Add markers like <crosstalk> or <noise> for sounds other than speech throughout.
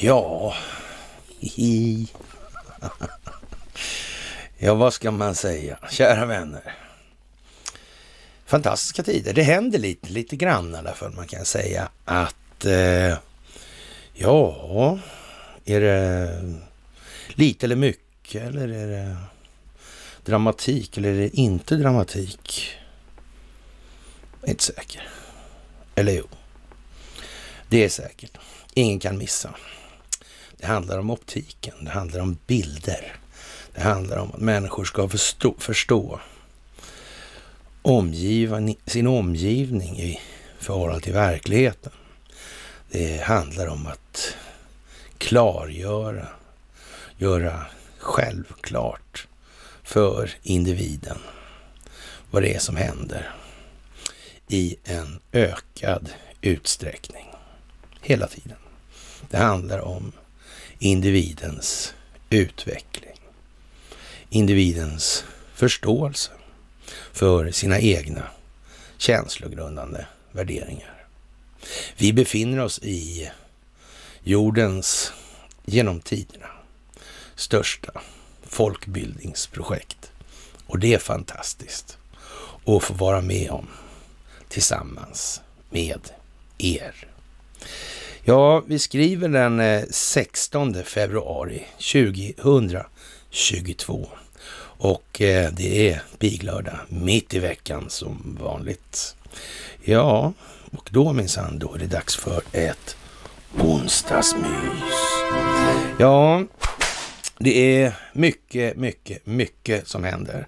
Ja, hihi. Ja, vad ska man säga? Kära vänner. Fantastiska tider. Det händer lite, lite grann i alla fall. Man kan säga att eh, ja, är det lite eller mycket eller är det dramatik eller är det inte dramatik? inte säker. Eller jo, det är säkert. Ingen kan missa. Det handlar om optiken, det handlar om bilder. Det handlar om att människor ska förstå, förstå omgivning, sin omgivning i förhållande till verkligheten. Det handlar om att klargöra, göra självklart för individen vad det är som händer i en ökad utsträckning. Hela tiden. Det handlar om individens utveckling. Individens förståelse för sina egna känslogrundande värderingar. Vi befinner oss i jordens genom tiderna största folkbildningsprojekt. Och det är fantastiskt att få vara med om tillsammans med er. Ja, vi skriver den 16 eh, februari 2022 och eh, det är piglördag mitt i veckan som vanligt. Ja, och då minsann, då är det dags för ett onsdagsmys. Ja, det är mycket, mycket, mycket som händer.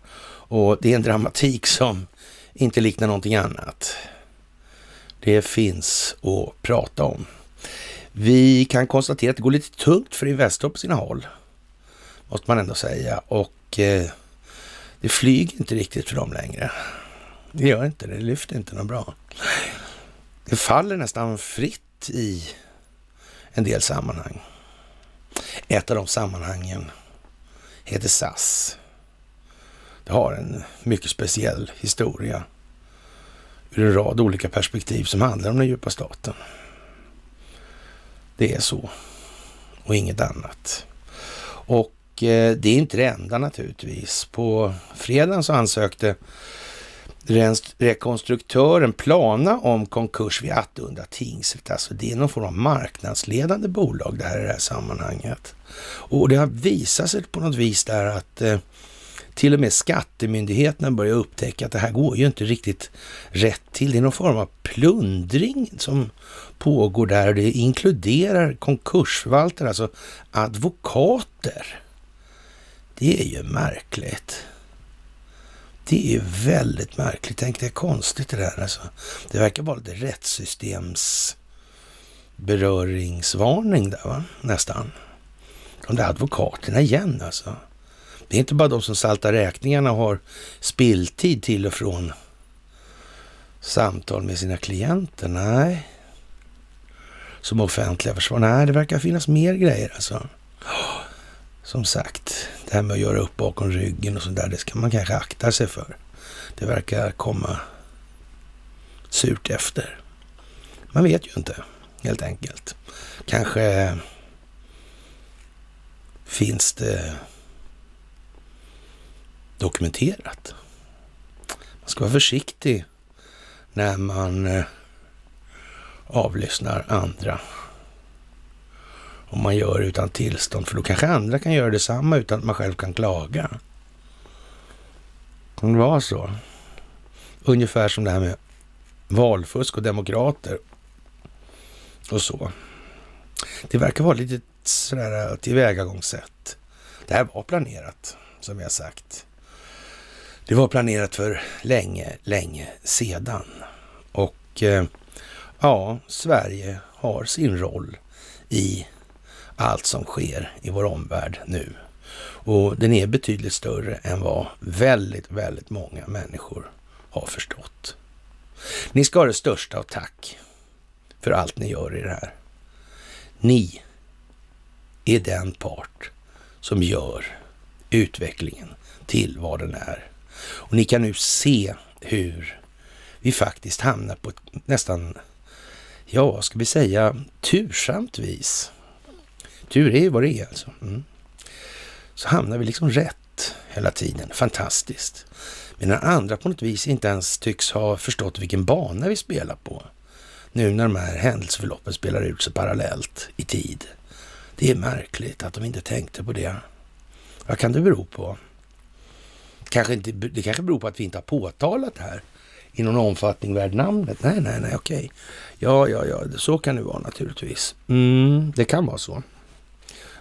Och det är en dramatik som inte liknar någonting annat. Det finns att prata om. Vi kan konstatera att det går lite tungt för Investor på sina håll. Måste man ändå säga. Och eh, det flyger inte riktigt för dem längre. Det gör inte det. Det lyfter inte något bra. Det faller nästan fritt i en del sammanhang. Ett av de sammanhangen heter SAS. Det har en mycket speciell historia ur en rad olika perspektiv som handlar om den djupa staten. Det är så och inget annat. Och eh, det är inte det enda naturligtvis. På fredagen så ansökte rekonstruktören Plana om konkurs vid Attunda tingsrätt. Alltså det är någon form av marknadsledande bolag det här i det här sammanhanget. Och det har visat sig på något vis där att eh, till och med skattemyndigheterna börjar upptäcka att det här går ju inte riktigt rätt till. Det är någon form av plundring som pågår där och det inkluderar konkursförvaltare, alltså advokater. Det är ju märkligt. Det är väldigt märkligt. Tänk, det är konstigt det där alltså. Det verkar vara lite rättssystems beröringsvarning där va, nästan. De där advokaterna igen alltså. Det är inte bara de som saltar räkningarna och har spilltid till och från samtal med sina klienter. Nej. Som offentliga försvarare. Nej, det verkar finnas mer grejer alltså. Som sagt, det här med att göra upp bakom ryggen och sådär, det ska man kanske akta sig för. Det verkar komma surt efter. Man vet ju inte, helt enkelt. Kanske finns det dokumenterat. Man ska vara försiktig när man eh, avlyssnar andra. Om man gör det utan tillstånd, för då kanske andra kan göra detsamma utan att man själv kan klaga. Kan det vara så? Ungefär som det här med valfusk och demokrater och så. Det verkar vara lite sådär eh, tillvägagångssätt. Det här var planerat, som jag sagt. Det var planerat för länge, länge sedan. Och eh, ja, Sverige har sin roll i allt som sker i vår omvärld nu. Och den är betydligt större än vad väldigt, väldigt många människor har förstått. Ni ska ha det största av tack för allt ni gör i det här. Ni är den part som gör utvecklingen till vad den är och ni kan nu se hur vi faktiskt hamnar på ett nästan, ja, ska vi säga tursamt vis. Tur är ju vad det är alltså. Mm. Så hamnar vi liksom rätt hela tiden. Fantastiskt. Medan andra på något vis inte ens tycks ha förstått vilken bana vi spelar på. Nu när de här händelseförloppen spelar ut sig parallellt i tid. Det är märkligt att de inte tänkte på det. Vad kan det bero på? kanske inte, det kanske beror på att vi inte har påtalat det här i någon omfattning värd namnet. Nej, nej, nej, okej. Ja, ja, ja, så kan det vara naturligtvis. Mm, det kan vara så.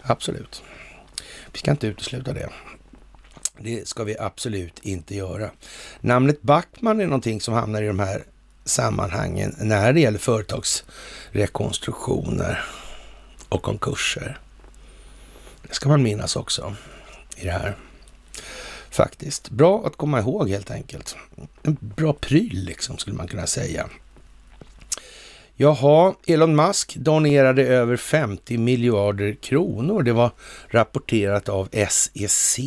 Absolut. Vi ska inte utesluta det. Det ska vi absolut inte göra. Namnet Backman är någonting som hamnar i de här sammanhangen när det gäller företagsrekonstruktioner och konkurser. Det ska man minnas också i det här faktiskt. Bra att komma ihåg helt enkelt. En bra pryl liksom skulle man kunna säga. Jaha, Elon Musk donerade över 50 miljarder kronor. Det var rapporterat av SEC.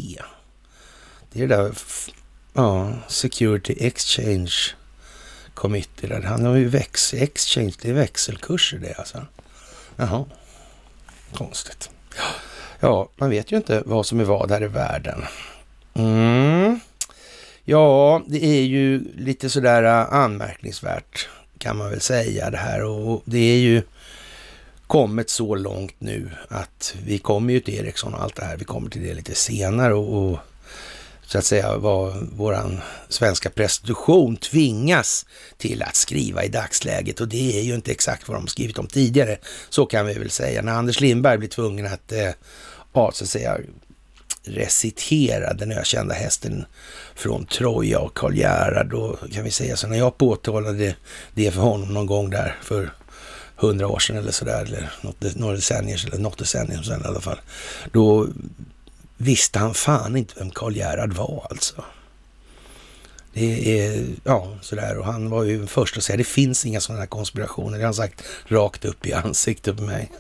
Det är det där ja, Security Exchange Committee. Där. Han har ju väx exchange, det är växelkurser det alltså. Jaha, konstigt. Ja, man vet ju inte vad som är vad här i världen. Mm. Ja, det är ju lite sådär äh, anmärkningsvärt kan man väl säga det här och det är ju kommit så långt nu att vi kommer ju till Ericsson och allt det här. Vi kommer till det lite senare och, och så att säga vad våran svenska prestation tvingas till att skriva i dagsläget och det är ju inte exakt vad de skrivit om tidigare. Så kan vi väl säga. När Anders Lindberg blir tvungen att eh, ja, så att säga, recitera den ökända hästen från Troja och Karl Gerhard. Då kan vi säga så när jag påtalade det för honom någon gång där för hundra år sedan eller sådär, eller något, några decennier eller något decennium sedan i alla fall. Då visste han fan inte vem Karl Gerhard var alltså. Det är, ja, sådär. Och han var ju den första att säga, det finns inga sådana här konspirationer. Det har han sagt rakt upp i ansiktet på mig.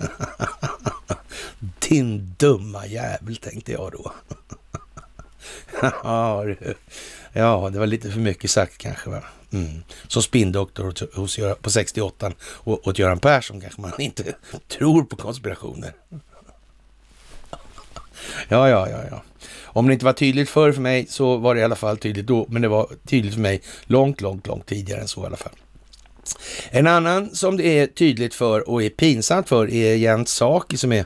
<laughs> Din dumma jävel, tänkte jag då. <laughs> ja, det var lite för mycket sagt kanske. Va? Mm. Som spindoktor hos, på 68 och åt Göran Persson kanske man <laughs> inte tror på konspirationer. ja, ja, ja, ja. Om det inte var tydligt förr för mig så var det i alla fall tydligt då, men det var tydligt för mig långt, långt, långt tidigare än så i alla fall. En annan som det är tydligt för och är pinsamt för är Jens Saki som är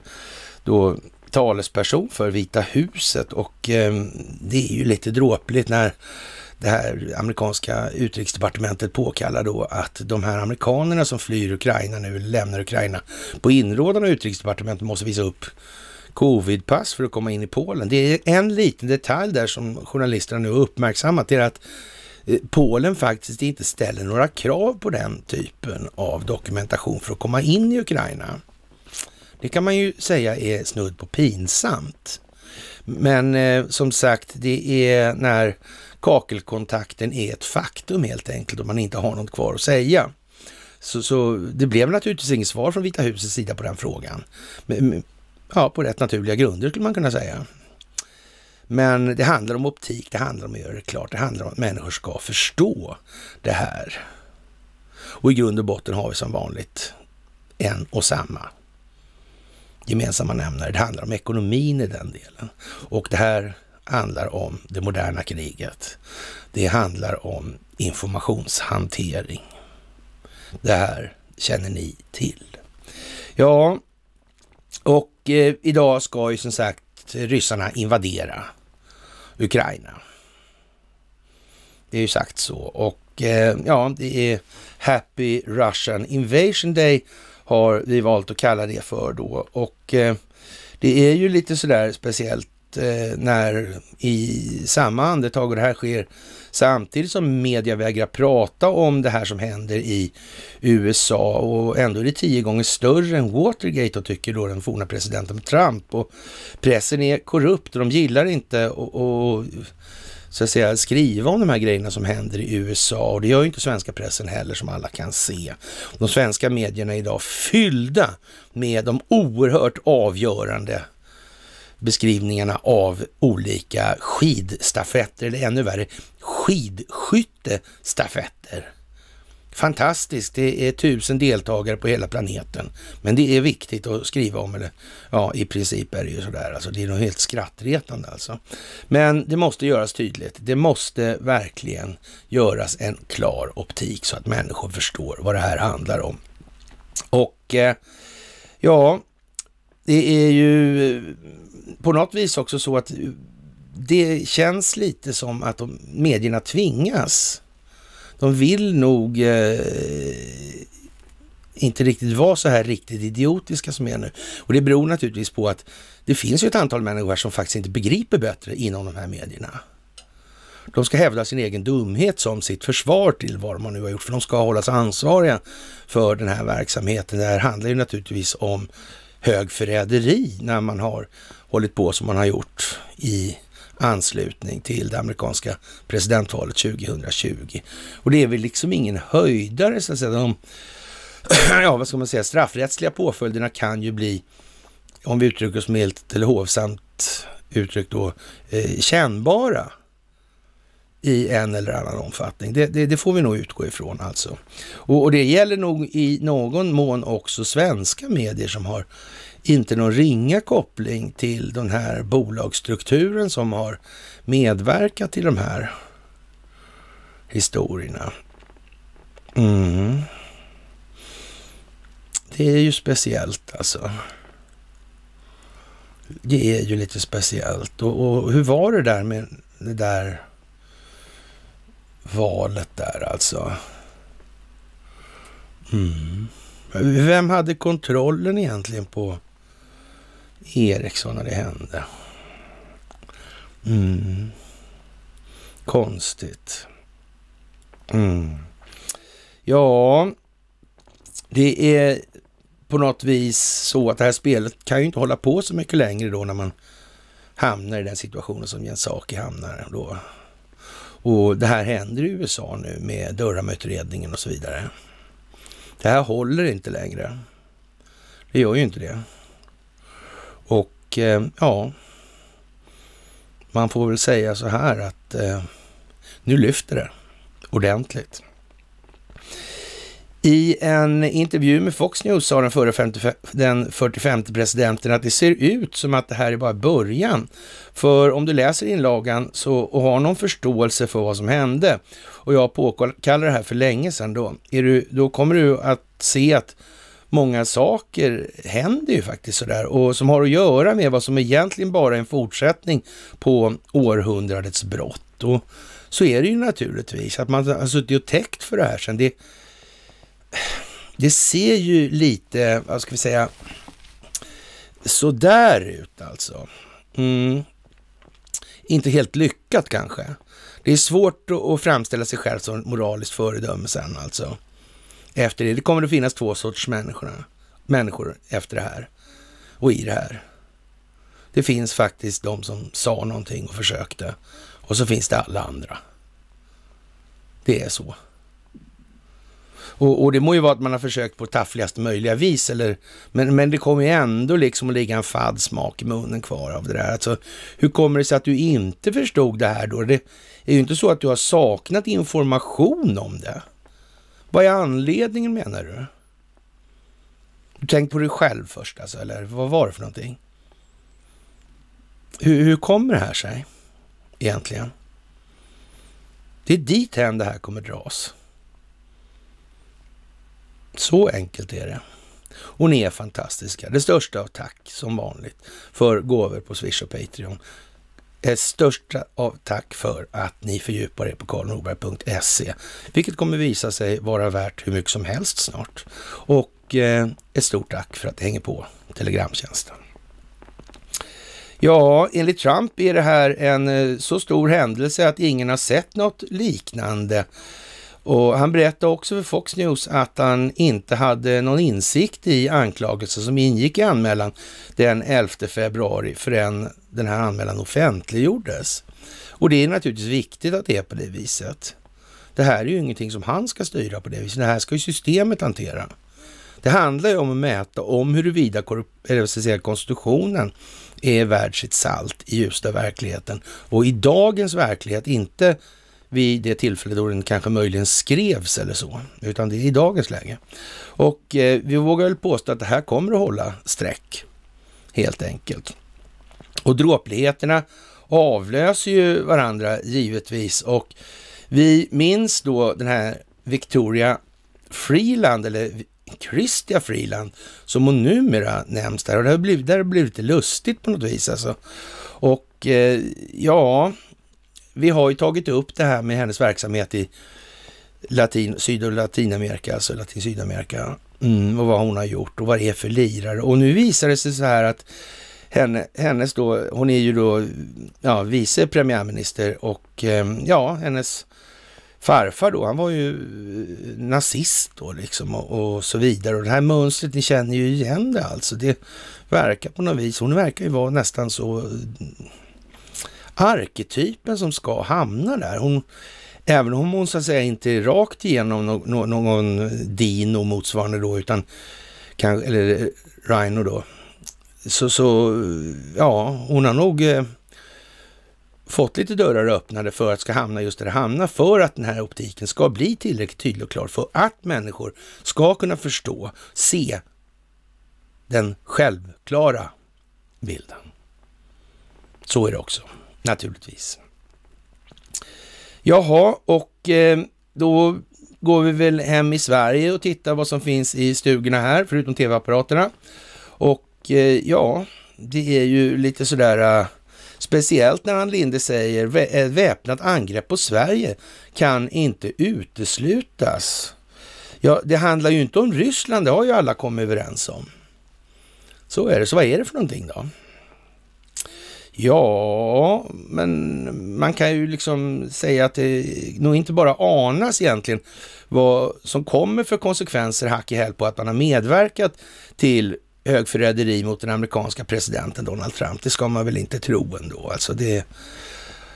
då talesperson för Vita huset och eh, det är ju lite dråpligt när det här amerikanska utrikesdepartementet påkallar då att de här amerikanerna som flyr Ukraina nu, lämnar Ukraina, på inrådan av utrikesdepartementet måste visa upp covidpass för att komma in i Polen. Det är en liten detalj där som journalisterna nu uppmärksammat, det är att eh, Polen faktiskt inte ställer några krav på den typen av dokumentation för att komma in i Ukraina. Det kan man ju säga är snudd på pinsamt. Men eh, som sagt, det är när kakelkontakten är ett faktum helt enkelt och man inte har något kvar att säga. Så, så det blev naturligtvis inget svar från Vita husets sida på den frågan. Men, ja, på rätt naturliga grunder skulle man kunna säga. Men det handlar om optik, det handlar om att göra det klart, det handlar om att människor ska förstå det här. Och i grund och botten har vi som vanligt en och samma gemensamma nämnare. Det handlar om ekonomin i den delen. Och det här handlar om det moderna kriget. Det handlar om informationshantering. Det här känner ni till. Ja, och eh, idag ska ju som sagt ryssarna invadera Ukraina. Det är ju sagt så. Och eh, ja, det är Happy Russian Invasion Day har vi valt att kalla det för då. Och eh, det är ju lite sådär speciellt Eh, när i samma andetag, och det här sker samtidigt som media vägrar prata om det här som händer i USA och ändå är det tio gånger större än Watergate och tycker då den forna presidenten Trump. Och pressen är korrupt och de gillar inte och, och så att säga, skriva om de här grejerna som händer i USA och det gör ju inte svenska pressen heller som alla kan se. De svenska medierna är idag fyllda med de oerhört avgörande beskrivningarna av olika skidstafetter, eller ännu värre skidskyttestafetter. Fantastiskt, det är tusen deltagare på hela planeten. Men det är viktigt att skriva om, eller ja, i princip är det ju sådär alltså. Det är nog helt skrattretande alltså. Men det måste göras tydligt. Det måste verkligen göras en klar optik så att människor förstår vad det här handlar om. Och eh, ja, det är ju på något vis också så att det känns lite som att de, medierna tvingas. De vill nog eh, inte riktigt vara så här riktigt idiotiska som är nu. Och det beror naturligtvis på att det finns ju ett antal människor som faktiskt inte begriper bättre inom de här medierna. De ska hävda sin egen dumhet som sitt försvar till vad man nu har gjort, för de ska hållas ansvariga för den här verksamheten. Det här handlar ju naturligtvis om högförräderi när man har hållit på som man har gjort i anslutning till det amerikanska presidentvalet 2020. Och det är väl liksom ingen höjdare så att säga. De, <clears throat> ja, vad ska man säga, straffrättsliga påföljderna kan ju bli, om vi uttrycker oss milt eller hovsamt uttryckt då, eh, kännbara i en eller annan omfattning. Det, det, det, får vi nog utgå ifrån alltså. Och, och det gäller nog i någon mån också svenska medier som har inte någon ringa koppling till den här bolagsstrukturen som har medverkat till de här historierna. Mm. Det är ju speciellt alltså. Det är ju lite speciellt. Och, och hur var det där med det där valet där alltså? Mm. Vem hade kontrollen egentligen på Eriksson när det hände. Mm. Konstigt. Mm. Ja, det är på något vis så att det här spelet kan ju inte hålla på så mycket längre då när man hamnar i den situationen som Jens Saki hamnar då. Och det här händer i USA nu med Durama-utredningen och så vidare. Det här håller inte längre. Det gör ju inte det. Och eh, ja, man får väl säga så här att eh, nu lyfter det ordentligt. I en intervju med Fox News sa den, förra 55, den 45 presidenten att det ser ut som att det här är bara början. För om du läser inlagan så, och har någon förståelse för vad som hände, och jag påkallar det här för länge sedan då, du, då kommer du att se att många saker händer ju faktiskt sådär och som har att göra med vad som egentligen bara är en fortsättning på århundradets brott. Och så är det ju naturligtvis, att man har suttit och täckt för det här sen. Det, det ser ju lite, vad ska vi säga, sådär ut alltså. Mm. Inte helt lyckat kanske. Det är svårt att framställa sig själv som moraliskt föredöme sen alltså efter det. Det kommer att finnas två sorts människor, människor efter det här och i det här. Det finns faktiskt de som sa någonting och försökte och så finns det alla andra. Det är så. Och, och, det må ju vara att man har försökt på taffligaste möjliga vis, eller, men, men det kommer ju ändå liksom att ligga en fadd smak i munnen kvar av det där. Alltså, hur kommer det sig att du inte förstod det här då? Det är ju inte så att du har saknat information om det. Vad är anledningen menar du? du Tänk på dig själv först alltså, eller vad var det för någonting? Hur, hur kommer det här sig egentligen? Det är dit hän det här kommer dras. Så enkelt är det. Och ni är fantastiska. Det största av tack som vanligt för gåvor på Swish och Patreon. Ett eh, Största av tack för att ni fördjupar er på karlnorberg.se, vilket kommer visa sig vara värt hur mycket som helst snart. Och eh, ett stort tack för att ni hänger på Telegramtjänsten. Ja, enligt Trump är det här en eh, så stor händelse att ingen har sett något liknande och han berättade också för Fox News att han inte hade någon insikt i anklagelsen som ingick i anmälan den 11 februari förrän den här anmälan offentliggjordes. Och det är naturligtvis viktigt att det är på det viset. Det här är ju ingenting som han ska styra på det viset. Det här ska ju systemet hantera. Det handlar ju om att mäta om huruvida konstitutionen är värd sitt salt i ljuset av verkligheten. Och i dagens verklighet, inte vid det tillfälle då den kanske möjligen skrevs eller så, utan det är i dagens läge. Och eh, vi vågar väl påstå att det här kommer att hålla streck, helt enkelt. Och dråpligheterna avlöser ju varandra givetvis och vi minns då den här Victoria Freeland, eller Christia Freeland, som hon numera nämns där. Och det har blivit, det har blivit lite lustigt på något vis alltså. Och eh, ja, vi har ju tagit upp det här med hennes verksamhet i Latin, Syd och Latinamerika, alltså Latin Sydamerika, mm, och vad hon har gjort och vad det är för lirare. Och nu visar det sig så här att henne, hennes då, hon är ju då ja, vice premiärminister och ehm, ja, hennes farfar då, han var ju eh, nazist då liksom och, och, så vidare. Och det här mönstret, ni känner ju igen det alltså. Det verkar på något vis, hon verkar ju vara nästan så arketypen som ska hamna där. Hon, även om hon så att säga inte är rakt igenom no, någon dino motsvarande då, utan kan, eller eh, Rhino då, så, så ja, hon har nog eh, fått lite dörrar öppnade för att ska hamna just där det hamnar, för att den här optiken ska bli tillräckligt tydlig och klar, för att människor ska kunna förstå, se den självklara bilden. Så är det också. Naturligtvis. Jaha, och eh, då går vi väl hem i Sverige och tittar vad som finns i stugorna här, förutom tv-apparaterna. Och eh, ja, det är ju lite sådär äh, speciellt när Ann Linde säger vä väpnat angrepp på Sverige kan inte uteslutas. Ja, det handlar ju inte om Ryssland, det har ju alla kommit överens om. Så är det, så vad är det för någonting då? Ja, men man kan ju liksom säga att det nog inte bara anas egentligen vad som kommer för konsekvenser hack i häl på att man har medverkat till högförräderi mot den amerikanska presidenten Donald Trump. Det ska man väl inte tro ändå. Alltså det,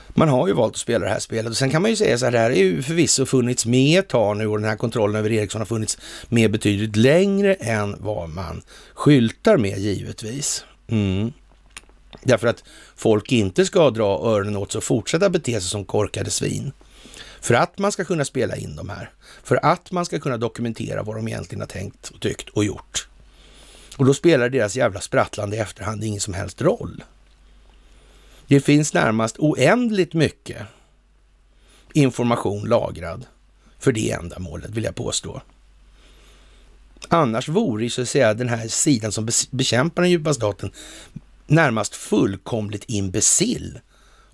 man har ju valt att spela det här spelet. Och sen kan man ju säga så här, det här har ju förvisso funnits med ett tag nu och den här kontrollen över Ericsson har funnits med betydligt längre än vad man skyltar med givetvis. Mm. Därför att folk inte ska dra öronen åt sig och fortsätta bete sig som korkade svin. För att man ska kunna spela in de här. För att man ska kunna dokumentera vad de egentligen har tänkt och tyckt och gjort. Och då spelar deras jävla sprattlande i efterhand ingen som helst roll. Det finns närmast oändligt mycket information lagrad för det ändamålet, vill jag påstå. Annars vore ju så att säga den här sidan som bekämpar den djupa staten närmast fullkomligt imbecill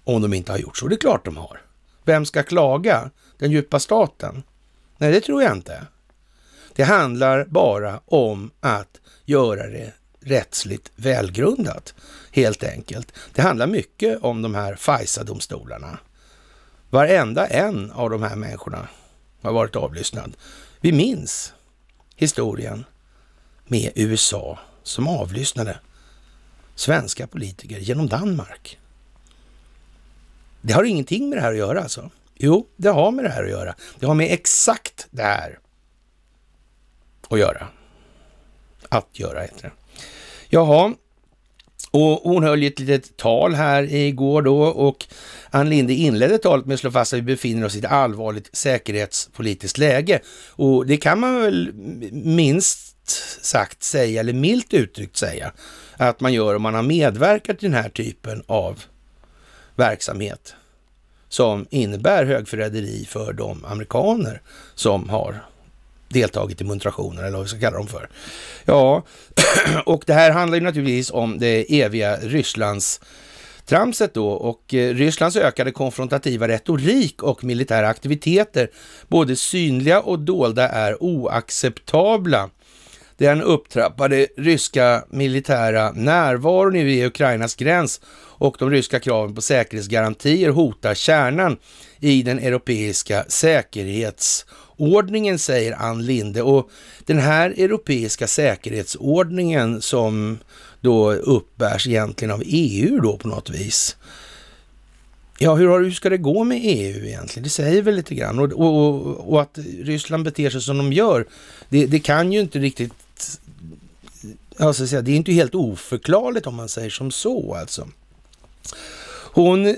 om de inte har gjort så. Det är klart de har. Vem ska klaga? Den djupa staten? Nej, det tror jag inte. Det handlar bara om att göra det rättsligt välgrundat, helt enkelt. Det handlar mycket om de här FISA-domstolarna. Varenda en av de här människorna har varit avlyssnad. Vi minns historien med USA som avlyssnade svenska politiker genom Danmark. Det har ingenting med det här att göra alltså. Jo, det har med det här att göra. Det har med exakt det här att göra. Att göra heter det. Jaha, och hon höll ju ett litet tal här igår då och Ann Linde inledde talet med att slå fast att vi befinner oss i ett allvarligt säkerhetspolitiskt läge. Och det kan man väl minst sagt säga, eller milt uttryckt säga att man gör om man har medverkat i den här typen av verksamhet som innebär högförräderi för de amerikaner som har deltagit i muntrationer eller vad vi ska kalla dem för. Ja, <clears throat> och det här handlar ju naturligtvis om det eviga Rysslands tramset då och eh, Rysslands ökade konfrontativa retorik och militära aktiviteter, både synliga och dolda, är oacceptabla den upptrappade ryska militära närvaron vid Ukrainas gräns och de ryska kraven på säkerhetsgarantier hotar kärnan i den europeiska säkerhetsordningen, säger Ann Linde. Och den här europeiska säkerhetsordningen som då uppbärs egentligen av EU då på något vis. Ja, hur, hur ska det gå med EU egentligen? Det säger väl lite grann. Och, och, och att Ryssland beter sig som de gör, det, det, kan ju inte riktigt Alltså, det är inte helt oförklarligt om man säger som så alltså. Hon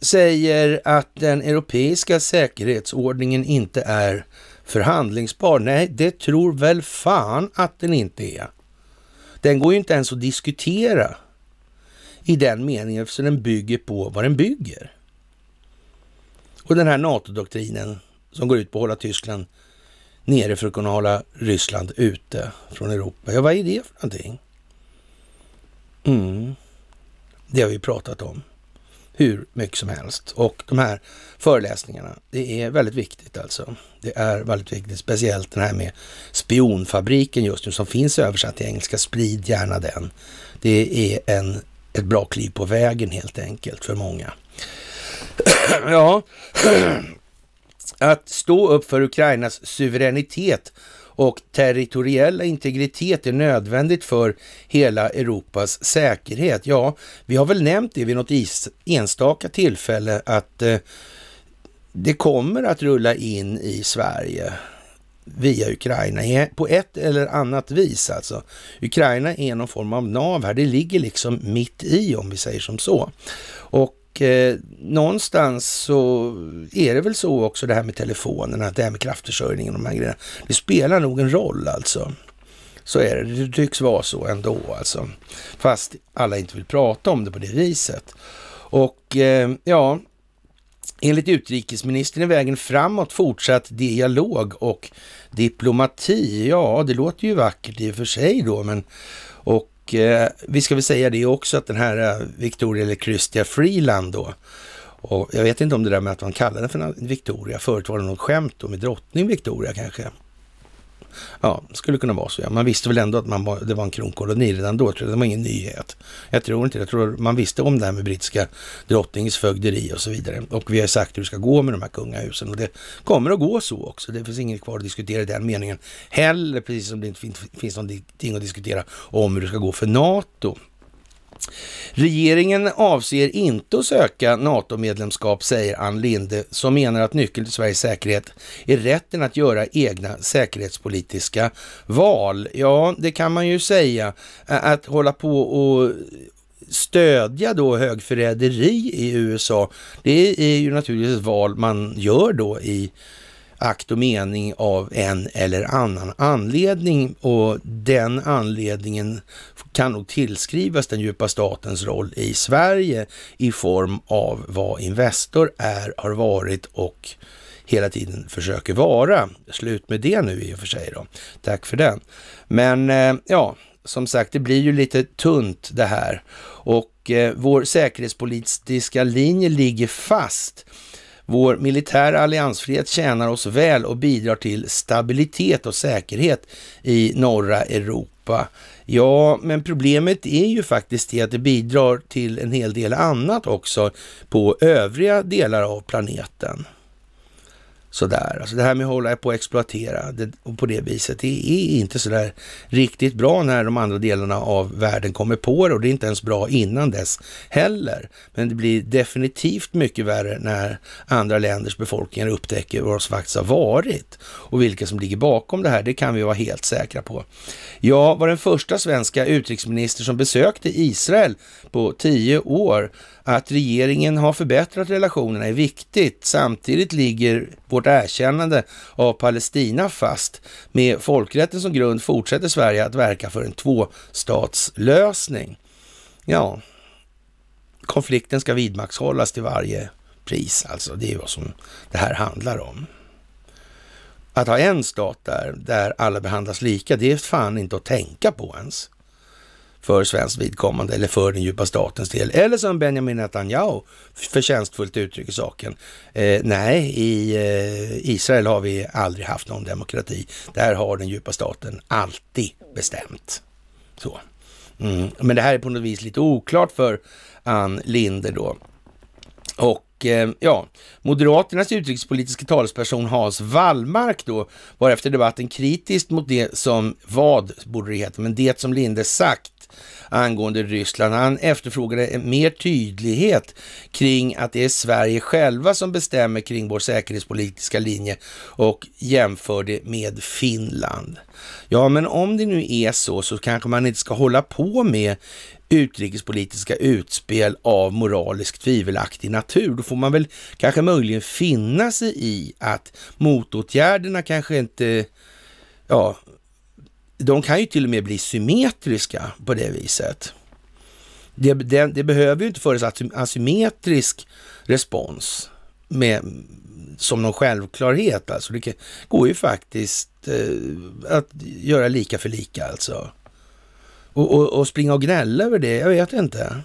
säger att den europeiska säkerhetsordningen inte är förhandlingsbar. Nej, det tror väl fan att den inte är. Den går ju inte ens att diskutera i den meningen eftersom den bygger på vad den bygger. Och den här NATO-doktrinen som går ut på att hålla Tyskland nere för att kunna hålla Ryssland ute från Europa. Ja, vad är det för någonting? Mm. Det har vi pratat om hur mycket som helst. Och de här föreläsningarna, det är väldigt viktigt alltså. Det är väldigt viktigt, speciellt den här med spionfabriken just nu som finns översatt till engelska. Sprid gärna den. Det är en, ett bra kliv på vägen helt enkelt för många. <clears throat> ja, <clears throat> Att stå upp för Ukrainas suveränitet och territoriella integritet är nödvändigt för hela Europas säkerhet. Ja, vi har väl nämnt det vid något enstaka tillfälle att eh, det kommer att rulla in i Sverige via Ukraina på ett eller annat vis alltså. Ukraina är någon form av nav här, det ligger liksom mitt i om vi säger som så. Och eh, någonstans så är det väl så också det här med telefonerna, det här med kraftförsörjningen och de här grejerna. Det spelar nog en roll alltså. Så är det. Det tycks vara så ändå alltså. Fast alla inte vill prata om det på det viset. Och eh, ja, enligt utrikesministern är vägen framåt fortsatt dialog och diplomati. Ja, det låter ju vackert i och för sig då, men och eh, vi ska väl säga det också att den här eh, Victoria eller Christia Freeland då, och jag vet inte om det där med att man kallade henne för Victoria, förut var det något skämt då med drottning Victoria kanske. Ja, skulle kunna vara så. Ja. Man visste väl ändå att man var, det var en kronkoloni redan då. det var ingen nyhet. Jag tror inte det. Jag tror man visste om det här med brittiska drottningens fögderi och så vidare. Och vi har sagt hur det ska gå med de här kungahusen. Och det kommer att gå så också. Det finns inget kvar att diskutera i den meningen heller. Precis som det inte finns någonting att diskutera om hur det ska gå för NATO. Regeringen avser inte att söka NATO-medlemskap, säger Ann Linde, som menar att nyckeln till Sveriges säkerhet är rätten att göra egna säkerhetspolitiska val. Ja, det kan man ju säga. Att hålla på och stödja då högförräderi i USA, det är ju naturligtvis ett val man gör då i akt och mening av en eller annan anledning och den anledningen kan nog tillskrivas den djupa statens roll i Sverige i form av vad Investor är, har varit och hela tiden försöker vara. Slut med det nu i och för sig då. Tack för den. Men eh, ja, som sagt, det blir ju lite tunt det här och eh, vår säkerhetspolitiska linje ligger fast vår militära alliansfrihet tjänar oss väl och bidrar till stabilitet och säkerhet i norra Europa. Ja, men problemet är ju faktiskt det att det bidrar till en hel del annat också på övriga delar av planeten sådär. Alltså det här med att hålla på och exploatera det, och på det viset, det är inte sådär riktigt bra när de andra delarna av världen kommer på det och det är inte ens bra innan dess heller. Men det blir definitivt mycket värre när andra länders befolkningar upptäcker vad som faktiskt har varit och vilka som ligger bakom det här. Det kan vi vara helt säkra på. Jag var den första svenska utrikesminister som besökte Israel på tio år. Att regeringen har förbättrat relationerna är viktigt. Samtidigt ligger vår vårt erkännande av Palestina fast med folkrätten som grund fortsätter Sverige att verka för en tvåstatslösning. Ja, konflikten ska vidmakthållas till varje pris alltså. Det är vad som det här handlar om. Att ha en stat där, där alla behandlas lika, det är fan inte att tänka på ens för svenskt vidkommande eller för den djupa statens del. Eller som Benjamin Netanyahu förtjänstfullt uttrycker saken. Eh, nej, i eh, Israel har vi aldrig haft någon demokrati. Där har den djupa staten alltid bestämt. Så. Mm. Men det här är på något vis lite oklart för Ann Linde. då. Och eh, ja, Moderaternas utrikespolitiska talesperson Hans Wallmark då var efter debatten kritisk mot det som, vad borde det heta, men det som Linde sagt angående Ryssland. Han efterfrågade mer tydlighet kring att det är Sverige själva som bestämmer kring vår säkerhetspolitiska linje och jämför det med Finland. Ja, men om det nu är så, så kanske man inte ska hålla på med utrikespolitiska utspel av moraliskt tvivelaktig natur. Då får man väl kanske möjligen finna sig i att motåtgärderna kanske inte ja, de kan ju till och med bli symmetriska på det viset. Det, det, det behöver ju inte föras asymmetrisk respons med, som någon självklarhet. Alltså det går ju faktiskt eh, att göra lika för lika alltså. Och, och, och springa och gnälla över det, jag vet inte.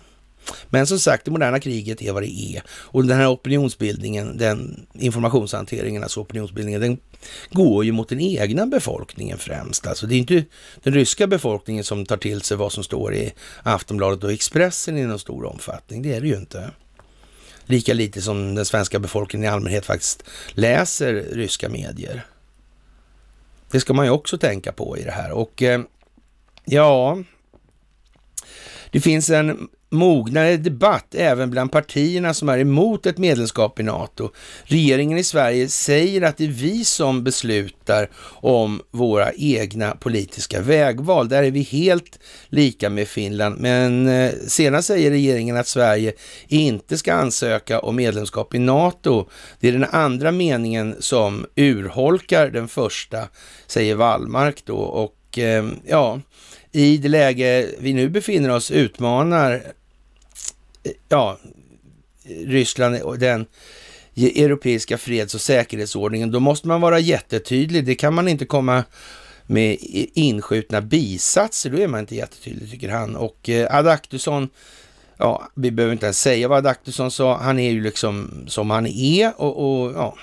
Men som sagt, det moderna kriget är vad det är. Och den här opinionsbildningen, den informationshanteringen, alltså opinionsbildningen, den går ju mot den egna befolkningen främst. Alltså det är inte den ryska befolkningen som tar till sig vad som står i Aftonbladet och Expressen i någon stor omfattning. Det är det ju inte. Lika lite som den svenska befolkningen i allmänhet faktiskt läser ryska medier. Det ska man ju också tänka på i det här. Och eh, ja, det finns en mognare debatt även bland partierna som är emot ett medlemskap i NATO. Regeringen i Sverige säger att det är vi som beslutar om våra egna politiska vägval. Där är vi helt lika med Finland, men eh, senast säger regeringen att Sverige inte ska ansöka om medlemskap i NATO. Det är den andra meningen som urholkar den första, säger Wallmark då och eh, ja, i det läge vi nu befinner oss utmanar ja, Ryssland och den europeiska freds och säkerhetsordningen, då måste man vara jättetydlig. Det kan man inte komma med inskjutna bisatser, då är man inte jättetydlig tycker han. Och eh, Adaktusson, ja, vi behöver inte ens säga vad Adaktusson sa, han är ju liksom som han är och, och ja,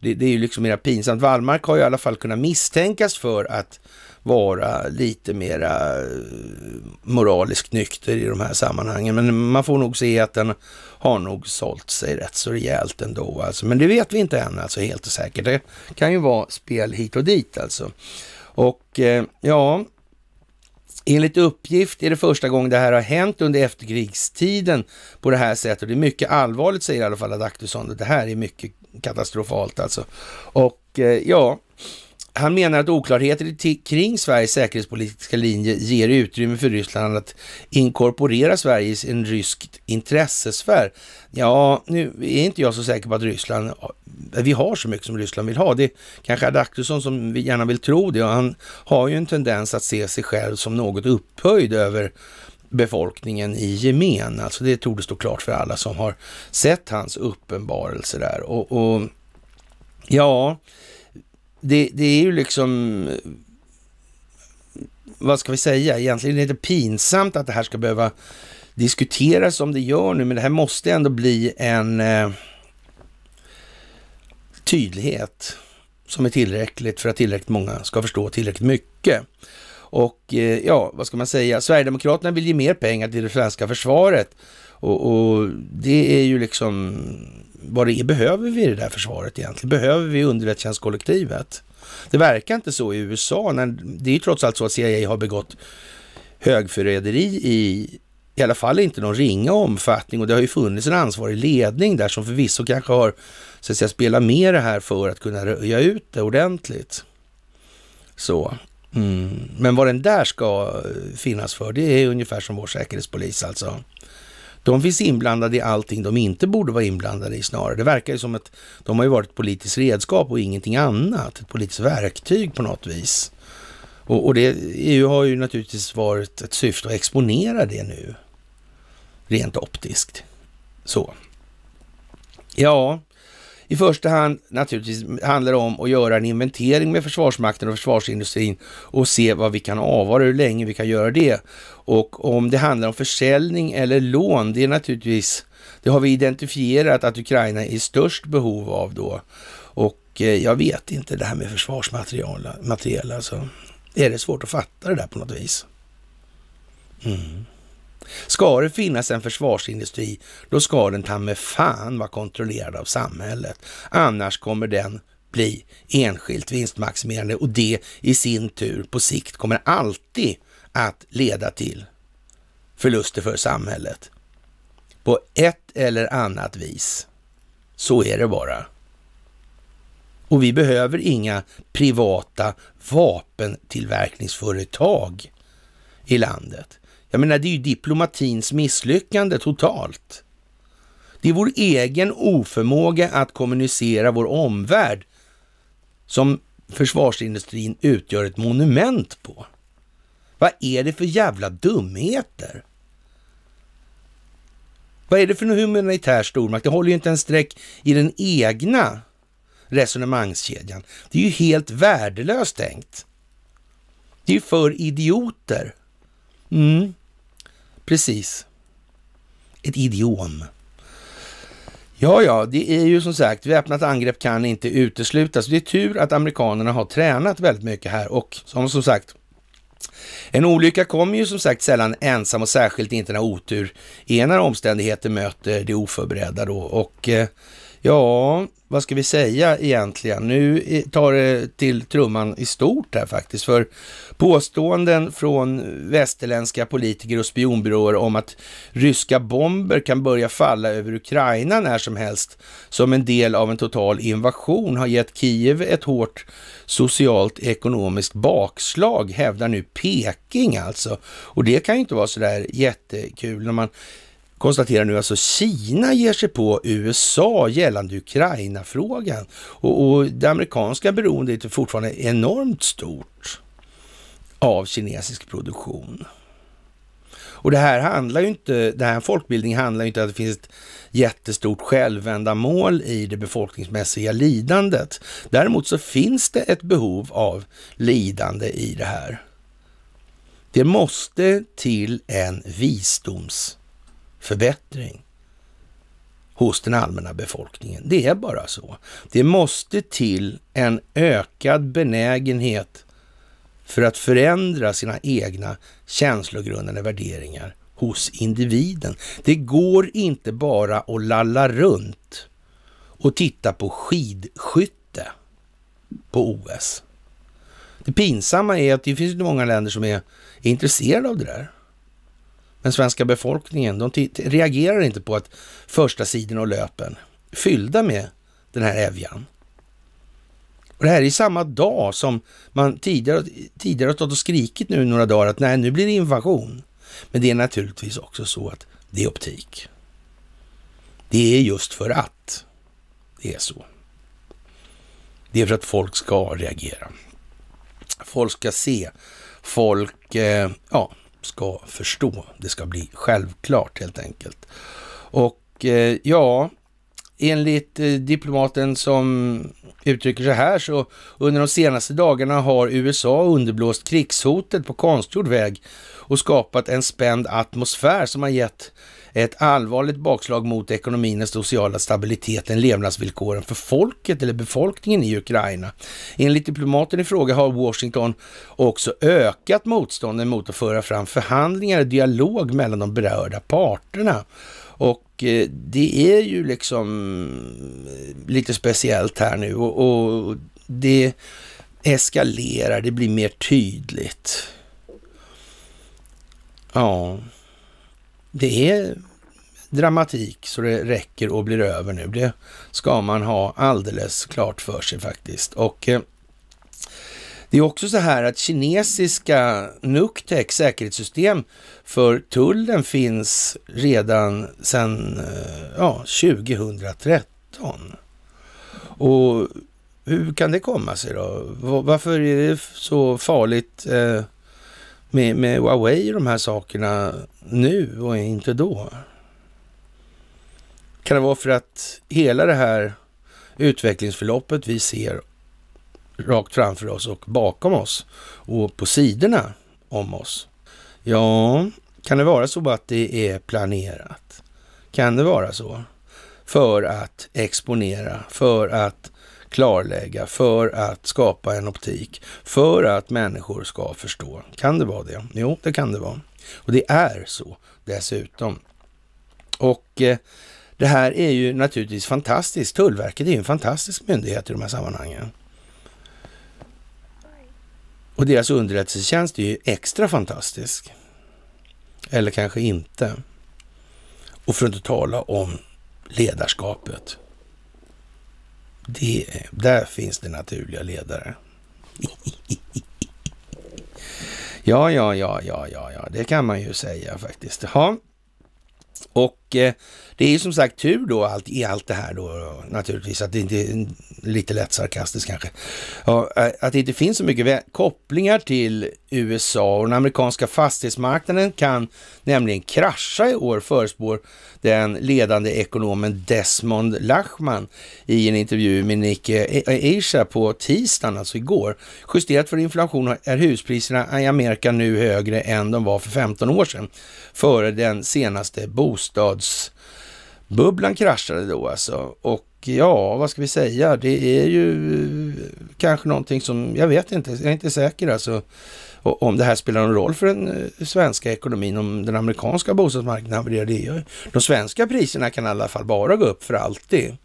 det, det, är ju liksom mera pinsamt. Wallmark har ju i alla fall kunnat misstänkas för att vara lite mera eh, moraliskt nykter i de här sammanhangen. Men man får nog se att den har nog sålt sig rätt så rejält ändå. Alltså. Men det vet vi inte än alltså helt och säkert. Det kan ju vara spel hit och dit alltså. Och eh, ja, Enligt uppgift är det första gången det här har hänt under efterkrigstiden på det här sättet. Det är mycket allvarligt, säger i alla fall Adaktusson. Det här är mycket katastrofalt alltså. Och eh, ja, han menar att oklarheter kring Sveriges säkerhetspolitiska linje ger utrymme för Ryssland att inkorporera Sverige i en rysk intressesfär. Ja, nu är inte jag så säker på att Ryssland, eh, vi har så mycket som Ryssland vill ha. Det är kanske Adaktusson som gärna vill tro det och han har ju en tendens att se sig själv som något upphöjd över befolkningen i gemen. Alltså det tog det stå klart för alla som har sett hans uppenbarelse där. och, och ja, det, det är ju liksom, eh, vad ska vi säga, egentligen är det pinsamt att det här ska behöva diskuteras som det gör nu, men det här måste ändå bli en eh, tydlighet som är tillräckligt för att tillräckligt många ska förstå tillräckligt mycket. Och eh, ja, vad ska man säga? Sverigedemokraterna vill ge mer pengar till det svenska försvaret och, och, det är ju liksom vad det är. Behöver vi det där försvaret egentligen? Behöver vi underrättelsetjänstkollektivet? Det verkar inte så i USA. När, det är ju trots allt så att CIA har begått högförräderi i i alla fall inte någon ringa omfattning och det har ju funnits en ansvarig ledning där som förvisso kanske har så att säga, spelat med det här för att kunna röja ut det ordentligt. Så. Mm. Men vad den där ska eh, finnas för, det är ungefär som vår säkerhetspolis alltså. De finns inblandade i allting de inte borde vara inblandade i snarare. Det verkar ju som att de har ju varit ett politiskt redskap och ingenting annat. Ett politiskt verktyg på något vis. Och, och det EU har ju naturligtvis varit ett syfte att exponera det nu. Rent optiskt. Så. Ja, i första hand naturligtvis handlar det om att göra en inventering med Försvarsmakten och försvarsindustrin och se vad vi kan avvara, hur länge vi kan göra det. Och om det handlar om försäljning eller lån, det är naturligtvis, det har vi identifierat att Ukraina är i störst behov av då. Och eh, jag vet inte det här med försvarsmaterial material alltså. Är det svårt att fatta det där på något vis? Mm. Ska det finnas en försvarsindustri, då ska den ta med fan vara kontrollerad av samhället. Annars kommer den bli enskilt vinstmaximerande och det i sin tur på sikt kommer alltid att leda till förluster för samhället. På ett eller annat vis. Så är det bara. Och vi behöver inga privata vapentillverkningsföretag i landet. Jag menar, det är ju diplomatins misslyckande totalt. Det är vår egen oförmåga att kommunicera vår omvärld som försvarsindustrin utgör ett monument på. Vad är det för jävla dumheter? Vad är det för humanitär stormakt? Det håller ju inte en streck i den egna resonemangskedjan. Det är ju helt värdelöst tänkt. Det är ju för idioter. Mm. Precis. Ett idiom. Ja, ja, det är ju som sagt, väpnat angrepp kan inte uteslutas. Det är tur att amerikanerna har tränat väldigt mycket här och som, som sagt, en olycka kommer ju som sagt sällan ensam och särskilt inte när otur är när omständigheter möter det oförberedda då. Och eh, Ja, vad ska vi säga egentligen? Nu tar det till trumman i stort här faktiskt, för påståenden från västerländska politiker och spionbyråer om att ryska bomber kan börja falla över Ukraina när som helst som en del av en total invasion har gett Kiev ett hårt socialt ekonomiskt bakslag, hävdar nu Peking alltså. Och det kan ju inte vara så där jättekul när man konstaterar nu alltså Kina ger sig på USA gällande Ukraina-frågan och, och det amerikanska beroendet är fortfarande enormt stort av kinesisk produktion. Och det här handlar ju inte, den här folkbildningen handlar ju inte om att det finns ett jättestort självändamål i det befolkningsmässiga lidandet. Däremot så finns det ett behov av lidande i det här. Det måste till en visdoms förbättring hos den allmänna befolkningen. Det är bara så. Det måste till en ökad benägenhet för att förändra sina egna känslogrundande värderingar hos individen. Det går inte bara att lalla runt och titta på skidskytte på OS. Det pinsamma är att det finns många länder som är intresserade av det där den svenska befolkningen, de reagerar inte på att första sidan och löpen fyllda med den här evjan. Och det här är samma dag som man tidigare, tidigare har stått och skrikit nu några dagar att nej, nu blir det invasion. Men det är naturligtvis också så att det är optik. Det är just för att det är så. Det är för att folk ska reagera. Folk ska se. Folk, eh, ja, ska förstå. Det ska bli självklart helt enkelt. Och eh, ja, enligt eh, diplomaten som uttrycker sig här så under de senaste dagarna har USA underblåst krigshotet på konstgjord väg och skapat en spänd atmosfär som har gett ett allvarligt bakslag mot ekonomin, den sociala stabiliteten, levnadsvillkoren för folket eller befolkningen i Ukraina. Enligt diplomaten i fråga har Washington också ökat motstånden mot att föra fram förhandlingar och dialog mellan de berörda parterna. Och eh, det är ju liksom eh, lite speciellt här nu och, och det eskalerar, det blir mer tydligt. Ja det är dramatik så det räcker och blir över nu. Det ska man ha alldeles klart för sig faktiskt. Och eh, det är också så här att kinesiska Nuctec säkerhetssystem för tullen finns redan sedan eh, ja, 2013. Och hur kan det komma sig då? Varför är det så farligt eh, med, med Huawei och de här sakerna nu och inte då? Kan det vara för att hela det här utvecklingsförloppet vi ser rakt framför oss och bakom oss och på sidorna om oss. Ja, kan det vara så att det är planerat? Kan det vara så? För att exponera, för att klarlägga, för att skapa en optik, för att människor ska förstå. Kan det vara det? Jo, det kan det vara. Och det är så dessutom. Och eh, det här är ju naturligtvis fantastiskt. Tullverket är ju en fantastisk myndighet i de här sammanhangen. Och deras underrättelsetjänst är ju extra fantastisk. Eller kanske inte. Och för att inte tala om ledarskapet. Det, där finns det naturliga ledare. <laughs> Ja, ja, ja, ja, ja, ja, det kan man ju säga faktiskt. Ja. Och eh, det är ju som sagt tur då allt, i allt det här då naturligtvis, att det inte är lite lätt sarkastiskt kanske, ja, att det inte finns så mycket kopplingar till USA och den amerikanska fastighetsmarknaden kan nämligen krascha i år, förespår den ledande ekonomen Desmond Lachman i en intervju med Nikkei Asia på tisdagen, alltså igår. Justerat för inflation är huspriserna i Amerika nu högre än de var för 15 år sedan, före den senaste bostadsbubblan kraschade då alltså. Och ja, vad ska vi säga? Det är ju kanske någonting som, jag vet inte, jag är inte säker alltså. Och om det här spelar någon roll för den eh, svenska ekonomin, om den amerikanska bostadsmarknaden havererar, det gör De svenska priserna kan i alla fall bara gå upp för alltid.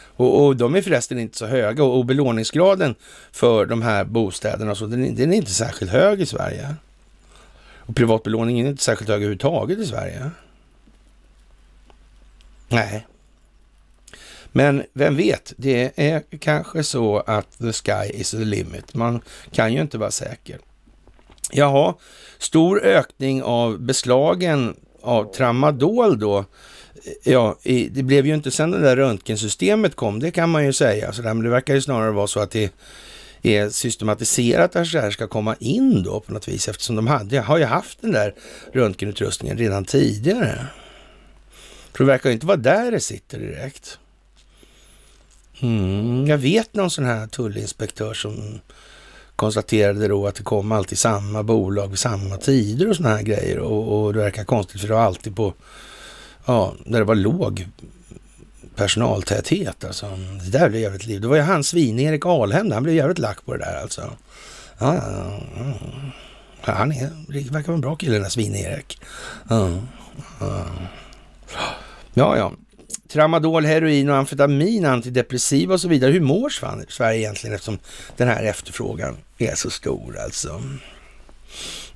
Och, och de är förresten inte så höga och, och belåningsgraden för de här bostäderna, så den, den är inte särskilt hög i Sverige. Och privatbelåningen är inte särskilt hög överhuvudtaget i Sverige. Nej. Men vem vet, det är kanske så att the sky is the limit. Man kan ju inte vara säker. Jaha, stor ökning av beslagen av tramadol då. Ja, det blev ju inte sen det där röntgensystemet kom, det kan man ju säga. Så där, men det verkar ju snarare vara så att det är systematiserat att det här ska komma in då på något vis eftersom de hade, har ju haft den där röntgenutrustningen redan tidigare. För det verkar ju inte vara där det sitter direkt. Mm, jag vet någon sån här tullinspektör som konstaterade då att det kom alltid samma bolag vid samma tider och sådana här grejer. Och, och det verkar konstigt för det var alltid på, ja, där det var låg personaltäthet alltså. Det där blev jävligt liv. Det var ju han svin-Erik Alhem, han blev jävligt lack på det där alltså. Ja, ja, ja. Han är, verkar vara en bra kille den där svin-Erik. Ja, ja tramadol, heroin och amfetamin, antidepressiva och så vidare. Hur mår Sverige egentligen eftersom den här efterfrågan är så stor alltså?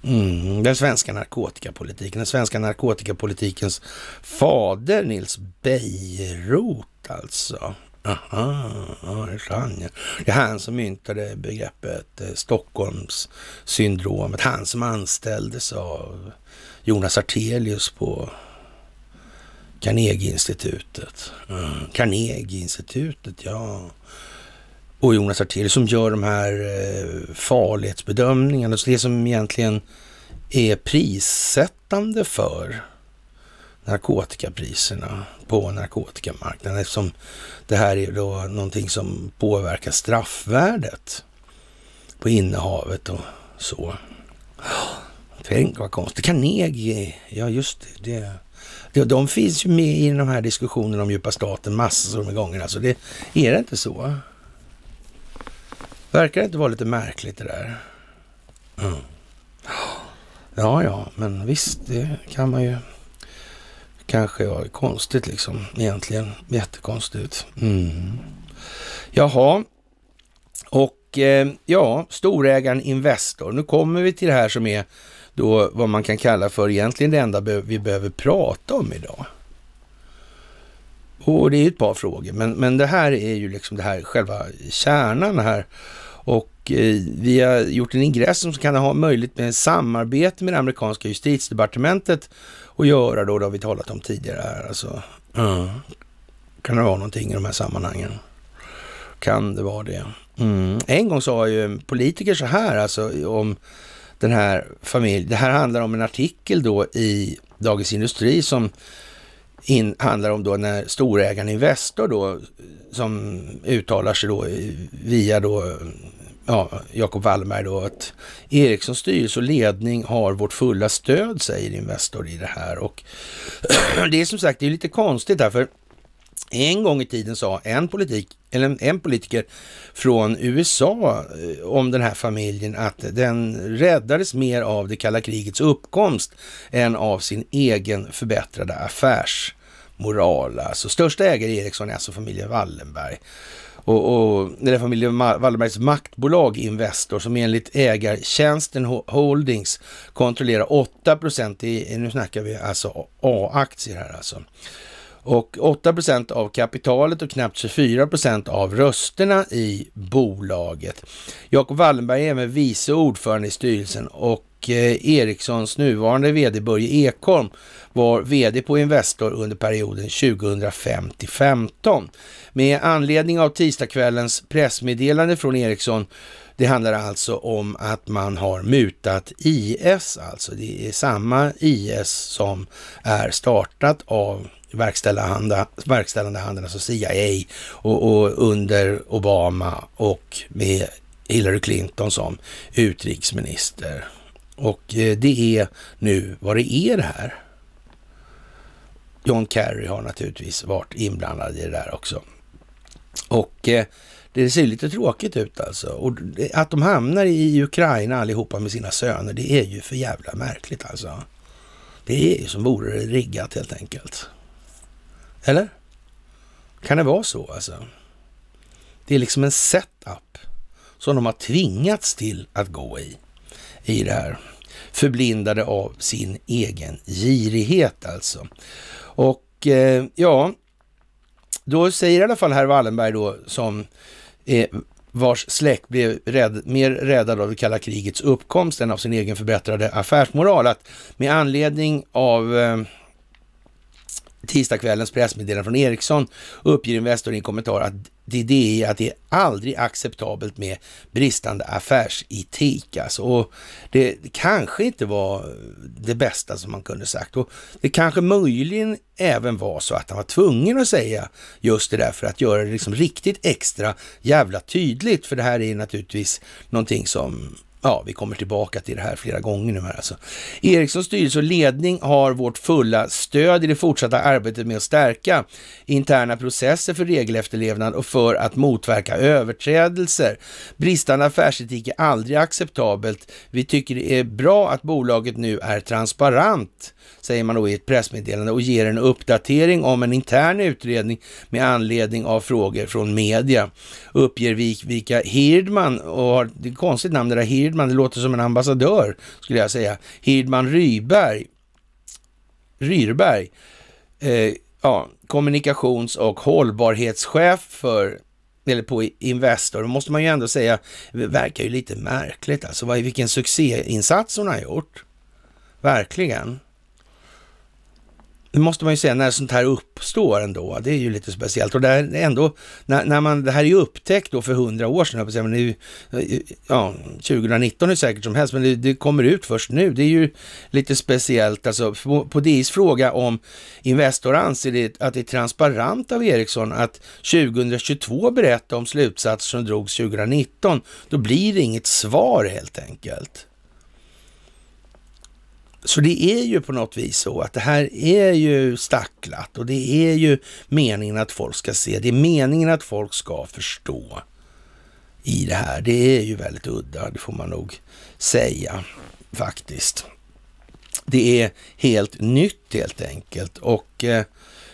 Mm. Den svenska narkotikapolitiken, den svenska narkotikapolitikens fader Nils Bejerot alltså. Aha, det är han Det är han som myntade begreppet eh, Stockholmssyndromet. Han som anställdes av Jonas Artelius på Carnegieinstitutet. Mm. Carnegieinstitutet, ja. Och Jonas Artelius som gör de här eh, farlighetsbedömningarna. Så det som egentligen är prissättande för narkotikapriserna på narkotikamarknaden eftersom det här är då någonting som påverkar straffvärdet på innehavet och så. Tänk vad konstigt. Carnegie, ja just det. det de, de finns ju med i de här diskussionerna om djupa staten massor med gånger. Alltså det är det inte så. Verkar det inte vara lite märkligt det där? Mm. Ja, ja, men visst, det kan man ju kanske var konstigt liksom egentligen. Jättekonstigt. Mm. Jaha, och eh, ja, storägaren Investor. Nu kommer vi till det här som är då vad man kan kalla för egentligen det enda vi behöver prata om idag. Och det är ett par frågor, men, men det här är ju liksom det här själva kärnan här. Och eh, vi har gjort en ingress som kan ha möjligt med samarbete med det amerikanska justitiedepartementet att göra då, det har vi talat om tidigare här alltså. Mm. Kan det vara någonting i de här sammanhangen? Kan det vara det? Mm. En gång sa ju en politiker så här alltså om den här familjen. Det här handlar om en artikel då i Dagens Industri som in, handlar om då när storägaren Investor då, som uttalar sig då via då, ja, Jakob Wallberg då, att Ericssons styrelse och ledning har vårt fulla stöd, säger Investor i det här. Och <clears throat> det är som sagt, det är lite konstigt här, en gång i tiden sa en, politik, eller en politiker från USA eh, om den här familjen att den räddades mer av det kalla krigets uppkomst än av sin egen förbättrade affärsmoral. Alltså största ägare i Ericsson är alltså familjen Wallenberg. Och, och eller familjen Wallenbergs maktbolag Investor som enligt ägartjänsten Holdings kontrollerar 8 procent i, nu snackar vi alltså A-aktier här alltså och 8 procent av kapitalet och knappt 24 procent av rösterna i bolaget. Jacob Wallenberg är även vice ordförande i styrelsen och eh, Ericssons nuvarande vd Börje Ekholm var vd på Investor under perioden 2005 till 2015. Med anledning av tisdagskvällens pressmeddelande från Ericsson det handlar alltså om att man har mutat IS, alltså det är samma IS som är startat av verkställande, verkställande handen, alltså CIA, och, och under Obama och med Hillary Clinton som utrikesminister. Och eh, det är nu vad det är det här. John Kerry har naturligtvis varit inblandad i det där också. Och eh, det ser lite tråkigt ut alltså. Och att de hamnar i Ukraina allihopa med sina söner, det är ju för jävla märkligt alltså. Det är ju som vore det riggat helt enkelt. Eller? Kan det vara så alltså? Det är liksom en setup som de har tvingats till att gå i, i det här. Förblindade av sin egen girighet alltså. Och eh, ja, då säger i alla fall herr Wallenberg då som eh, vars släkt blev rädd, mer räddad av det kalla krigets uppkomst än av sin egen förbättrade affärsmoral, att med anledning av eh, tisdagskvällens pressmeddelande från Ericsson uppger Investor i en kommentar att det, är att det är aldrig acceptabelt med bristande affärsetik. Alltså, och det kanske inte var det bästa som man kunde sagt. Och det kanske möjligen även var så att han var tvungen att säga just det där för att göra det liksom riktigt extra jävla tydligt. För det här är naturligtvis någonting som Ja, vi kommer tillbaka till det här flera gånger nu här alltså. Ericssons styrelse och ledning har vårt fulla stöd i det fortsatta arbetet med att stärka interna processer för regelefterlevnad och för att motverka överträdelser. Bristande affärsetik är aldrig acceptabelt. Vi tycker det är bra att bolaget nu är transparent, säger man då i ett pressmeddelande och ger en uppdatering om en intern utredning med anledning av frågor från media. Uppger Vikvika Hirdman och det är ett konstigt namn det där Hirdman, det låter som en ambassadör skulle jag säga. Hirdman Ryberg, Ryrberg, eh, ja, kommunikations och hållbarhetschef för eller på Investor, då måste man ju ändå säga, det verkar ju lite märkligt alltså. Vilken succéinsats hon har gjort. Verkligen det måste man ju säga, när sånt här uppstår ändå, det är ju lite speciellt. Och där ändå, när, när man, det här är ju upptäckt då för hundra år sedan, men det är ju, ja, 2019 är säkert som helst, men det, det, kommer ut först nu. Det är ju lite speciellt, alltså på, på DIs fråga om Investor anser det, att det är transparent av Ericsson att 2022 berätta om slutsatser som drogs 2019. Då blir det inget svar helt enkelt. Så det är ju på något vis så att det här är ju stacklat och det är ju meningen att folk ska se. Det är meningen att folk ska förstå i det här. Det är ju väldigt udda, det får man nog säga faktiskt. Det är helt nytt helt enkelt och eh,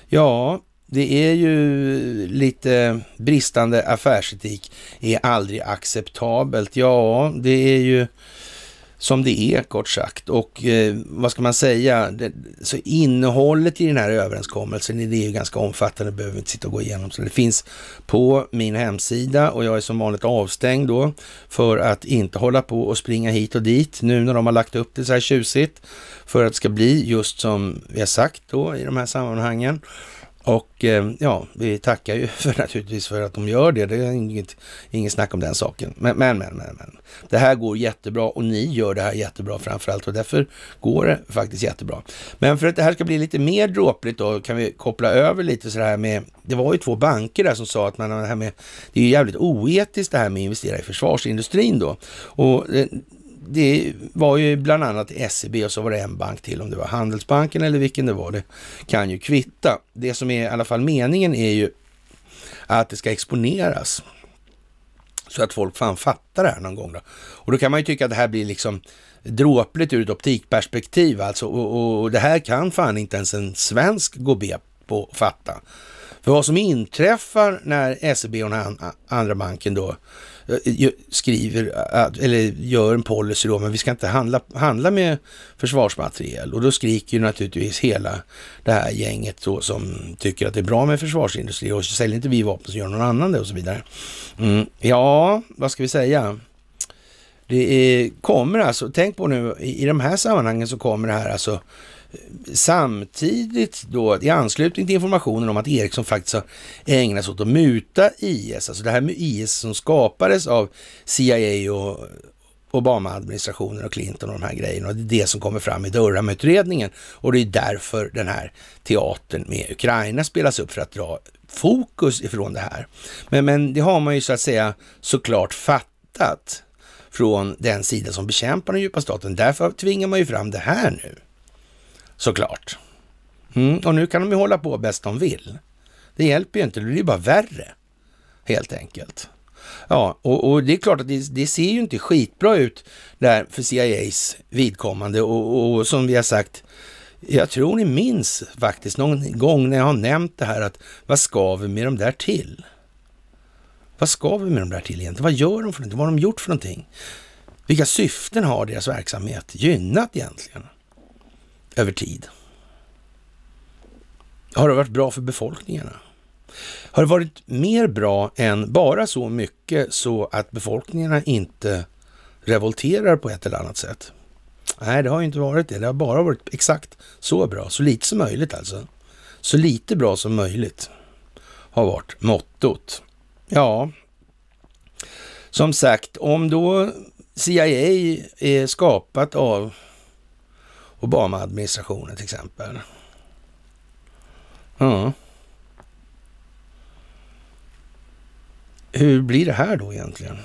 ja, det är ju lite bristande affärsetik är aldrig acceptabelt. Ja, det är ju som det är kort sagt. Och eh, vad ska man säga, det, så innehållet i den här överenskommelsen, det är ju ganska omfattande, behöver vi inte sitta och gå igenom. Så det finns på min hemsida och jag är som vanligt avstängd då för att inte hålla på och springa hit och dit nu när de har lagt upp det så här tjusigt för att det ska bli just som vi har sagt då i de här sammanhangen. Och eh, ja, vi tackar ju <laughs> för naturligtvis för att de gör det. Det är inget, inget snack om den saken. Men, men, men, men, men. Det här går jättebra och ni gör det här jättebra framförallt och därför går det faktiskt jättebra. Men för att det här ska bli lite mer dråpligt då kan vi koppla över lite så här med, det var ju två banker där som sa att man, det här med, det är ju jävligt oetiskt det här med att investera i försvarsindustrin då. Och eh, det var ju bland annat SEB och så var det en bank till, om det var Handelsbanken eller vilken det var, det kan ju kvitta. Det som är i alla fall meningen är ju att det ska exponeras så att folk fan fattar det här någon gång. Då. Och då kan man ju tycka att det här blir liksom dråpligt ur ett optikperspektiv alltså. Och, och, det här kan fan inte ens en svensk gå be på att fatta. För vad som inträffar när SEB och den andra banken då Eh, skriver, eh, eller gör en policy då, men vi ska inte handla, handla med försvarsmateriel. Och då skriker ju naturligtvis hela det här gänget då som tycker att det är bra med försvarsindustri och säljer inte vi vapen så gör någon annan det och så vidare. Mm. Ja, vad ska vi säga? Det är, kommer alltså, tänk på nu, i, i de här sammanhangen så kommer det här alltså Samtidigt då, i anslutning till informationen om att Ericsson faktiskt har ägnat sig åt att muta IS, alltså det här med IS som skapades av CIA och Obama-administrationen och Clinton och de här grejerna. det är det som kommer fram i Durham-utredningen och det är därför den här teatern med Ukraina spelas upp för att dra fokus ifrån det här. Men, men det har man ju så att säga såklart fattat från den sida som bekämpar den djupa staten. Därför tvingar man ju fram det här nu såklart. Mm, och nu kan de ju hålla på bäst de vill. Det hjälper ju inte, det blir bara värre helt enkelt. Ja, och, och, det är klart att det, det, ser ju inte skitbra ut där för CIAs vidkommande och, och, som vi har sagt, jag tror ni minns faktiskt någon gång när jag har nämnt det här att vad ska vi med de där till? Vad ska vi med de där till egentligen? Vad gör de för någonting? Vad har de gjort för någonting? Vilka syften har deras verksamhet gynnat egentligen? över tid? Har det varit bra för befolkningarna? Har det varit mer bra än bara så mycket så att befolkningarna inte revolterar på ett eller annat sätt? Nej, det har ju inte varit det. Det har bara varit exakt så bra, så lite som möjligt alltså. Så lite bra som möjligt har varit mottot. Ja, som sagt, om då CIA är skapat av Obama-administrationen till exempel. Ja. Hur blir det här då egentligen?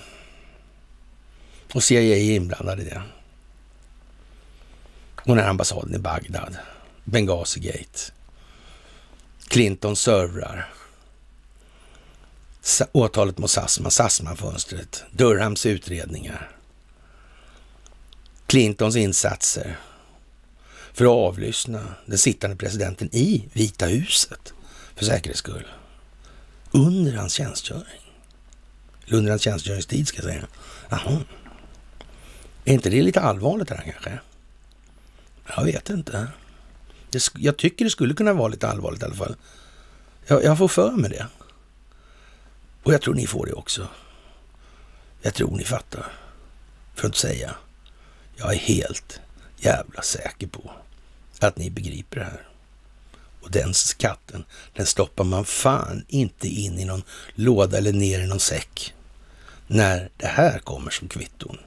Och CIA är inblandad i det. Och den här ambassaden i Bagdad. Benghazi-gate. Clintons servrar. Sa åtalet mot Sassman, Sassman-fönstret. Durhams utredningar. Clintons insatser för att avlyssna den sittande presidenten i Vita huset för säkerhets skull. Under hans tjänstgöring. Eller Under hans tjänstgöringstid ska jag säga. Jaha. Är inte det lite allvarligt det här kanske? Jag vet inte. jag tycker det skulle kunna vara lite allvarligt i alla fall. jag får för mig det. Och jag tror ni får det också. Jag tror ni fattar. För att inte säga, jag är helt jävla säker på att ni begriper det här. Och den skatten, den stoppar man fan inte in i någon låda eller ner i någon säck. När det här kommer som kvitton.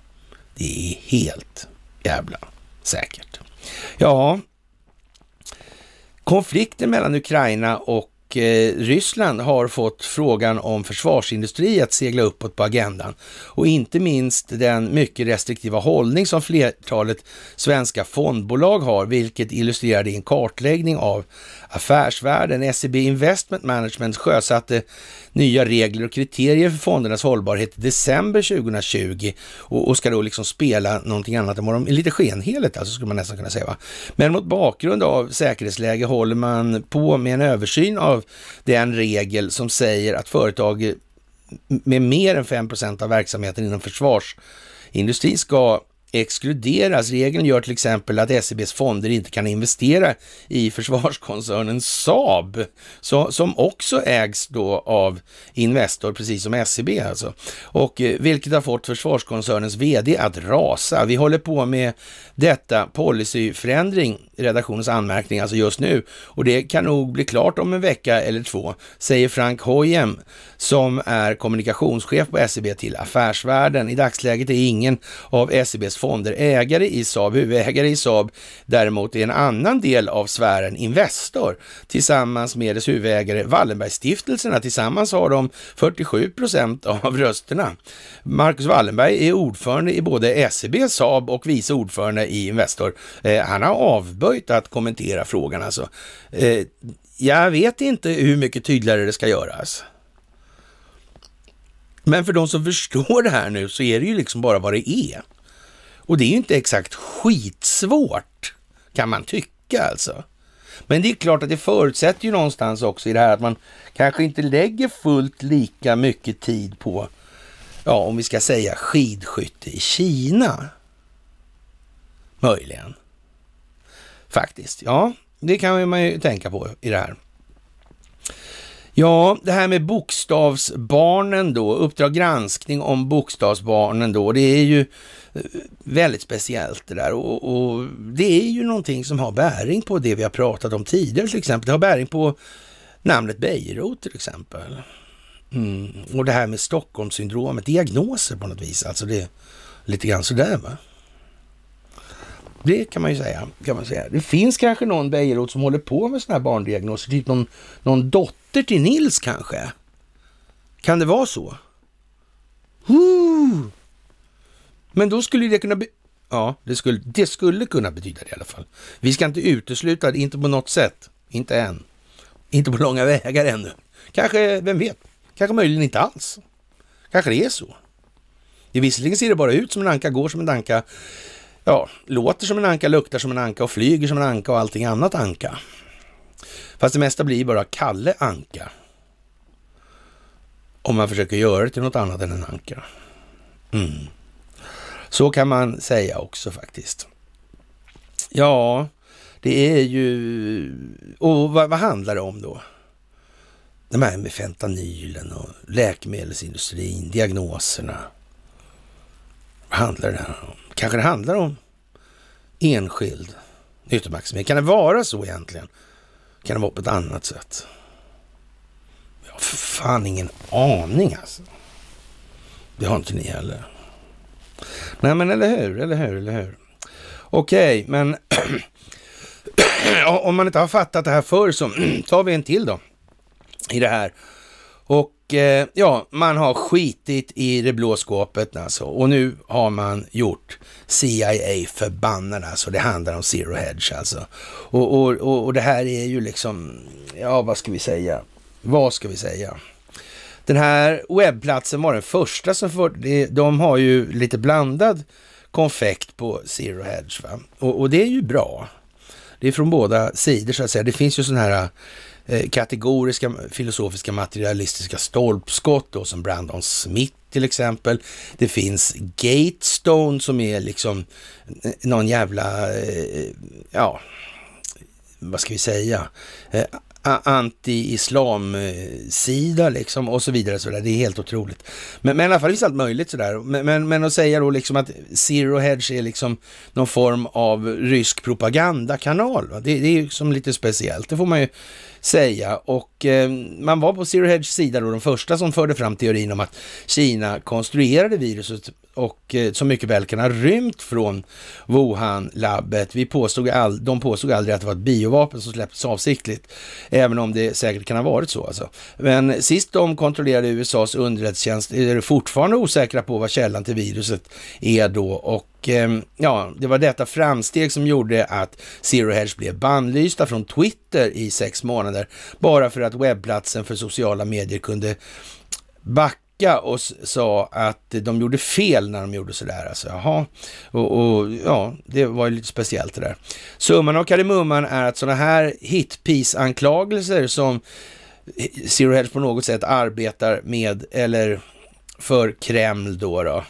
Det är helt jävla säkert. Ja, konflikten mellan Ukraina och Eh, Ryssland har fått frågan om försvarsindustri att segla uppåt på agendan. Och inte minst den mycket restriktiva hållning som flertalet svenska fondbolag har, vilket illustrerade i en kartläggning av affärsvärlden. SEB Investment Management sjösatte nya regler och kriterier för fondernas hållbarhet i december 2020 och, och ska då liksom spela någonting annat än vad de, är. lite skenheligt alltså skulle man nästan kunna säga. Va? Men mot bakgrund av säkerhetsläge håller man på med en översyn av den regel som säger att företag med mer än 5 av verksamheten inom försvarsindustrin ska exkluderas. Regeln gör till exempel att SEBs fonder inte kan investera i försvarskoncernen Saab, så, som också ägs då av Investor, precis som SEB alltså. Och eh, vilket har fått försvarskoncernens VD att rasa. Vi håller på med detta policyförändring, redaktionens anmärkning, alltså just nu. Och det kan nog bli klart om en vecka eller två, säger Frank Hojem, som är kommunikationschef på SEB till Affärsvärlden. I dagsläget är ingen av SEBs Sveriges fonder. Ägare i Saab, huvudägare i Saab däremot är en annan del av sfären Investor tillsammans med dess huvudägare Wallenbergstiftelserna. Tillsammans har de 47 procent av rösterna. Marcus Wallenberg är ordförande i både SEB, Saab och vice ordförande i Investor. Eh, han har avböjt att kommentera frågan alltså. Eh, jag vet inte hur mycket tydligare det ska göras. Men för de som förstår det här nu så är det ju liksom bara vad det är. Och det är ju inte exakt skitsvårt, kan man tycka alltså. Men det är klart att det förutsätter ju någonstans också i det här att man kanske inte lägger fullt lika mycket tid på, ja, om vi ska säga skidskytte i Kina. Möjligen. Faktiskt, ja, det kan man ju tänka på i det här. Ja, det här med bokstavsbarnen då, Uppdrag granskning om bokstavsbarnen då, det är ju väldigt speciellt det där och, och, det är ju någonting som har bäring på det vi har pratat om tidigare till exempel. Det har bäring på namnet Beirut till exempel. Mm. Och det här med Stockholmssyndromet, diagnoser på något vis, alltså det är lite grann sådär va. Det kan man ju säga. Kan man säga. Det finns kanske någon Bejerot som håller på med sådana här barndiagnoser, typ någon, någon dotter till Nils kanske. Kan det vara så? Woo! Men då skulle det kunna... Be- ja, det skulle, det skulle kunna betyda det i alla fall. Vi ska inte utesluta det, inte på något sätt. Inte än. Inte på långa vägar ännu. Kanske, vem vet? Kanske möjligen inte alls. Kanske det är så. Det visserligen ser det bara ut som en anka, går som en anka, ja, låter som en anka, luktar som en anka och flyger som en anka och allting annat anka. Fast det mesta blir bara Kalle Anka. Om man försöker göra det till något annat än en anka. Mm. Så kan man säga också faktiskt. Ja, det är ju... Och vad, vad handlar det om då? De här med fentanylen och läkemedelsindustrin, diagnoserna. Vad handlar det här om? Kanske det handlar om enskild nyttomaximering. Kan det vara så egentligen? Kan det vara på ett annat sätt? Jag har för fan ingen aning alltså. Det har inte ni heller. Nej men eller hur, eller hur, eller hur. Okej, okay, men <clears throat> om man inte har fattat det här förr så <clears throat> tar vi en till då i det här. Och eh, ja, man har skitit i det blå skåpet alltså. Och nu har man gjort CIA förbannade alltså. Det handlar om Zero Hedge alltså. Och, och, och, och det här är ju liksom, ja vad ska vi säga? Vad ska vi säga? Den här webbplatsen var den första som för, de har ju lite blandad konfekt på Zero Hedge. Va? Och, och, det är ju bra. Det är från båda sidor så att säga. Det finns ju sådana här eh, kategoriska, filosofiska, materialistiska stolpskott då, som Brandon Smith till exempel. Det finns Gatestone som är liksom eh, någon jävla, eh, ja, vad ska vi säga, anti-islam-sida liksom och så vidare. Så där. Det är helt otroligt. Men, men i alla fall finns allt möjligt sådär. Men, men, men att säga då liksom att Zero Hedge är liksom någon form av rysk propagandakanal, va? Det, det är ju som liksom lite speciellt. Det får man ju säga. Och eh, man var på Zero Hedge sida då, de första som förde fram teorin om att Kina konstruerade viruset och eh, som mycket väl kan ha rymt från Wuhan-labbet. påstod de påstod aldrig att det var ett biovapen som släpptes avsiktligt, även om det säkert kan ha varit så alltså. Men sist de kontrollerade USAs underrättelsetjänst är de fortfarande osäkra på vad källan till viruset är då och Ehm, ja, det var detta framsteg som gjorde att Zero Hedge blev bannlysta från Twitter i sex månader, bara för att webbplatsen för sociala medier kunde backa och sa att de gjorde fel när de gjorde sådär. Alltså, jaha, och, och ja, det var ju lite speciellt det där. Summan av kardemumman är att sådana här hitpiece-anklagelser som Zero Hedge på något sätt arbetar med, eller för Kreml då, då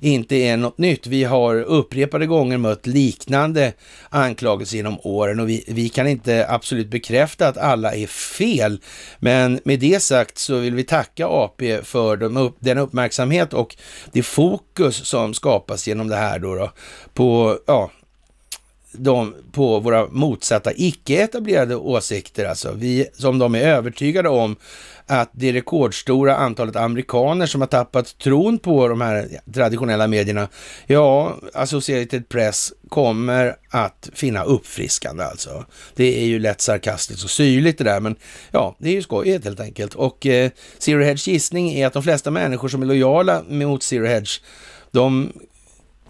inte är något nytt. Vi har upprepade gånger mött liknande anklagelser genom åren och vi, vi kan inte absolut bekräfta att alla är fel. Men med det sagt så vill vi tacka AP för de, den uppmärksamhet och det fokus som skapas genom det här då, då på ja, de på våra motsatta icke-etablerade åsikter, alltså, vi, som de är övertygade om att det rekordstora antalet amerikaner som har tappat tron på de här traditionella medierna, ja, Associated Press kommer att finna uppfriskande alltså. Det är ju lätt sarkastiskt och syrligt det där, men ja, det är ju skojigt helt enkelt. Och eh, Zero Hedge gissning är att de flesta människor som är lojala mot Zero Hedge de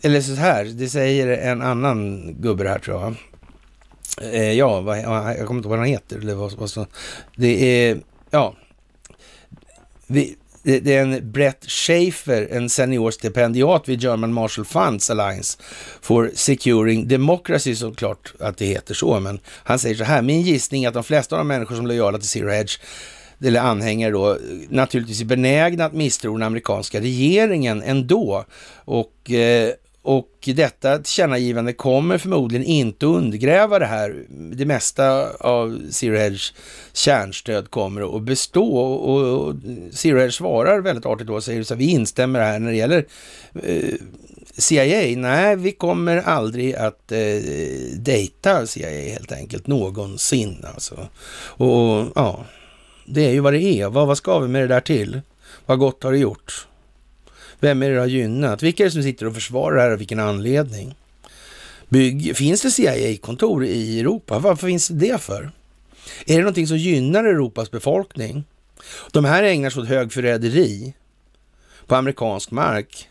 eller så här, det säger en annan gubbe här tror jag. Eh, ja, vad, jag kommer inte ihåg vad han heter. Eller vad, vad så. Det är, ja. Vi, det, är en Brett Schaefer, en senior stipendiat vid German Marshall Funds Alliance for Securing Democracy, såklart att det heter så, men han säger så här, min gissning är att de flesta av de människor som är lojala till Zero Hedge eller anhängare då, naturligtvis är benägna att misstro den amerikanska regeringen ändå. Och eh, och detta tillkännagivande kommer förmodligen inte undergräva det här. Det mesta av Zero Hedge kärnstöd kommer att bestå och Zero Hedge svarar väldigt artigt då och säger så här, vi instämmer här när det gäller eh, CIA. Nej, vi kommer aldrig att eh, dejta CIA helt enkelt någonsin alltså. Och ja, det är ju vad det är. Vad, vad ska vi med det där till? Vad gott har det gjort? Vem är det det har gynnat? Vilka är det som sitter och försvarar det här och vilken anledning? Bygg, finns det CIA-kontor i Europa? Varför finns det, för? Är det någonting som gynnar Europas befolkning? De här ägnar sig åt högförräderi på amerikansk mark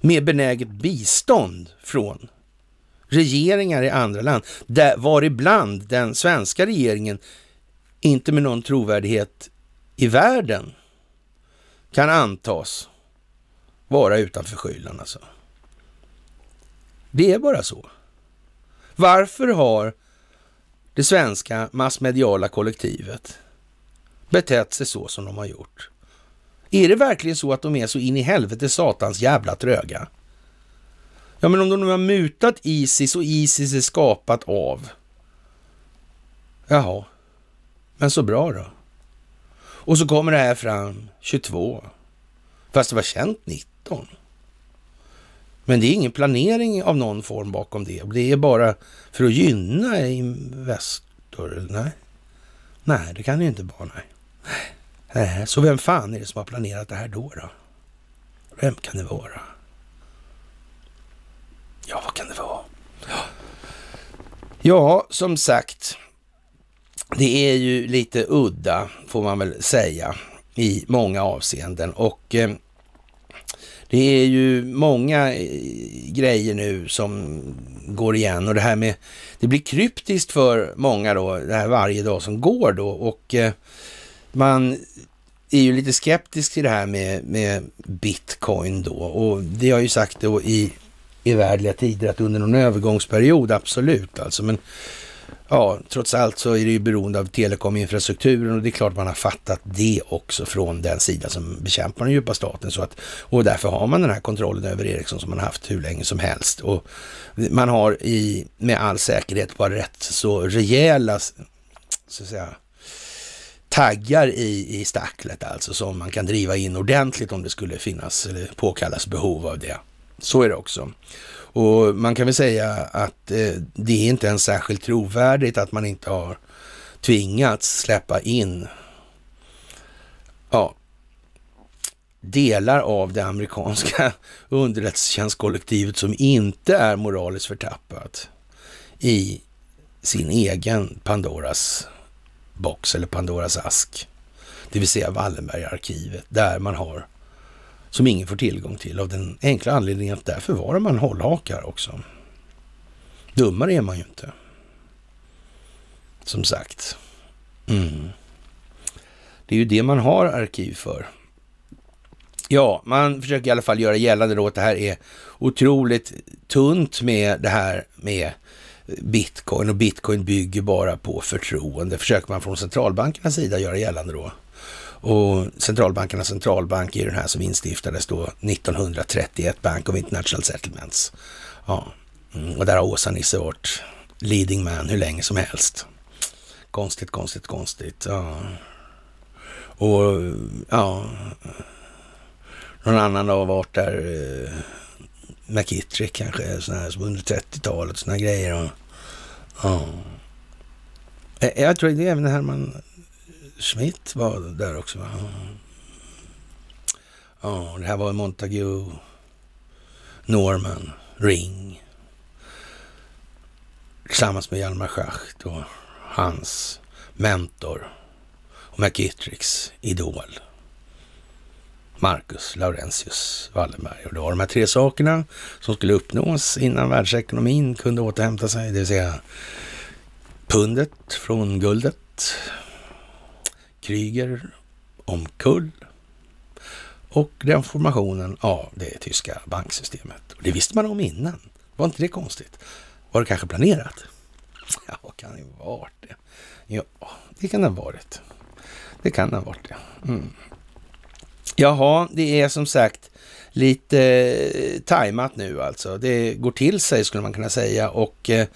med benäget bistånd från regeringar i andra land, där, varibland den svenska regeringen inte med någon trovärdighet i världen kan antas vara utan förskyllan alltså. Det är bara så. Varför har det svenska massmediala kollektivet betett sig så som de har gjort? Är det verkligen så att de är så in i helvete satans jävla tröga? Ja, men om de nu har mutat Isis och Isis är skapat av... Jaha, men så bra då. Och så kommer det här fram 22, fast det var känt 19. Men det är ingen planering av någon form bakom det. Det är bara för att gynna Investor. Nej, nej det kan det ju inte vara. Nej. nej. Så vem fan är det som har planerat det här då? då? Vem kan det vara? Ja, vad kan det vara? ja som sagt, det är ju lite udda, får man väl säga, i många avseenden. Och eh, det är ju många eh, grejer nu som går igen och det här med, det blir kryptiskt för många då, det här varje dag som går då och eh, man är ju lite skeptisk till det här med, med bitcoin då och det har ju sagt då i evärdliga tider att under någon övergångsperiod, absolut alltså, men Ja, trots allt så är det ju beroende av telekominfrastrukturen och det är klart man har fattat det också från den sida som bekämpar den djupa staten. Så att, och därför har man den här kontrollen över Ericsson som man har haft hur länge som helst. Och man har i, med all säkerhet bara rätt så rejäla så att säga, taggar i, i stacklet alltså som man kan driva in ordentligt om det skulle finnas eller påkallas behov av det. Så är det också. Och man kan väl säga att eh, det är inte ens särskilt trovärdigt att man inte har tvingats släppa in ja, delar av det amerikanska <laughs> underrättelsetjänstkollektivet som inte är moraliskt förtappat i sin egen Pandoras box eller Pandoras ask. Det vill säga Wallenbergarkivet där man har som ingen får tillgång till av den enkla anledningen att där förvarar man hållhakar också. Dummare är man ju inte. Som sagt. Mm. Det är ju det man har arkiv för. Ja, man försöker i alla fall göra gällande då att det här är otroligt tunt med det här med bitcoin och bitcoin bygger bara på förtroende, försöker man från centralbankernas sida göra gällande då. Och centralbankernas centralbank är den här som instiftades då 1931, Bank of International Settlements. Ja, mm, och där har Åsa-Nisse varit leading man hur länge som helst. Konstigt, konstigt, konstigt. Ja. Och ja, någon annan har varit där, eh, McKittrick kanske, sån här, under 30-talet sådana grejer. Och, ja. Eh, jag tror det är även det här man Schmidt var där också. Va? Ja, det här var Montague, Norman, Ring. Tillsammans med Hjalmar Schacht och hans mentor och McGittricks idol. Marcus Laurentius Wallenberg. Och det var de här tre sakerna som skulle uppnås innan världsekonomin kunde återhämta sig, det vill säga pundet från guldet, Kryger omkull. Och den formationen, av det tyska banksystemet. Och det visste man om innan. Var inte det konstigt? Var det kanske planerat? <laughs> Ja, kan det ha varit det? Ja, det kan det ha varit. Det kan det ha varit det. Mm. Jaha, det är som sagt lite eh, tajmat nu alltså. Det går till sig skulle man kunna säga och eh,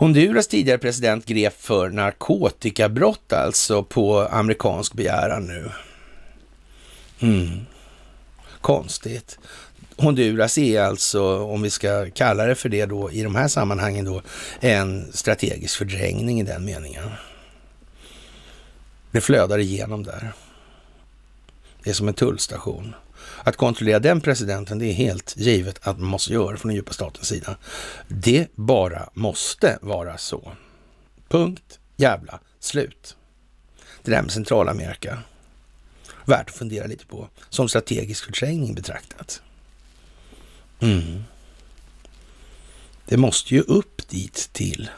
Honduras tidigare president grep för narkotikabrott alltså på amerikansk begäran nu. Mm. Konstigt. Honduras är alltså, om vi ska kalla det för det då i de här sammanhangen då, en strategisk fördrängning i den meningen. Det flödar igenom där. Det är som en tullstation. Att kontrollera den presidenten, det är helt givet att man måste göra från den djupa statens sida. Det bara måste vara så. Punkt jävla slut. Det där med Centralamerika, värt att fundera lite på, som strategisk förträngning betraktat. Mm. Det måste ju upp dit till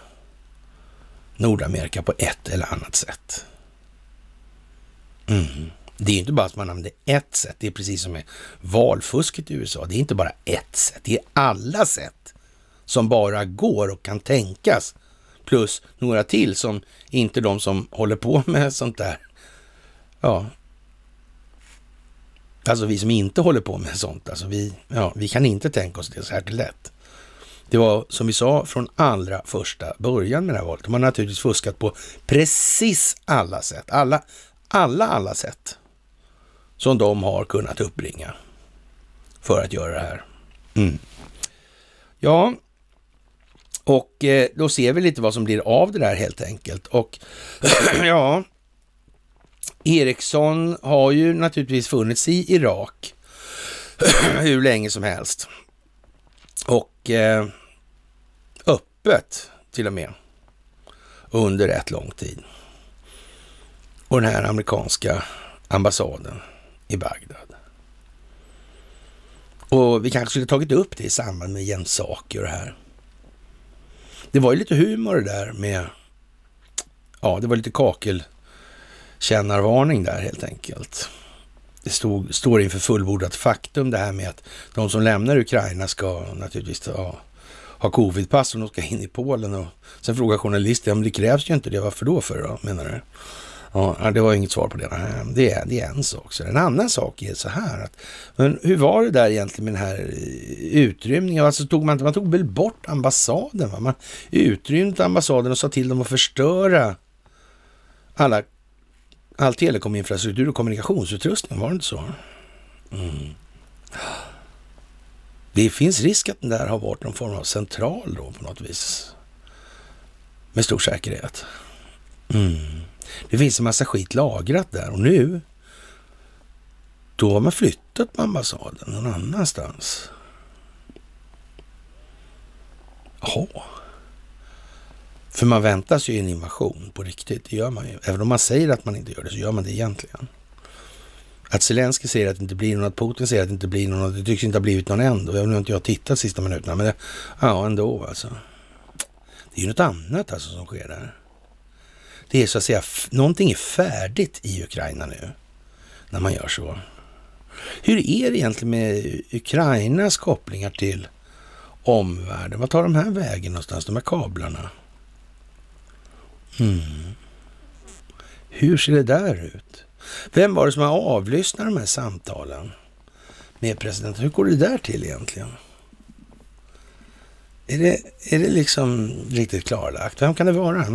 Nordamerika på ett eller annat sätt. Mm. Det är inte bara att man använder ett sätt, det är precis som med valfusket i USA. Det är inte bara ett sätt, det är alla sätt som bara går och kan tänkas. Plus några till som inte de som håller på <laughs> med sånt där. Ja. Alltså vi som inte håller på med sånt, alltså vi, ja, vi kan inte tänka oss det särskilt lätt. Det var som vi sa från allra första början med det här valet. De har naturligtvis fuskat på precis alla sätt. Alla, alla, alla sätt som de har kunnat uppbringa för att göra det här. Mm. Ja, och eh, då ser vi lite vad som blir av det där helt enkelt. Och <clears throat> ja, Ericsson har ju naturligtvis funnits i Irak <clears throat> hur länge som helst. Och eh, öppet till och med under rätt lång tid. Och den här amerikanska ambassaden i Bagdad. Och vi kanske skulle tagit upp det i samband med Jens Saki och det här. Det var ju lite humor det där med, ja det var lite kakelkännarvarning där helt enkelt. Det stod, står inför fullbordat faktum det här med att de som lämnar Ukraina ska naturligtvis ja, ha covidpass om de ska in i Polen. Och sen frågar journalisten, ja, men det krävs ju inte det, varför då för då menar du? Ja, det var inget svar på det. Eh, det är, det är en sak. en annan sak är så här att, men hur var det där egentligen med den här eh, utrymningen? Alltså tog man, man tog väl bort ambassaden? Va? Man utrymde ambassaden och sa till dem att förstöra alla, all telekominfrastruktur och kommunikationsutrustning. Var det inte så? Mm. Det finns risk att den där har varit någon form av central då på något vis. Med stor säkerhet. Mm. Det finns en massa skit lagrat där och nu, då har man flyttat på ambassaden någon annanstans. Jaha. För man väntas ju en invasion på riktigt, det gör man ju. Även om man säger att man inte gör det så gör man det egentligen. Att Zelensky säger att det inte blir någon, att Putin säger att det inte blir någon, det tycks inte ha blivit någon än. Jag har inte jag tittat sista minuterna, men det, ja, ändå alltså. Det är ju något annat alltså som sker där. Det är så att säga, någonting är färdigt i Ukraina nu, när man gör så. Hur är det egentligen med Ukrainas kopplingar till omvärlden? Vad tar de här vägen någonstans, de här kablarna? Mm. Hur ser det där ut? Vem var det som har avlyssnat de här samtalen med presidenten? Hur går det där till egentligen? Är det, är det liksom riktigt klarlagt? Vem kan det vara?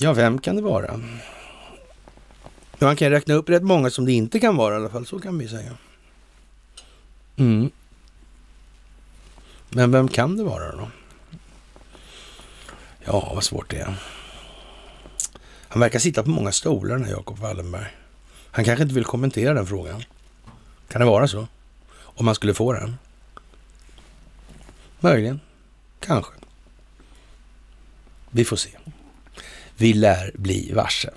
Ja, vem kan det vara? Man kan räkna upp rätt många som det inte kan vara i alla fall, så kan vi säga. Mm. Men vem kan det vara då? Ja, vad svårt det är. Han verkar sitta på många stolar, den här Jakob Wallenberg. Han kanske inte vill kommentera den frågan. Kan det vara så? Om man skulle få den? Möjligen. Kanske. Vi får se vi lär bli varse.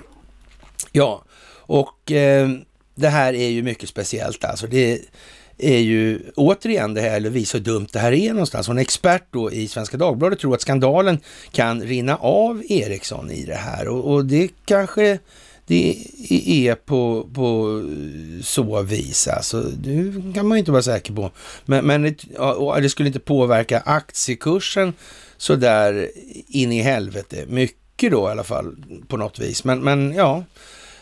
Ja, och eh, det här är ju mycket speciellt alltså. Det är ju återigen det här, eller visar hur dumt det här är någonstans. Och en expert då i Svenska Dagbladet tror att skandalen kan rinna av Eriksson i det här och, och det kanske det är på, på så vis alltså. Det kan man ju inte vara säker på. Men, men det, det skulle inte påverka aktiekursen så där in i helvete mycket tycker då i alla fall på något vis. Men, men ja,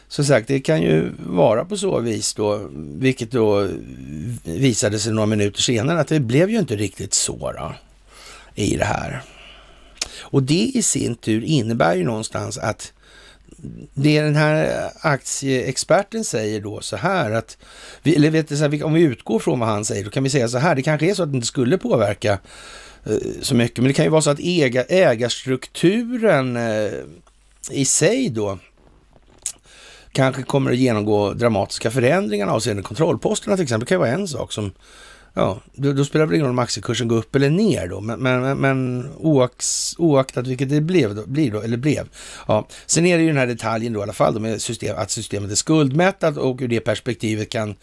som sagt, det kan ju vara på så vis då, vilket då visade sig några minuter senare att det blev ju inte riktigt så då, i det här. Och det i sin tur innebär ju någonstans att det den här aktieexperten säger då så här att, eller vet du, om vi utgår från vad han säger, då kan vi säga så här, det kanske är så att det inte skulle påverka Eh, så mycket. Men det kan ju vara så att äga, ägarstrukturen eh, i sig då kanske kommer att genomgå dramatiska förändringar avseende kontrollposterna till exempel. Det kan ju vara en sak som ja, då, då, spelar det ingen roll om aktiekursen går upp eller ner då, men, men, men oaks, oaktat vilket det blev då, blir då, eller blev. Ja. Sen är det ju den här detaljen då i alla fall, då med system, att systemet är skuldmättat och ur det perspektivet kan,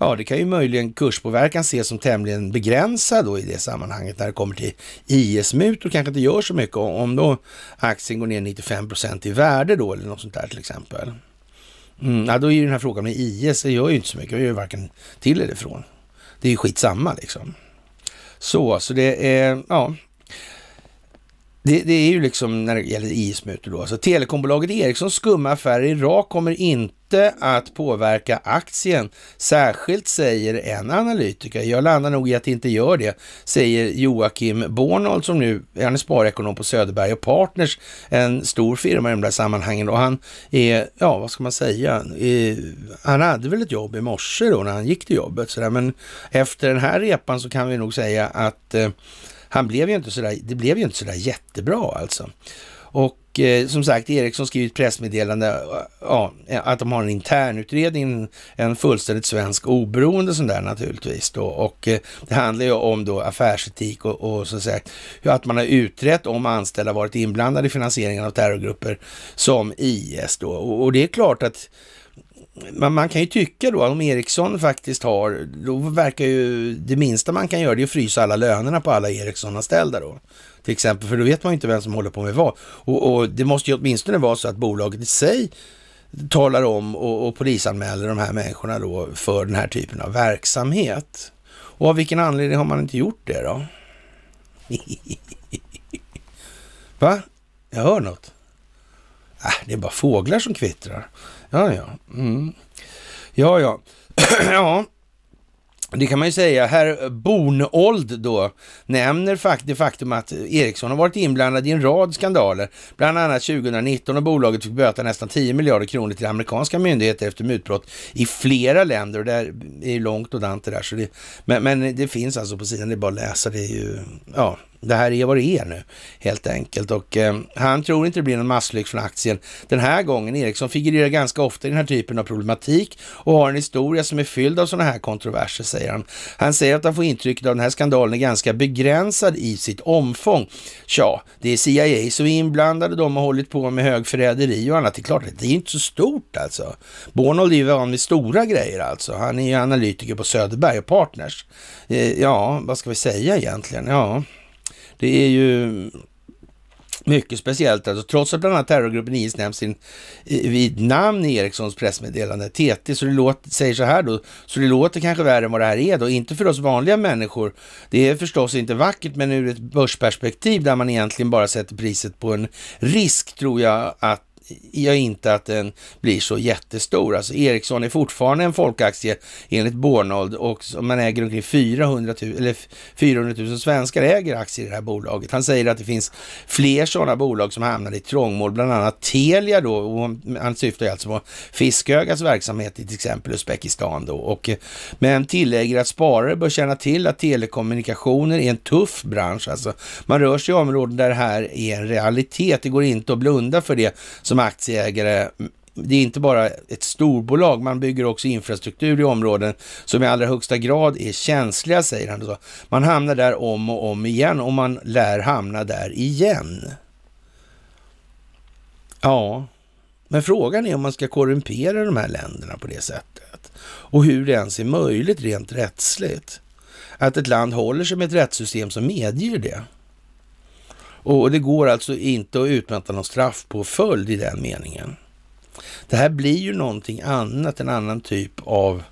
ja, det kan ju möjligen kurspåverkan ses som tämligen begränsad då i det sammanhanget när det kommer till IS-mutor kanske inte gör så mycket om då aktien går ner 95 i värde då eller något sånt där till exempel. Mm, ja, då är ju den här frågan med IS, det gör ju inte så mycket, det gör ju varken till eller från. Det är ju skitsamma liksom. Så, så det är, ja, det, det, är ju liksom när det gäller ismutor då. Alltså, telekombolaget Ericsson skumma affärer i Irak kommer inte att påverka aktien. Särskilt säger en analytiker. Jag landar nog i att det inte gör det, säger Joakim Bornold som nu han är sparekonom på Söderberg och Partners, en stor firma i de där sammanhangen. Och han är, ja vad ska man säga, han hade väl ett jobb i morse då när han gick till jobbet. Så där. Men efter den här repan så kan vi nog säga att eh, han blev ju inte så där, det blev ju inte sådär jättebra alltså. Och eh, som sagt, Eriksson skriver ett pressmeddelande eh, ja, att de har en internutredning, en fullständigt svensk oberoende sån där naturligtvis. Då. Och eh, det handlar ju om då affärsetik och, och så att säga, att man har utrett om anställda varit inblandade i finansieringen av terrorgrupper som IS då. Och, och det är klart att man, man, kan ju tycka då, om Ericsson faktiskt har, då verkar ju det minsta man kan göra det är att frysa alla lönerna på alla Ericsson-anställda då. Till exempel, för då vet man ju inte vem som håller på med vad. Och, och, det måste ju åtminstone vara så att bolaget i sig talar om och, och polisanmäler de här människorna då för den här typen av verksamhet. Och av vilken anledning har man inte gjort det då? <laughs> Va? Jag hör något. Äh, det är bara fåglar som kvittrar. Ja, ja. Mm. Ja, ja. <clears throat> ja. Det kan man ju säga. Herr Bornold då nämner det faktum att Ericsson har varit inblandad i en rad skandaler, bland annat 2019 och bolaget fick böta nästan 10 miljarder kronor till amerikanska myndigheter efter mutbrott i flera länder och där är långt och dant det där. Så det, men, men, det finns alltså på sidan, det är bara att läsa. Det är ju, ja, det här är vad det är nu helt enkelt. Och eh, han tror inte det blir någon masslyck från aktien den här gången. Ericsson figurerar ganska ofta i den här typen av problematik och har en historia som är fylld av sådana här kontroverser, säger han. Han säger att han får intrycket av att den här skandalen är ganska begränsad i sitt omfång. Tja, det är CIA som är inblandade, de har hållit på med högförräderi och annat. Det är klart, det är inte så stort alltså. Bornold är ju van vid stora grejer alltså. Han är ju analytiker på Söderberg och Partners. Eh, ja, vad ska vi säga egentligen? Ja... Det är ju mycket speciellt. Alltså, trots att bland annat terrorgruppen IS nämns in, vid namn i Erikssons pressmeddelande, TT, så det låter, säger så här då, så det låter kanske värre än vad det här är då. Inte för oss vanliga människor. Det är förstås inte vackert, men ur ett börsperspektiv där man egentligen bara sätter priset på en risk tror jag att jag inte att den blir så jättestor. Alltså Ericsson är fortfarande en folkaktie enligt Bornold och man äger omkring 400 000, eller 400 000 svenskar äger aktier i det här bolaget. Han säger att det finns fler sådana bolag som hamnar i trångmål, bland annat Telia då. Och han syftar alltså på Fiskögas verksamhet i till exempel Uzbekistan då. Och, eh, men tillägger att sparare bör känna till att telekommunikationer är en tuff bransch. Alltså man rör sig i områden där det här är en realitet. Det går inte att blunda för det som som aktieägare. Det är inte bara ett storbolag, man bygger också infrastruktur i områden som i allra högsta grad är känsliga, säger han. man hamnar där om och om igen och man lär hamna där igen. Ja, men frågan är om man ska korrumpera de här länderna på det sättet och hur det ens är möjligt rent rättsligt. Att ett land håller sig med ett rättssystem som medger det. Och det går alltså inte att utmäta någon straffpåföljd i den meningen. Det här blir ju någonting annat, en annan typ av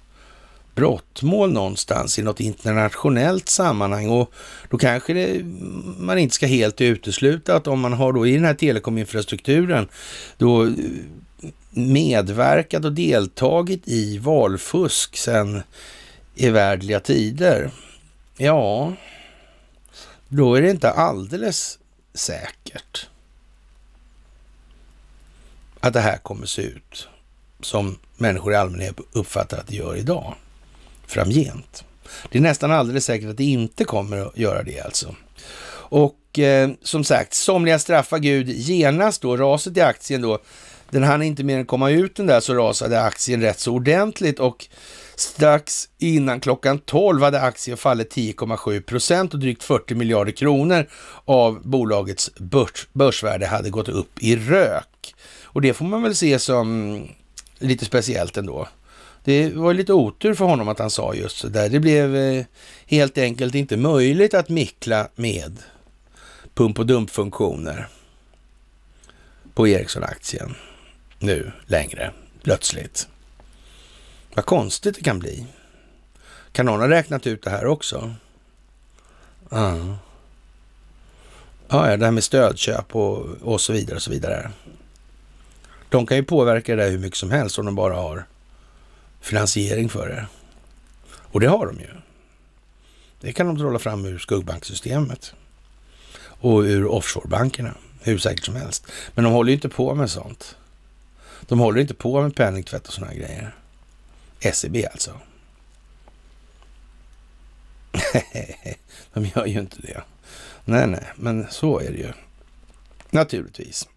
brottmål någonstans i något internationellt sammanhang och då kanske det, man inte ska helt utesluta att om man har då i den här telekominfrastrukturen då eh, medverkat och deltagit i valfusk sedan evärdliga tider. Ja, då är det inte alldeles säkert att det här kommer se ut som människor i allmänhet uppfattar att det gör idag, framgent. Det är nästan alldeles säkert att det inte kommer att göra det alltså. Och eh, som sagt, somliga straffar Gud genast då, raset i aktien då, den hann inte mer än komma ut den där så rasade aktien rätt så ordentligt och Strax innan klockan 12 hade aktien fallit 10,7 procent och drygt 40 miljarder kronor av bolagets börs, börsvärde hade gått upp i rök. Och det får man väl se som lite speciellt ändå. Det var lite otur för honom att han sa just så där. Det blev eh, helt enkelt inte möjligt att mickla med pump och dumpfunktioner på Ericsson-aktien nu längre plötsligt. Vad konstigt det kan bli. Kan någon ha räknat ut det här också? Ja. Uh. Ah, ja, det här med stödköp och, och så vidare och så vidare. De kan ju påverka det där hur mycket som helst om de bara har finansiering för det. Och det har de ju. Det kan de trolla fram ur skuggbanksystemet och ur offshorebankerna hur säkert som helst. Men de håller ju inte på med sånt. De håller inte på med penningtvätt och sådana grejer. SEB alltså. Nej, <laughs> de gör ju inte det. Nej, nej, men så är det ju. Naturligtvis.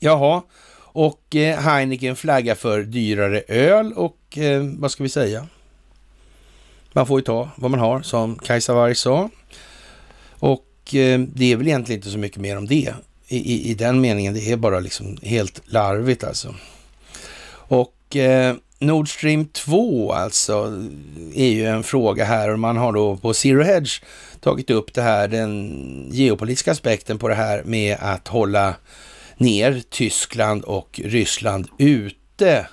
Jaha, och eh, Heineken flaggar för dyrare öl och eh, vad ska vi säga? Man får ju ta vad man har, som Kajsa Warg sa. Och eh, det är väl egentligen inte så mycket mer om det i, i, i den meningen. Det är bara liksom helt larvigt alltså. Och eh, Nord Stream 2 alltså är ju en fråga här och man har då på Zero Hedge tagit upp det här, den geopolitiska aspekten på det här med att hålla ner Tyskland och Ryssland ute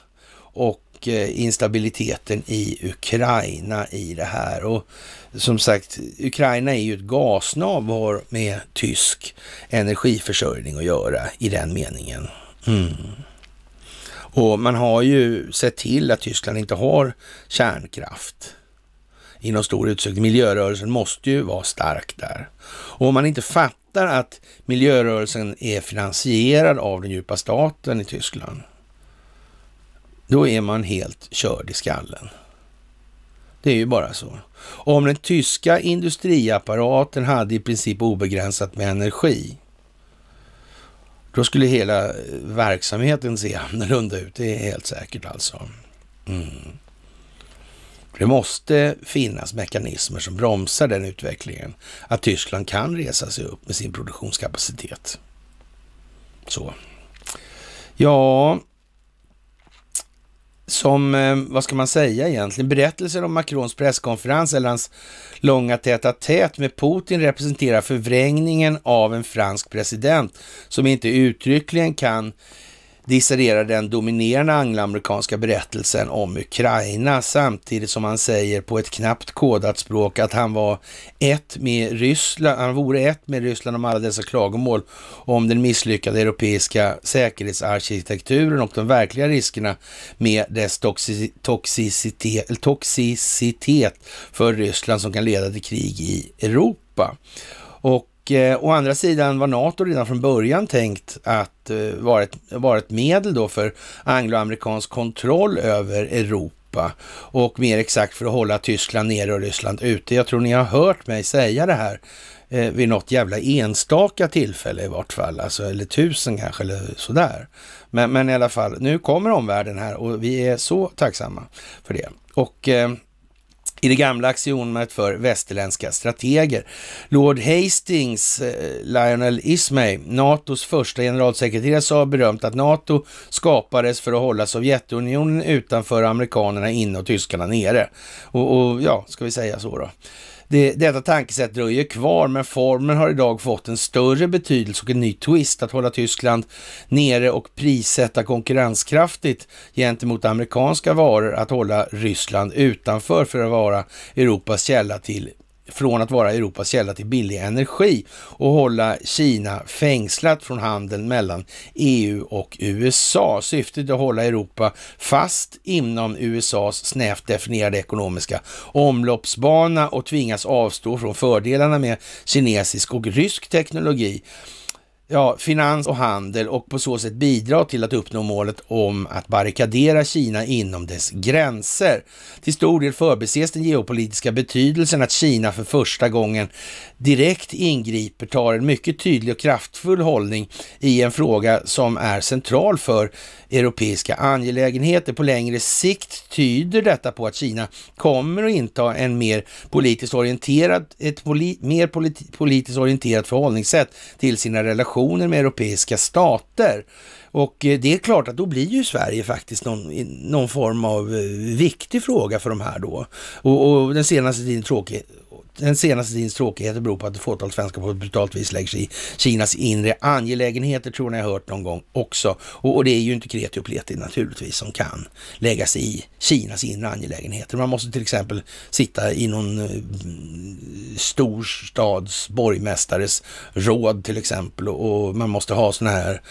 och eh, instabiliteten i Ukraina i det här. Och som sagt, Ukraina är ju ett gasnav har med tysk energiförsörjning att göra i den meningen. Mm. Och man har ju sett till att Tyskland inte har kärnkraft i någon stor utsträckning. Miljörörelsen måste ju vara stark där. Och om man inte fattar att miljörörelsen är finansierad av den djupa staten i Tyskland, då är man helt körd i skallen. Det är ju bara så. Om den tyska industriapparaten hade i princip obegränsat med energi, då skulle hela eh, verksamheten se annorlunda ut, det är helt säkert alltså. Mm. Det måste finnas mekanismer som bromsar den utvecklingen. Att Tyskland kan resa sig upp med sin produktionskapacitet. Så. Ja, som, eh, vad ska man säga egentligen, berättelsen om Macrons presskonferens eller hans långa täta tät med Putin representerar förvrängningen av en fransk president som inte uttryckligen kan dissererar den dominerande angloamerikanska berättelsen om Ukraina samtidigt som han säger på ett knappt kodat språk att han var ett med Ryssland, han vore ett med Ryssland om alla dessa klagomål om den misslyckade europeiska säkerhetsarkitekturen och de verkliga riskerna med dess toxicitet, toxicitet för Ryssland som kan leda till krig i Europa. Och Eh, å andra sidan var NATO redan från början tänkt att eh, vara ett, vara ett medel då för angloamerikansk kontroll över Europa och mer exakt för att hålla Tyskland nere och Ryssland ute. Jag tror ni har hört mig säga det här eh, vid något jävla enstaka tillfälle i vart fall, alltså, eller tusen kanske eller sådär. Men, men i alla fall, nu kommer omvärlden här och vi är så tacksamma för det. Och eh, i det gamla axiomet för västerländska strateger. Lord Hastings, eh, Lionel Ismay, NATOs första generalsekreterare, sa berömt att NATO skapades för att hålla Sovjetunionen utanför, amerikanerna inne och tyskarna nere. Och, och ja, ska vi säga så då. Det, detta tankesätt dröjer kvar, men formen har idag fått en större betydelse och en ny twist att hålla Tyskland nere och prissätta konkurrenskraftigt gentemot amerikanska varor, att hålla Ryssland utanför för att vara Europas källa till från att vara Europas källa till billig energi och hålla Kina fängslat från handeln mellan EU och USA. Syftet är att hålla Europa fast inom USAs snävt definierade ekonomiska omloppsbana och tvingas avstå från fördelarna med kinesisk och rysk teknologi ja, finans och handel och på så sätt bidra till att uppnå målet om att barrikadera Kina inom dess gränser. Till stor del förbises den geopolitiska betydelsen att Kina för första gången direkt ingriper, tar en mycket tydlig och kraftfull hållning i en fråga som är central för europeiska angelägenheter. På längre sikt tyder detta på att Kina kommer att inta en mer politiskt orienterad, ett poli, mer politi, politiskt orienterat förhållningssätt till sina relationer relationer med europeiska stater. Och eh, det är klart att då blir ju Sverige faktiskt någon, någon form av eh, viktig fråga för de här då. Och, och den senaste tiden tråkig, den senaste tidens tråkigheter beror på att ett fåtal svenskar på ett brutalt vis lägger sig i Kinas inre angelägenheter, tror jag jag hört någon gång också. Och, och det är ju inte kreti och pleti naturligtvis som kan lägga sig i Kinas inre angelägenheter. Man måste till exempel sitta i någon eh, storstads borgmästares råd till exempel och, och man måste ha sådana här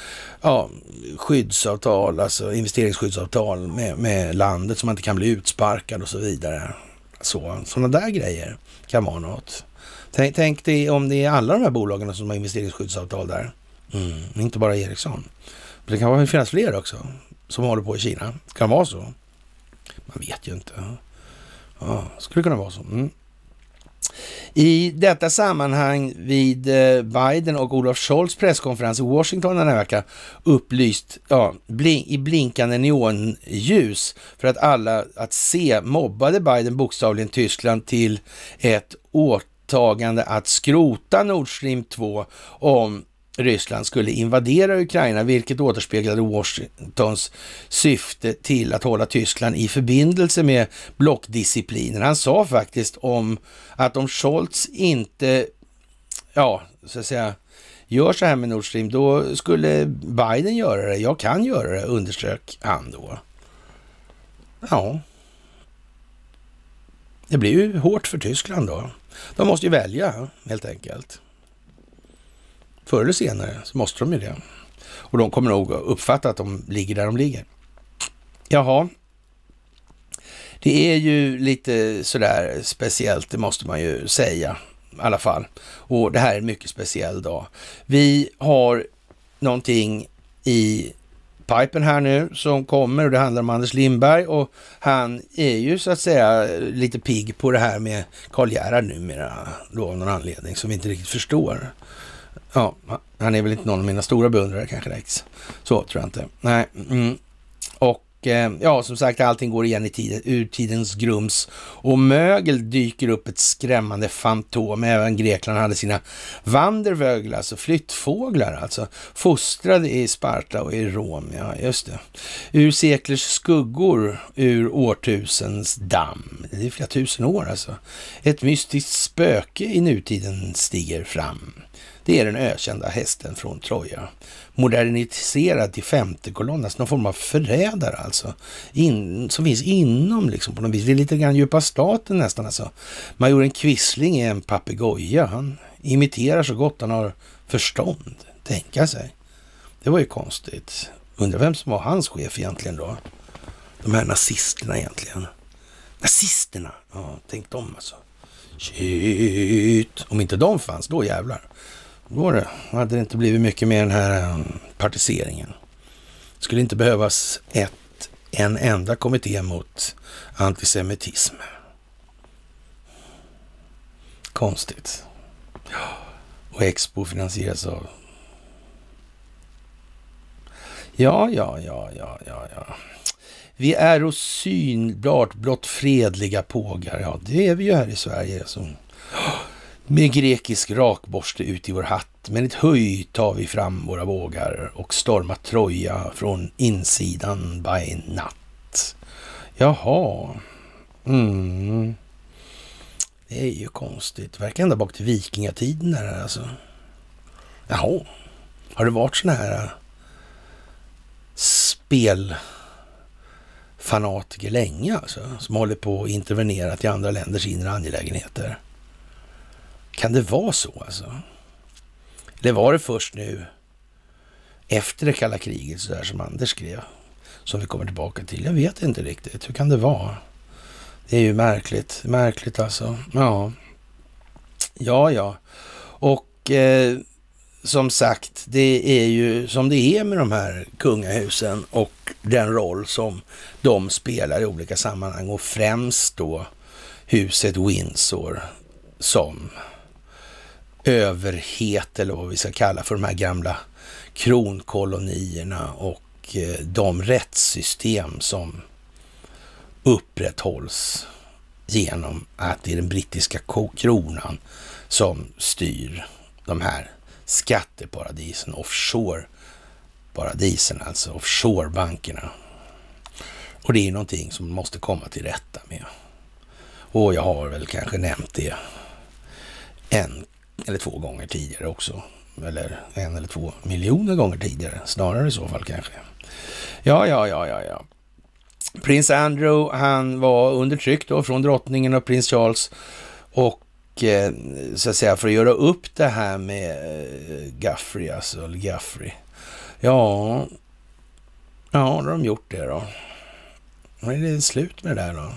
ja, skyddsavtal, alltså investeringsskyddsavtal med, med landet så man inte kan bli utsparkad och så vidare. Så, sådana där grejer kan vara något. Tänk, tänk dig om det är alla de här bolagen som har investeringsskyddsavtal där. Mm, inte bara Ericsson. det kan finnas fler också som håller på i Kina. Kan vara så. Man vet ju inte. Ja, skulle kunna vara så. Mm. I detta sammanhang vid eh, Biden och Olof Scholz presskonferens i Washington den här veckan upplyst ja, blink, i blinkande neonljus för att alla att se mobbade Biden bokstavligen Tyskland till ett åtagande att skrota Nord Stream 2 om Ryssland skulle invadera Ukraina, vilket återspeglade Washingtons syfte till att hålla Tyskland i förbindelse med blockdisciplinen. Han sa faktiskt om att om Scholz inte, ja, så att säga, gör så här med Nord Stream, då skulle Biden göra det. Jag kan göra det, underströk han då. Ja, det blir ju hårt för Tyskland då. De måste ju välja helt enkelt. Förr eller senare så måste de ju det. Och de kommer nog uppfatta att de ligger där de ligger. Jaha. Det är ju lite sådär speciellt, det måste man ju säga i alla fall. Och det här är en mycket speciell dag. Vi har någonting i pipen här nu som kommer och det handlar om Anders Lindberg och han är ju så att säga lite pigg på det här med Karl Gerhard numera då av någon anledning som vi inte riktigt förstår. Ja, han är väl inte någon av mina stora beundrare kanske direkt. Så tror jag inte. Nej. Mm. Och eh, ja, som sagt, allting går igen i tiden, ur tidens grums och mögel dyker upp ett skrämmande fantom. Även Grekland hade sina vandervögel, alltså flyttfåglar, alltså fostrade i Sparta och i Rom. Ja, just det. Ur seklers skuggor, ur årtusens damm. Det är flera tusen år alltså. Ett mystiskt spöke i nutiden stiger fram. Det är den ökända hästen från Troja. Moderniserad till femte kolonn, alltså någon form av förrädare alltså. In, som finns inom liksom på något vis. Det är lite grann djupa staten nästan alltså. Majoren Quisling är en papegoja. Han imiterar så gott han har förstånd. Tänka sig. Det var ju konstigt. Undrar vem som var hans chef egentligen då? De här nazisterna egentligen. Nazisterna! Ja, tänk dem alltså. Shit! Om inte de fanns, då jävlar går det. Hade det inte blivit mycket med den här eh, partiseringen. Skulle inte behövas ett, en enda kommitté mot antisemitism. Konstigt. Och Expo finansieras av... Ja, ja, ja, ja, ja, ja. Vi är och synbart blott fredliga pågar. Ja, det är vi ju här i Sverige. Alltså med grekisk rakborste ut i vår hatt. Med ett höj tar vi fram våra bågar och stormar Troja från insidan by natt. Jaha. Mm. Det är ju konstigt. Verkar ända bak till vikingatiden det här alltså. Jaha. Har det varit såna här äh, spelfanatiker länge alltså? Som håller på att intervenerat i andra länders inre angelägenheter. Kan det vara så alltså? Det var det först nu efter det kalla kriget, så där som Anders skrev, som vi kommer tillbaka till. Jag vet inte riktigt. Hur kan det vara? Det är ju märkligt. Märkligt alltså. Ja, ja. ja. Och eh, som sagt, det är ju som det är med de här kungahusen och den roll som de spelar i olika sammanhang och främst då huset Windsor som överhet eller vad vi ska kalla för de här gamla kronkolonierna och eh, de rättssystem som upprätthålls genom att det är den brittiska kronan som styr de här skatteparadisen, offshore-paradisen, alltså offshore-bankerna. Och det är någonting som man måste komma till rätta med. Och jag har väl kanske nämnt det en eller två gånger tidigare också. Eller en eller två miljoner gånger tidigare. Snarare i så fall kanske. Ja, ja, ja, ja, ja. Prins Andrew, han var under tryck då från drottningen och prins Charles. Och eh, så att säga, för att göra upp det här med eh, Guffrey, alltså, eller Guffrey. Ja, ja, då har de gjort det då. Men är det slut med det där då?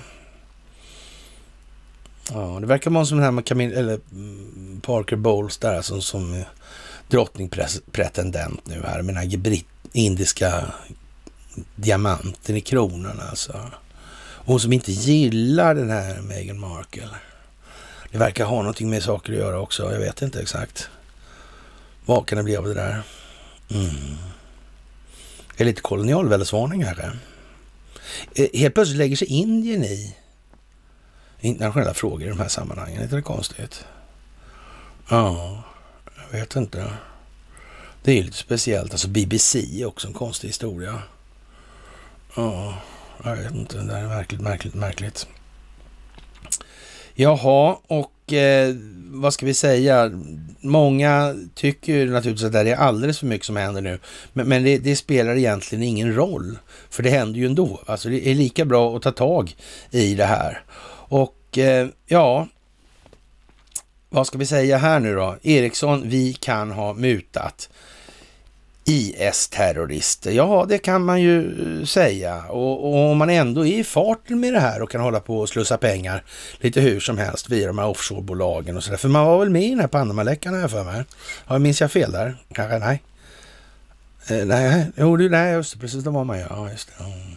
Ja, det verkar vara som den här med Camille, eller mm, Parker Bowles där som, som drottningpretendent nu här med den här britt, indiska diamanten i kronan alltså. Hon som inte gillar den här Meghan Markle. Det verkar ha någonting med saker att göra också. Jag vet inte exakt. Vad kan det bli av det där? Mm. Det är lite kolonialväldesvarning kanske. Eh. Eh, helt plötsligt lägger sig Indien i internationella frågor i de här sammanhangen. Är inte det konstigt? Ja, jag vet inte. Det är ju lite speciellt. Alltså BBC är också en konstig historia. Ja, jag vet inte. Det där är märkligt, märkligt, märkligt. Jaha, och eh, vad ska vi säga? Många tycker naturligtvis att det är alldeles för mycket som händer nu. Men, men det, det, spelar egentligen ingen roll, för det händer ju ändå. Alltså det är lika bra att ta tag i det här. Och och eh, ja, vad ska vi säga här nu då? Eriksson, vi kan ha mutat IS-terrorister. Ja, det kan man ju eh, säga. Och, och, om man ändå är i farten med det här och kan hålla på och slussa pengar lite hur som helst via de här offshorebolagen och sådär. För man var väl med i den här Panamaläckan har jag för mig. Ja, minns jag fel där? Kanske? Nej. Eh, nej, jo, nej, just det, precis, det var man ju. Ja, just det. Mm.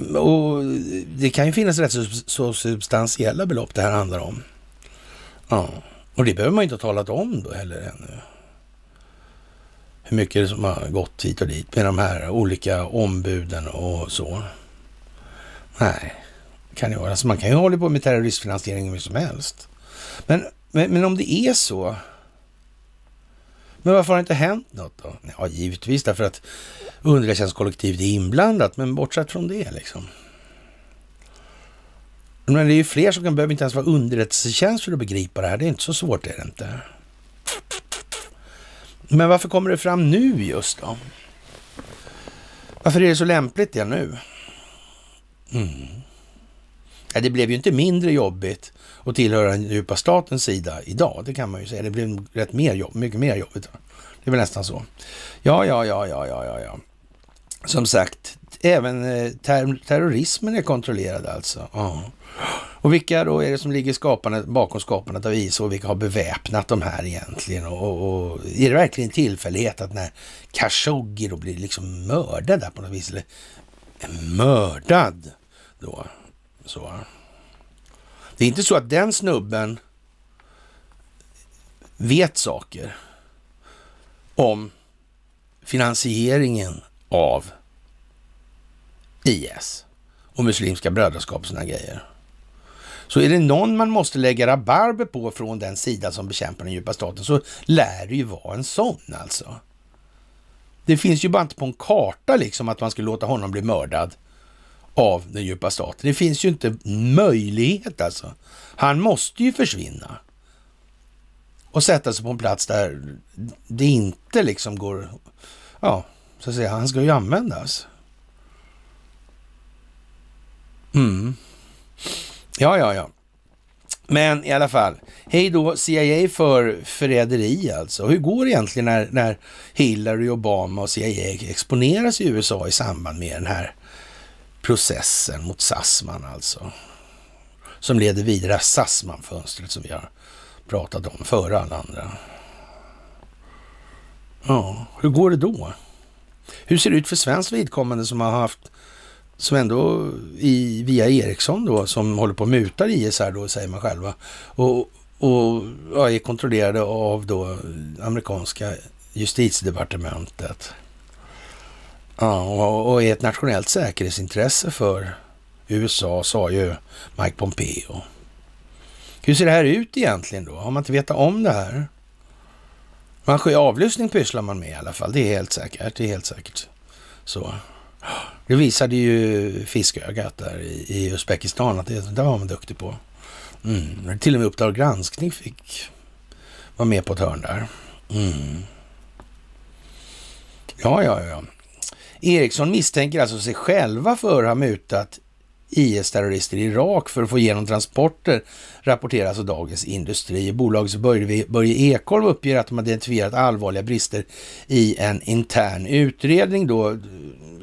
Och det kan ju finnas rätt så substantiella belopp det här handlar om. Ja, och det behöver man ju inte ha talat om då heller ännu. Hur mycket som har gått hit och dit med de här olika ombuden och så. Nej, kan det vara. Alltså man kan ju hålla på med terroristfinansiering hur som helst. Men, men, men om det är så men varför har det inte hänt något då? Ja, givetvis därför att underrättelsetjänstkollektivet är inblandat, men bortsett från det liksom. Men det är ju fler som kan, behöver inte ens vara underrättelsetjänst för att begripa det här. Det är inte så svårt, är det inte. Men varför kommer det fram nu just då? Varför är det så lämpligt det nu? Mm. Ja, det blev ju inte mindre jobbigt att tillhöra den djupa statens sida idag, det kan man ju säga. Det blev rätt mer jobb, mycket mer jobbigt. Det är väl nästan så. Ja, ja, ja, ja, ja, ja, ja. Som sagt, även eh, ter terrorismen är kontrollerad alltså. Ja. Och vilka då är det som ligger skapandet, bakom skapandet av IS och vilka har beväpnat de här egentligen? Och, och, och är det verkligen en tillfällighet att när Khashoggi då blir liksom mördad där på något vis, eller mördad då, så. Det är inte så att den snubben vet saker om finansieringen av IS och Muslimska brödraskap och sådana grejer. Så är det någon man måste lägga rabarber på från den sida som bekämpar den djupa staten så lär det ju vara en sån alltså. Det finns ju bara inte på en karta liksom att man skulle låta honom bli mördad av den djupa staten. Det finns ju inte möjlighet alltså. Han måste ju försvinna och sätta sig på en plats där det inte liksom går... Ja, så att säga, han ska ju användas. Mm. Ja, ja, ja. Men i alla fall, hej då CIA för förräderi alltså. Hur går det egentligen när, när Hillary, Obama och CIA exponeras i USA i samband med den här processen mot Sassman alltså. Som leder vidare Sassman-fönstret som vi har pratat om före alla andra. Ja, hur går det då? Hur ser det ut för svenskt vidkommande som har haft, som ändå i, via Ericsson då, som håller på och mutar ISR då, säger man själva, och, och ja, är kontrollerade av då amerikanska justitiedepartementet. Ja, och, är ett nationellt säkerhetsintresse för USA, sa ju Mike Pompeo. Hur ser det här ut egentligen då? Har man inte vetat om det här? Man sker avlyssning pysslar man med i alla fall, det är helt säkert. Det är helt säkert. Så. Det visade ju fiskögat där i, i Uzbekistan att det, det var man duktig på. Mm. Till och med Uppdrag granskning fick vara med på ett hörn där. Mm. Ja, ja, ja. Eriksson misstänker alltså sig själva för att ha mutat IS-terrorister i Irak för att få igenom transporter, rapporterar alltså Dagens Industri. Bolagets Börje Ekholm uppger att de har identifierat allvarliga brister i en intern utredning då,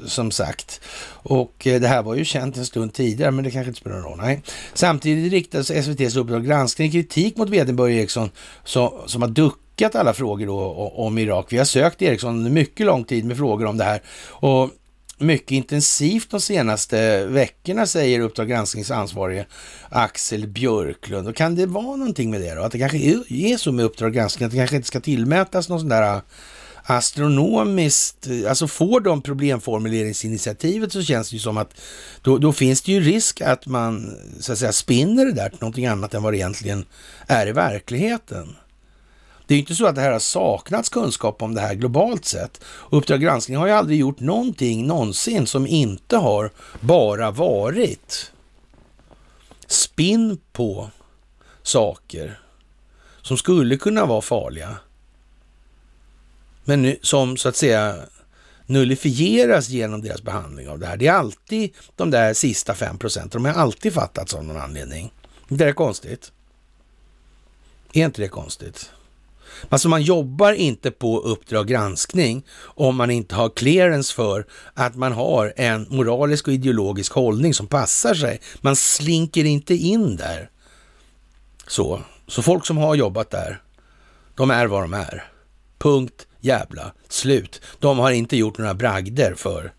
som sagt. Och eh, det här var ju känt en stund tidigare, men det kanske inte spelar någon roll. Nej. Samtidigt riktas SVTs Uppdrag granskning kritik mot vd Börje Eriksson som, som har duckat duckat alla frågor då om Irak. Vi har sökt Eriksson mycket lång tid med frågor om det här och mycket intensivt de senaste veckorna, säger Uppdrag gransknings ansvarige Axel Björklund. Och kan det vara någonting med det då? Att det kanske är så med Uppdrag granskning, att det kanske inte ska tillmätas någon sån där äh, astronomiskt, äh, alltså får de problemformuleringsinitiativet så känns det ju som att då, då, finns det ju risk att man så att säga spinner det där till någonting annat än vad det egentligen är i verkligheten. Det är inte så att det här har saknats kunskap om det här globalt sett. Uppdrag granskning har ju aldrig gjort någonting någonsin som inte har bara varit spinn på saker som skulle kunna vara farliga. Men som så att säga nullifieras genom deras behandling av det här. Det är alltid de där sista fem procenten, de har alltid fattats av någon anledning. Det är konstigt. Är inte det konstigt? Alltså man jobbar inte på Uppdrag granskning om man inte har clearance för att man har en moralisk och ideologisk hållning som passar sig. Man slinker inte in där. Så, så folk som har jobbat där, de är vad de är. Punkt jävla slut. De har inte gjort några bragder för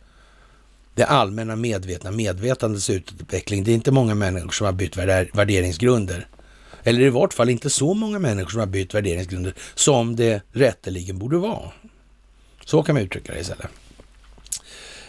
det allmänna medvetna medvetandets utveckling. Det är inte många människor som har bytt värderingsgrunder eller i vart fall inte så många människor som har bytt värderingsgrunder som det rätteligen borde vara. Så kan man uttrycka det istället.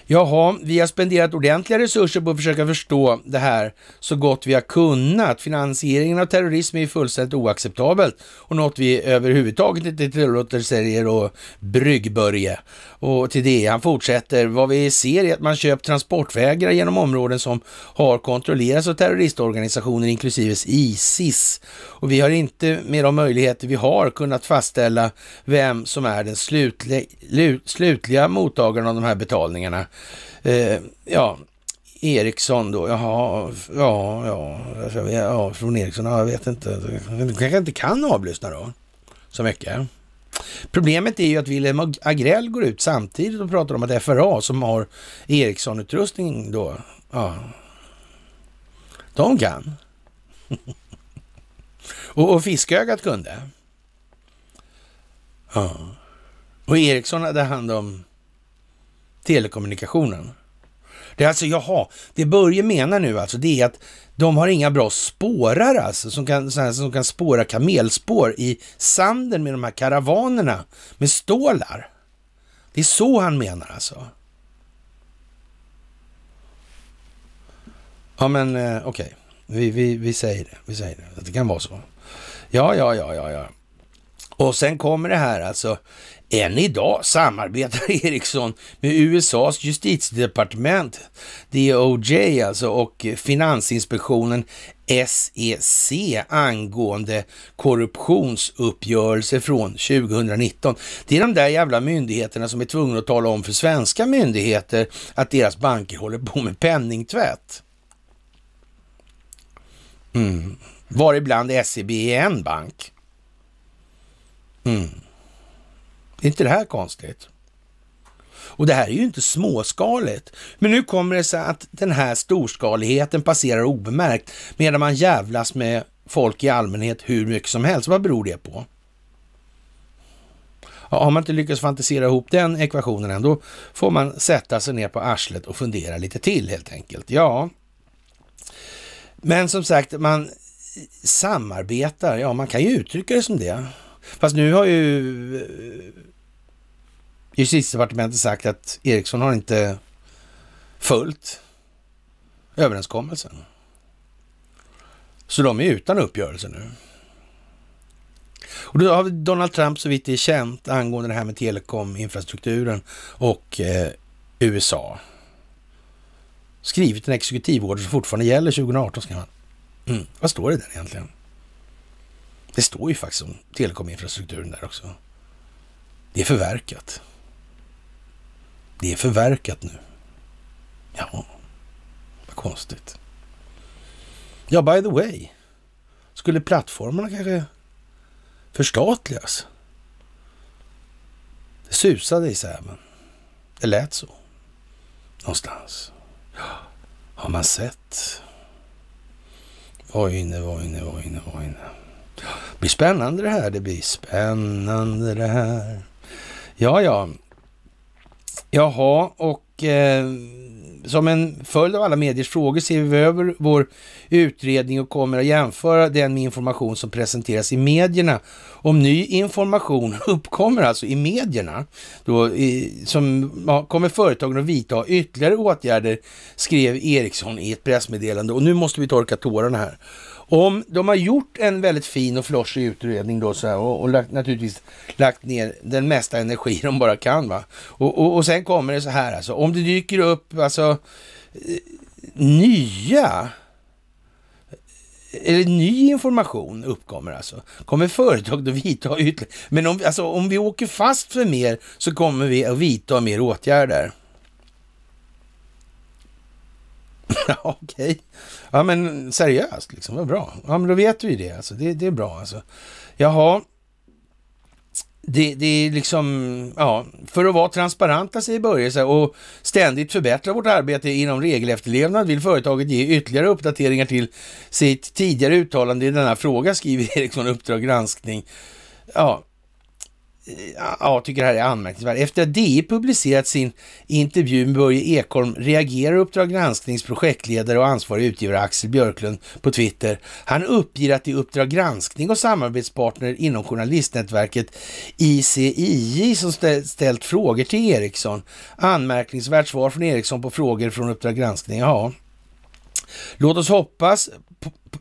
Jaha, vi har spenderat ordentliga resurser på att försöka förstå det här så gott vi har kunnat. Finansieringen av terrorism är fullständigt oacceptabelt och något vi överhuvudtaget inte tillåter, säger och Bryggbörje. Och till det han fortsätter, vad vi ser är att man köpt transportvägar genom områden som har kontrollerats av terroristorganisationer inklusive Isis. Och vi har inte med de möjligheter vi har kunnat fastställa vem som är den slutli slutliga mottagaren av de här betalningarna. Eh, ja, Eriksson då, jaha, ja, ja, ja, från Eriksson, ja, jag vet inte. Jag kanske inte kan avlyssna då, så mycket. Problemet är ju att Wilhelm Agrell går ut samtidigt och pratar om att FRA som har Ericsson-utrustning då, ja, de kan. <laughs> och, och fiskögat kunde. Ja. Och Ericsson hade hand om telekommunikationen. Det är alltså, jaha, det Börje menar nu alltså, det är att de har inga bra spårar alltså, som kan, här, som kan spåra kamelspår i sanden med de här karavanerna med stålar. Det är så han menar alltså. Ja, men eh, okej. Okay. Vi, vi, vi säger det. Vi säger det. det kan vara så. Ja, ja, ja, ja, ja. Och sen kommer det här alltså. Än idag samarbetar <laughs> Ericsson med USAs justitiedepartement, DOJ alltså, och Finansinspektionen SEC angående korruptionsuppgörelse från 2019. Det är de där jävla myndigheterna som är tvungna att tala om för svenska myndigheter att deras banker håller på med penningtvätt. Mm. Var ibland SEB är e en bank. Mm. Är inte det här konstigt? Och det här är ju inte småskaligt. Men nu kommer det sig att den här storskaligheten passerar obemärkt medan man jävlas med folk i allmänhet hur mycket som helst. Vad beror det på? Ja, har man inte lyckats fantisera ihop den ekvationen än, då får man sätta sig ner på arslet och fundera lite till helt enkelt. Ja, men som sagt, man samarbetar. Ja, man kan ju uttrycka det som det. Fast nu har ju justitiedepartementet sagt att Eriksson har inte följt överenskommelsen. Så de är utan uppgörelse nu. Och då har Donald Trump så vitt det är känt angående det här med telekominfrastrukturen och eh, USA skrivit en exekutivorder som fortfarande gäller 2018. Ska man. Mm. Vad står det där egentligen? Det står ju faktiskt om telekominfrastrukturen där också. Det är förverkat. Det är förverkat nu. Ja, vad konstigt. Ja, by the way. Skulle plattformarna kanske förstatligas? Det susade i Säven. Det lät så. Någonstans. Har man sett? Var inne, var inne, var inne, var inne. Det blir spännande det här. Det blir spännande det här. Ja, ja. Jaha, och eh, som en följd av alla mediers frågor ser vi över vår utredning och kommer att jämföra den med information som presenteras i medierna. Om ny information <laughs> uppkommer alltså i medierna, då, i, som, ja, kommer företagen att vidta ytterligare åtgärder, skrev Ericsson i ett pressmeddelande. Och nu måste vi torka tårarna här. Om de har gjort en väldigt fin och flossig utredning då så här, och, och lagt, naturligtvis lagt ner den mesta energi de bara kan va. Och, och, och sen kommer det så här alltså, om det dyker upp alltså eh, nya eller ny information uppkommer alltså. Kommer företaget att vidta ytterligare... Men om, alltså, om vi åker fast för mer så kommer vi att vidta mer åtgärder. <laughs> Okej. Okay. Ja, men seriöst liksom. Vad bra. Ja, men då vet vi det alltså. Det, det är bra alltså. Jaha. Det, det är liksom, ja, för att vara transparenta säger Börje och ständigt förbättra vårt arbete inom regelefterlevnad vill företaget ge ytterligare uppdateringar till sitt tidigare uttalande i denna fråga, skriver <laughs> Eriksson Uppdrag granskning. Ja, ja, tycker det här är anmärkningsvärt. Efter att DI publicerat sin intervju med Börje Ekholm reagerar Uppdrag Gransknings projektledare och ansvarig utgivare Axel Björklund på Twitter. Han uppger att det är Uppdrag Granskning och samarbetspartner inom journalistnätverket ICIJ som ställt frågor till Eriksson. Anmärkningsvärt svar från Eriksson på frågor från Uppdrag Granskning. Ja. Låt oss hoppas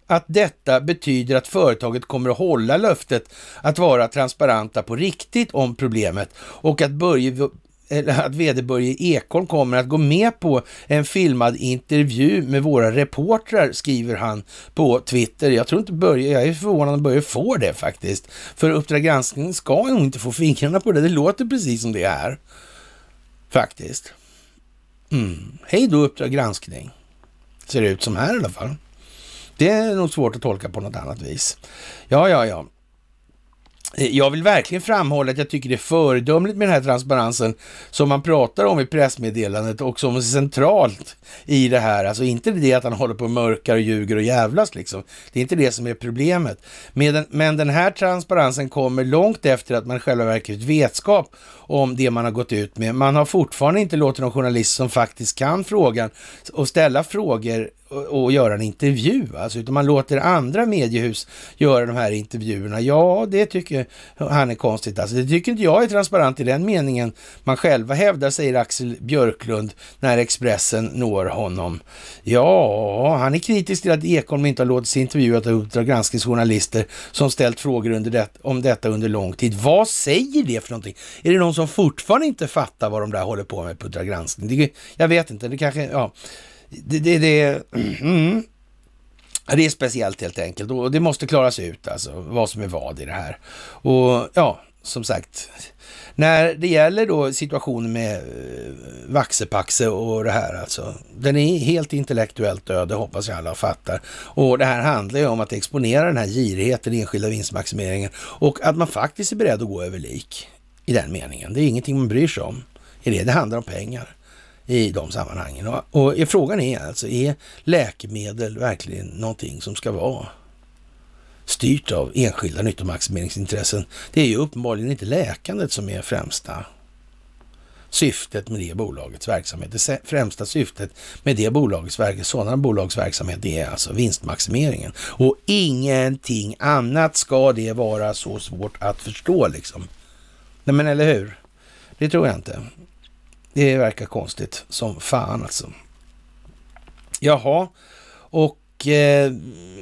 att detta betyder att företaget kommer att hålla löftet att vara transparenta på riktigt om problemet och att Börje att vd Börje Ekholm kommer att gå med på en filmad intervju med våra reportrar, skriver han på Twitter. Jag tror inte Börje, jag är förvånad om Börje får det faktiskt. För Uppdrag granskning ska nog inte få fingrarna på det, det låter precis som det är. Faktiskt. Mm. Hej då Uppdrag granskning. Ser det ut som här i alla fall. Det är nog svårt att tolka på något annat vis. Ja, ja, ja. Eh, jag vill verkligen framhålla att jag tycker det är föredömligt med den här transparensen som man pratar om i pressmeddelandet och som är centralt i det här. Alltså inte det att han håller på och mörkar och ljuger och jävlas liksom. Det är inte det som är problemet. men den här transparensen kommer långt efter att man själva verket vetskap om det man har gått ut med. Man har fortfarande inte låtit någon journalist som faktiskt kan frågan och ställa frågor och, och göra en intervju, alltså, utan man låter andra mediehus göra de här intervjuerna. Ja, det tycker han är konstigt. Alltså, det tycker inte jag är transparent i den meningen man själva hävdar, säger Axel Björklund när Expressen når honom. Ja, han är kritisk till att Ekholm inte har låtit sig intervjuas av Uppdrag granskningsjournalister som ställt frågor det, om detta under lång tid. Vad säger det för någonting? Är det någon som fortfarande inte fattar vad de där håller på med på Uppdrag granskning. Det, jag vet inte, det kanske, ja. Det, det, det, <clears throat> mm. det är speciellt helt enkelt och det måste klaras ut alltså vad som är vad i det här. Och ja, som sagt, när det gäller då situationen med eh, Vaxepaxe och det här alltså. Den är helt intellektuellt död, det hoppas jag alla fattar. Och det här handlar ju om att exponera den här girigheten, den enskilda vinstmaximeringen och att man faktiskt är beredd att gå över lik i den meningen. Det är ingenting man bryr sig om det. handlar om pengar i de sammanhangen. Och, och frågan är alltså, är läkemedel verkligen någonting som ska vara styrt av enskilda nyttomaximeringsintressen? Det är ju uppenbarligen inte läkandet som är främsta syftet med det bolagets verksamhet. Det främsta syftet med det bolagets verksamhet, sådana bolags verksamhet, det är alltså vinstmaximeringen. Och ingenting annat ska det vara så svårt att förstå liksom. Nej men eller hur? Det tror jag inte. Det verkar konstigt som fan alltså. Jaha, och eh,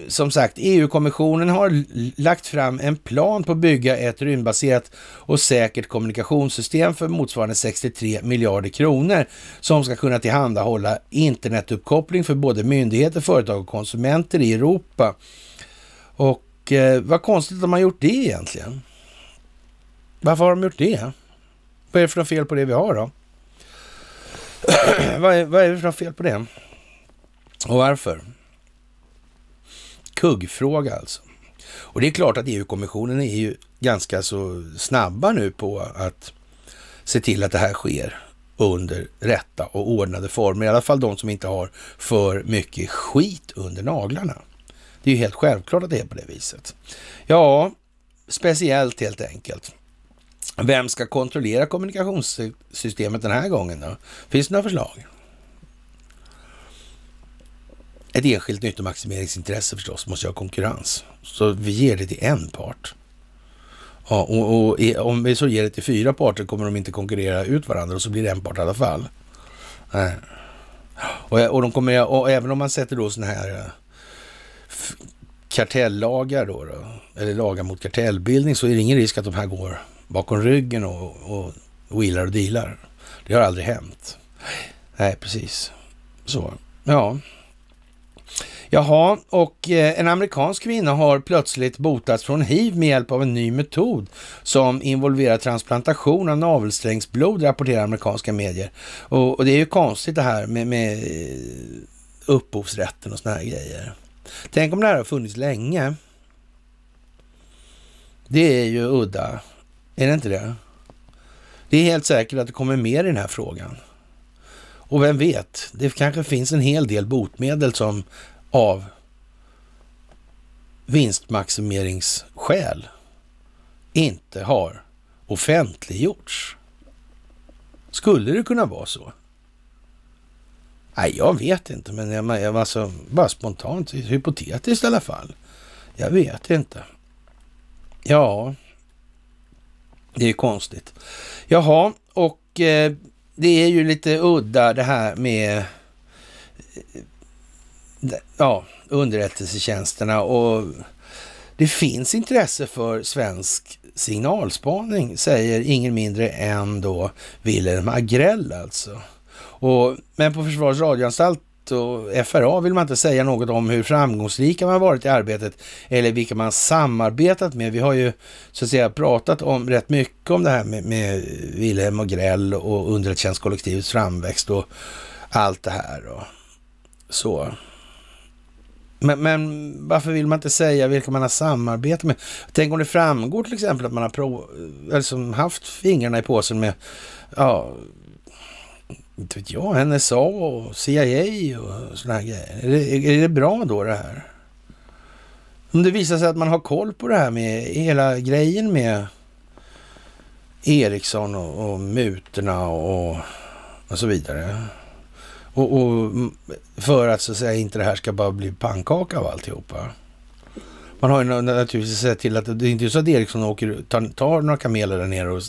som sagt, EU-kommissionen har lagt fram en plan på att bygga ett rymdbaserat och säkert kommunikationssystem för motsvarande 63 miljarder kronor som ska kunna tillhandahålla internetuppkoppling för både myndigheter, företag och konsumenter i Europa. Och eh, vad konstigt att man gjort det egentligen. Varför har de gjort det? Vad är det för fel på det vi har då? <clears throat> vad, är, vad är det för fel på det? Och varför? Kuggfråga alltså. Och det är klart att EU-kommissionen är ju ganska så snabba nu på att se till att det här sker under rätta och ordnade former. I alla fall de som inte har för mycket skit under naglarna. Det är ju helt självklart att det är på det viset. Ja, speciellt helt enkelt. Vem ska kontrollera kommunikationssystemet den här gången då? Finns det några förslag? Ett enskilt nyttomaximeringsintresse förstås måste ju ha konkurrens. Så vi ger det till en part. Ja, och, och, om vi så ger det till fyra parter kommer de inte konkurrera ut varandra och så blir det en part i alla fall. Äh. Och, eh, och, de kommer, och även om man sätter då sådana här eh, kartellagar då, då, eller lagar mot kartellbildning så är det ingen risk att de här går bakom ryggen och, och wheelar och dealar. Det har aldrig hänt. Nej, precis. Så, ja. Jaha, och eh, en amerikansk kvinna har plötsligt botats från hiv med hjälp av en ny metod som involverar transplantation av navelsträngsblod, rapporterar amerikanska medier. Och, och det är ju konstigt det här med, med eh, upphovsrätten och såna här grejer. Tänk om det här har funnits länge. Det är ju udda är det inte det? Det är helt säkert att det kommer mer i den här frågan. Och vem vet, det kanske finns en hel del botemedel som av vinstmaximeringsskäl inte har offentliggjorts. Skulle det kunna vara så? Nej, jag vet inte, men jag, jag, alltså, bara spontant, hypotetiskt i alla fall. Jag vet inte. Ja, det är konstigt. Jaha, och eh, det är ju lite udda det här med eh, eh, ja, underrättelsetjänsterna och det finns intresse för svensk signalspaning, säger ingen mindre än då Wilhelm Agrell alltså. Och, men på Försvarets radioanstalt och FRA vill man inte säga något om hur framgångsrika man varit i arbetet eller vilka man samarbetat med. Vi har ju så att säga pratat om rätt mycket om det här med, med Wilhelm och Grell och underrättelsetjänstkollektivets framväxt och allt det här och så. Men, men, varför vill man inte säga vilka man har samarbetat med? Tänk om det framgår till exempel att man har prov, alltså haft fingrarna i påsen med ja, inte vet jag, NSA och CIA och sådana här grejer. Är det, är det bra då det här? Om det visar sig att man har koll på det här med hela grejen med Ericsson och, och mutorna och, och så vidare. Och, och, för att så att säga inte det här ska bara bli pannkaka av alltihopa. Man har ju naturligtvis sett till att det är inte så att Eriksson åker, tar, tar några kameler där nere och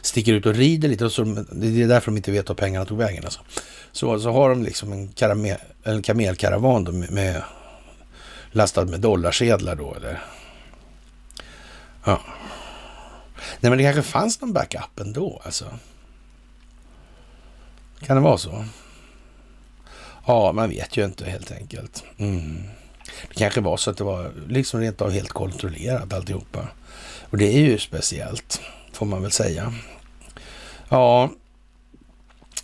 sticker ut och rider lite. Och så, det är därför de inte vet var pengarna tog vägen. Alltså. Så, så har de liksom en, karamel, en kamelkaravan då med, med, lastad med dollarsedlar då. Eller? Ja. Nej, men det kanske fanns någon backup ändå alltså. Kan det vara så? Ja, man vet ju inte helt enkelt. Mm. Det kanske var så att det var liksom rent av helt kontrollerat alltihopa. Och det är ju speciellt, får man väl säga. Ja,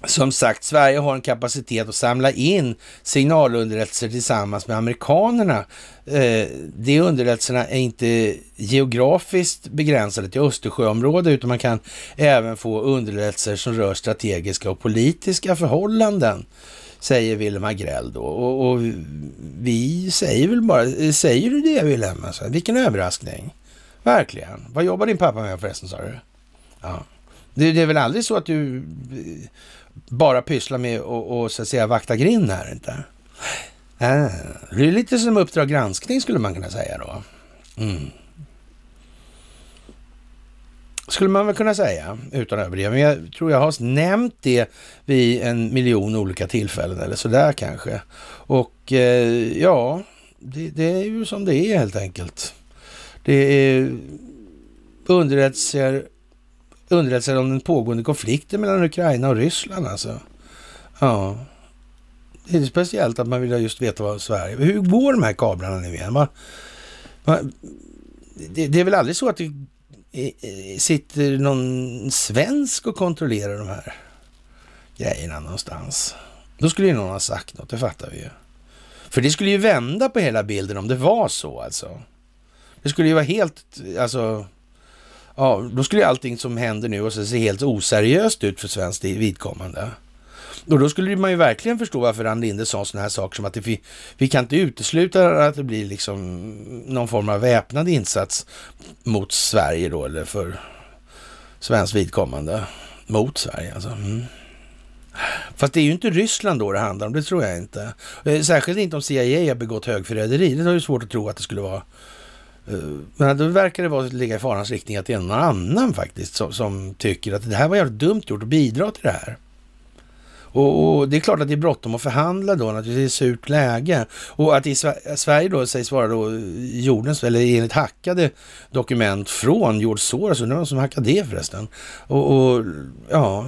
som sagt, Sverige har en kapacitet att samla in signalunderrättelser tillsammans med amerikanerna. Eh, de underrättelserna är inte geografiskt begränsade till Östersjöområdet, utan man kan även få underrättelser som rör strategiska och politiska förhållanden säger Willem Agrell då. Och, och, vi säger väl bara, säger du det Wilhelm? Alltså, vilken överraskning. Verkligen. Vad jobbar din pappa med förresten sa du? Ja. Det, det är väl aldrig så att du eh, bara pysslar med att vakta grind här inte? Äh, det är lite som Uppdrag granskning skulle man kunna säga då. Mm skulle man väl kunna säga utan överdrift. Men jag tror jag har nämnt det vid en miljon olika tillfällen eller sådär kanske. Och eh, ja, det, det, är ju som det är helt enkelt. Det är underrättelser, om den pågående konflikten mellan Ukraina och Ryssland alltså. Ja. Det är speciellt att man vill just veta vad Sverige... Hur går de här kablarna nu igen? Man, man, det, det är väl aldrig så att det Eh, eh, sitter någon svensk och kontrollerar de här grejerna någonstans. Då skulle ju någon ha sagt något, det fattar vi ju. För det skulle ju vända på hela bilden om det var så alltså. Det skulle ju vara helt, alltså, ja, då skulle ju allting som händer nu och så se helt oseriöst ut för svenskt vidkommande. Och då skulle man ju verkligen förstå varför Ann Linde sa sådana här saker som att vi, vi kan inte utesluta att det blir liksom någon form av väpnad insats mot Sverige då, eller för svenskt vidkommande. Mot Sverige alltså. Mm. Fast det är ju inte Ryssland då det handlar om, det tror jag inte. Eh, särskilt inte om CIA har begått högförräderi. Det är ju svårt att tro att det skulle vara eh, men då verkar det vara ligga i farans riktning att det är någon annan faktiskt som, som tycker att det här var jävligt dumt gjort att bidra till det här. Och, och, det är klart att det är bråttom att förhandla då, att det är surt läge. Och att i Sverige då sägs vara då jordens, eller enligt hackade dokument från George Soros, undrar vem som hackade det förresten? Och, och ja,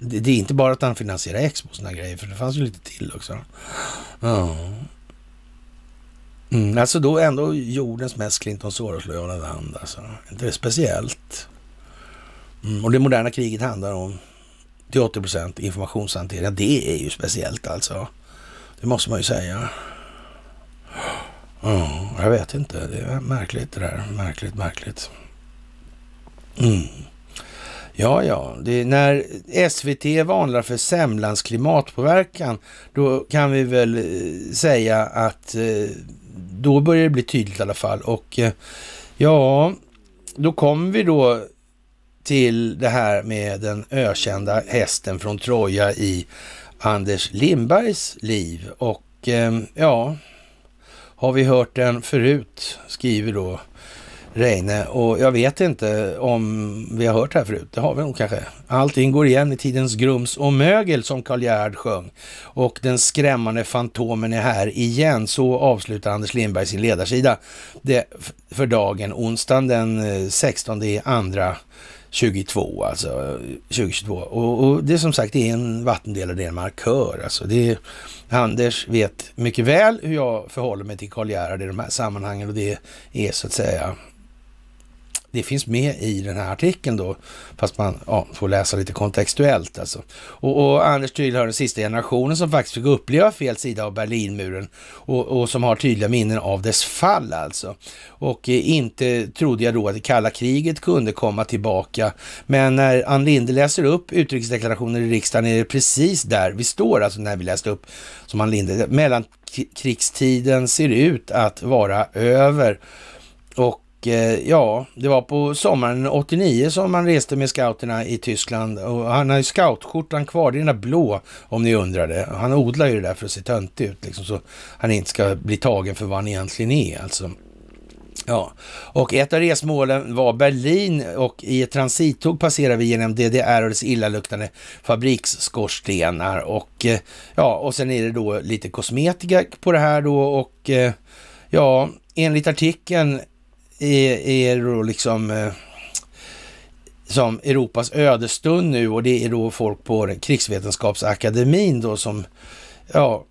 det, det, är inte bara att han finansierar Expo och sådana grejer, för det fanns ju lite till också. Ja. Mm, alltså då ändå jordens mest Clinton soros lojala land alltså. Inte speciellt. Mm, och det moderna kriget handlar om till 80 procent informationshantering. Ja, det är ju speciellt alltså. Det måste man ju säga. Oh, jag vet inte. Det är märkligt det där. Märkligt, märkligt. Mm. Ja, ja. när SVT varnar för Semlans klimatpåverkan, då kan vi väl eh, säga att eh, då börjar det bli tydligt i alla fall. Och eh, ja, då kommer vi då till det här med den ökända hästen från Troja i Anders Lindbergs liv. Och ehm, ja, har vi hört den förut, skriver då Reine. Och jag vet inte om vi har hört det här förut. Det har vi nog kanske. Allting går igen i tidens grums och mögel som Karl Gerhard sjöng. Och den skrämmande fantomen är här igen. Så avslutar Anders Lindberg sin ledarsida det för dagen onsdagen den 16 eh, andra 22, alltså 2022. Och, och det är som sagt, det är en vattendelare, det är en markör. Alltså det är, Anders vet mycket väl hur jag förhåller mig till Karl Gerhard i de här sammanhangen och det är så att säga det finns med i den här artikeln då, fast man ja, får läsa lite kontextuellt alltså. Och, och Anders Tydl har den sista generationen som faktiskt fick uppleva fel sida av Berlinmuren och, och som har tydliga minnen av dess fall alltså. Och eh, inte trodde jag då att det kalla kriget kunde komma tillbaka. Men när Ann Linde läser upp utrikesdeklarationen i riksdagen är det precis där vi står, alltså när vi läste upp som Ann Linde, mellankrigstiden ser ut att vara över. Och och eh, ja, det var på sommaren 89 som han reste med scouterna i Tyskland. Och han har ju scoutskjortan kvar, det är den där blå om ni undrade. Han odlar ju det där för att se töntig ut liksom, så han inte ska bli tagen för vad han egentligen är alltså. Ja, och ett av resmålen var Berlin och i ett transittåg passerade vi genom DDR och dess illaluktande fabriksskorstenar. Och eh, ja, och sen är det då lite kosmetika på det här då och eh, ja, enligt artikeln är, är då liksom eh, som Europas ödesstund nu och det är då folk på krigsvetenskapsakademin då som, ja,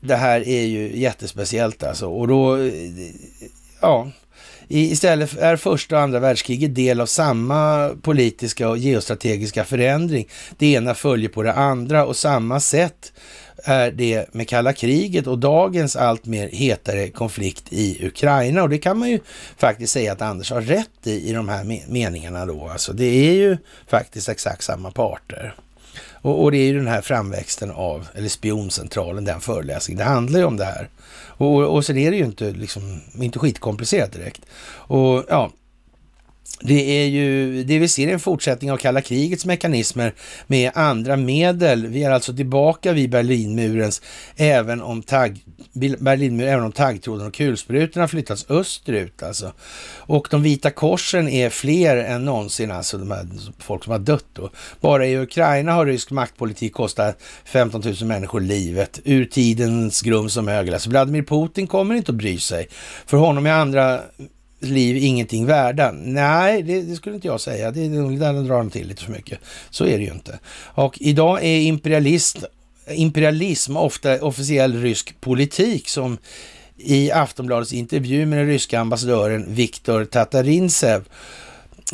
det här är ju jättespeciellt alltså. Och då, eh, ja, istället är första och andra världskriget del av samma politiska och geostrategiska förändring. Det ena följer på det andra och samma sätt är det med kalla kriget och dagens allt mer hetare konflikt i Ukraina. Och det kan man ju faktiskt säga att Anders har rätt i, i de här meningarna då. Alltså det är ju faktiskt exakt samma parter. Och, och det är ju den här framväxten av, eller spioncentralen, den föreläsningen, det handlar ju om det här. Och, och sen är det ju inte, liksom, inte skitkomplicerat direkt. Och ja, det är ju det vi ser är en fortsättning av kalla krigets mekanismer med andra medel. Vi är alltså tillbaka vid Berlinmurens, även om, tagg, Berlinmur, även om taggtråden och kulsprutorna flyttats österut. Alltså. Och de vita korsen är fler än någonsin, alltså de här folk som har dött. Då. Bara i Ukraina har rysk maktpolitik kostat 15 000 människor livet ur tidens grum som mögel. Alltså Vladimir Putin kommer inte att bry sig. För honom är andra liv ingenting värda? Nej, det, det, skulle inte jag säga. Det är nog där den drar till lite för mycket. Så är det ju inte. Och idag är imperialist, imperialism ofta officiell rysk politik som i Aftonbladets intervju med den ryska ambassadören Viktor Tatarinsev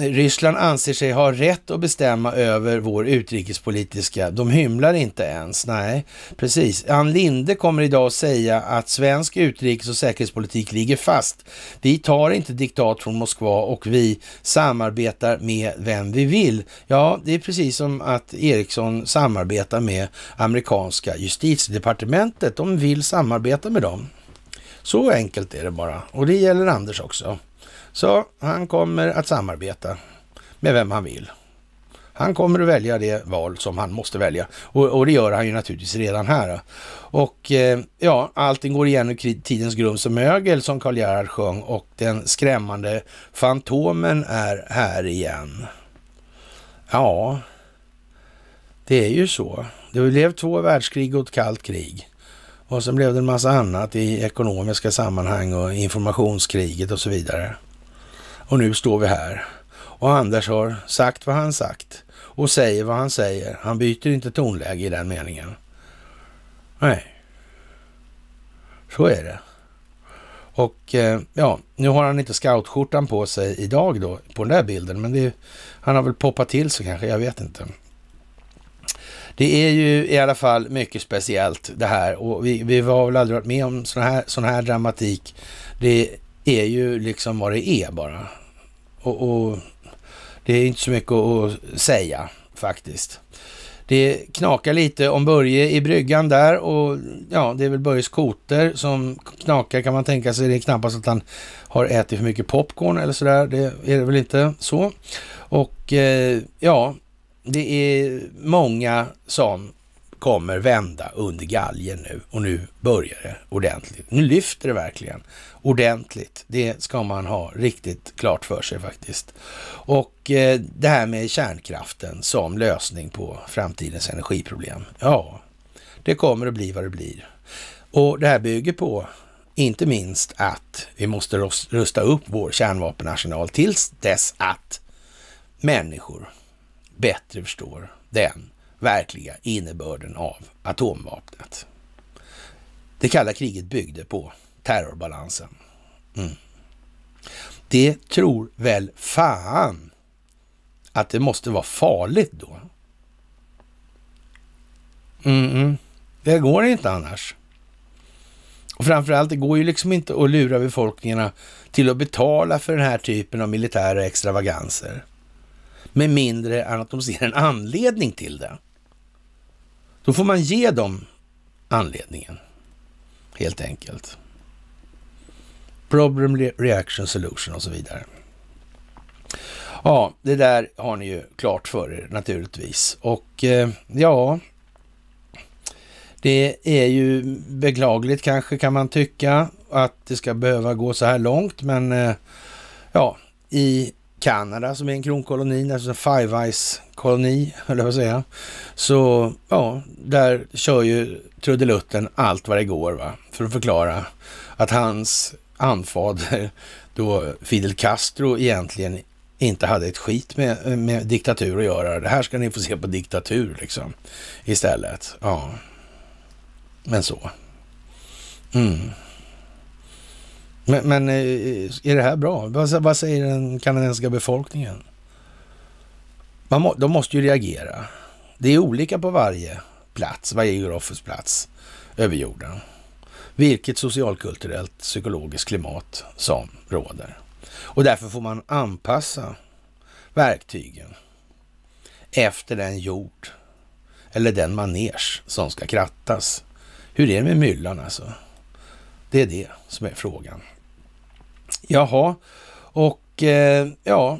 Ryssland anser sig ha rätt att bestämma över vår utrikespolitiska. De hymlar inte ens. Nej, precis. Ann Linde kommer idag att säga att svensk utrikes och säkerhetspolitik ligger fast. Vi tar inte diktat från Moskva och vi samarbetar med vem vi vill. Ja, det är precis som att Ericsson samarbetar med amerikanska justitiedepartementet. De vill samarbeta med dem. Så enkelt är det bara och det gäller Anders också. Så han kommer att samarbeta med vem han vill. Han kommer att välja det val som han måste välja och, och det gör han ju naturligtvis redan här. Och eh, ja, allting går igen ur tidens grums och mögel som Karl Gerhard sjöng och den skrämmande Fantomen är här igen. Ja, det är ju så. Det blev två världskrig och ett kallt krig. Och sen blev det en massa annat i ekonomiska sammanhang och informationskriget och så vidare. Och nu står vi här. Och Anders har sagt vad han sagt och säger vad han säger. Han byter inte tonläge i den meningen. Nej, så är det. Och eh, ja, nu har han inte scoutskjortan på sig idag då, på den där bilden, men det han har väl poppat till så kanske, jag vet inte. Det är ju i alla fall mycket speciellt det här och vi, vi har väl aldrig varit med om sån här, sån här dramatik. Det är ju liksom vad det är bara och, och det är inte så mycket att säga faktiskt. Det knakar lite om Börje i bryggan där och ja, det är väl Börjes koter som knakar kan man tänka sig. Det är knappast att han har ätit för mycket popcorn eller sådär. Det är det väl inte så. Och eh, ja, det är många som kommer vända under galgen nu och nu börjar det ordentligt. Nu lyfter det verkligen ordentligt. Det ska man ha riktigt klart för sig faktiskt. Och eh, det här med kärnkraften som lösning på framtidens energiproblem. Ja, det kommer att bli vad det blir. Och det här bygger på inte minst att vi måste rusta upp vår kärnvapenarsenal tills dess att människor bättre förstår den verkliga innebörden av atomvapnet. Det kalla kriget byggde på terrorbalansen. Mm. Det tror väl fan att det måste vara farligt då. Mm -mm. Det går inte annars. Och framförallt, det går ju liksom inte att lura befolkningarna till att betala för den här typen av militära extravaganser. Med mindre än att de ser en anledning till det. Då får man ge dem anledningen, helt enkelt. Problem, reaction, solution och så vidare. Ja, det där har ni ju klart för er naturligtvis. Och eh, ja, det är ju beklagligt kanske kan man tycka att det ska behöva gå så här långt, men eh, ja, i Kanada som är en kronkoloni, alltså en Five Eyes-koloni, höll jag på att säga. Så ja, där kör ju trudelutten allt vad det går va, för att förklara att hans anfader då Fidel Castro egentligen inte hade ett skit med, med diktatur att göra. Det här ska ni få se på diktatur liksom istället. Ja, men så. Mm. Men, men, eh, är det här bra? Vad, säger den kanadensiska befolkningen? Må, de måste ju reagera. Det är olika på varje plats, varje geografisk plats över jorden vilket socialkulturellt psykologiskt klimat som råder. Och därför får man anpassa verktygen efter den jord eller den manege som ska krattas. Hur är det med myllan alltså? Det är det som är frågan. Jaha, och eh, ja,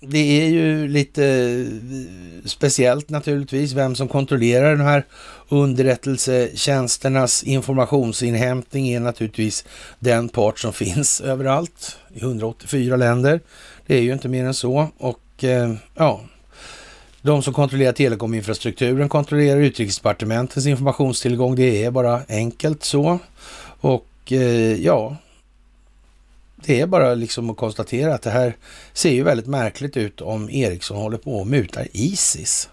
det är ju lite eh, speciellt naturligtvis vem som kontrollerar de här underrättelsetjänsternas informationsinhämtning är naturligtvis den part som finns <laughs> överallt i 184 länder. Det är ju inte mer än så och eh, ja, de som kontrollerar telekominfrastrukturen kontrollerar utrikesdepartementets informationstillgång. Det är bara enkelt så och eh, ja, det är bara liksom att konstatera att det här ser ju väldigt märkligt ut om Ericsson håller på och mutar Isis.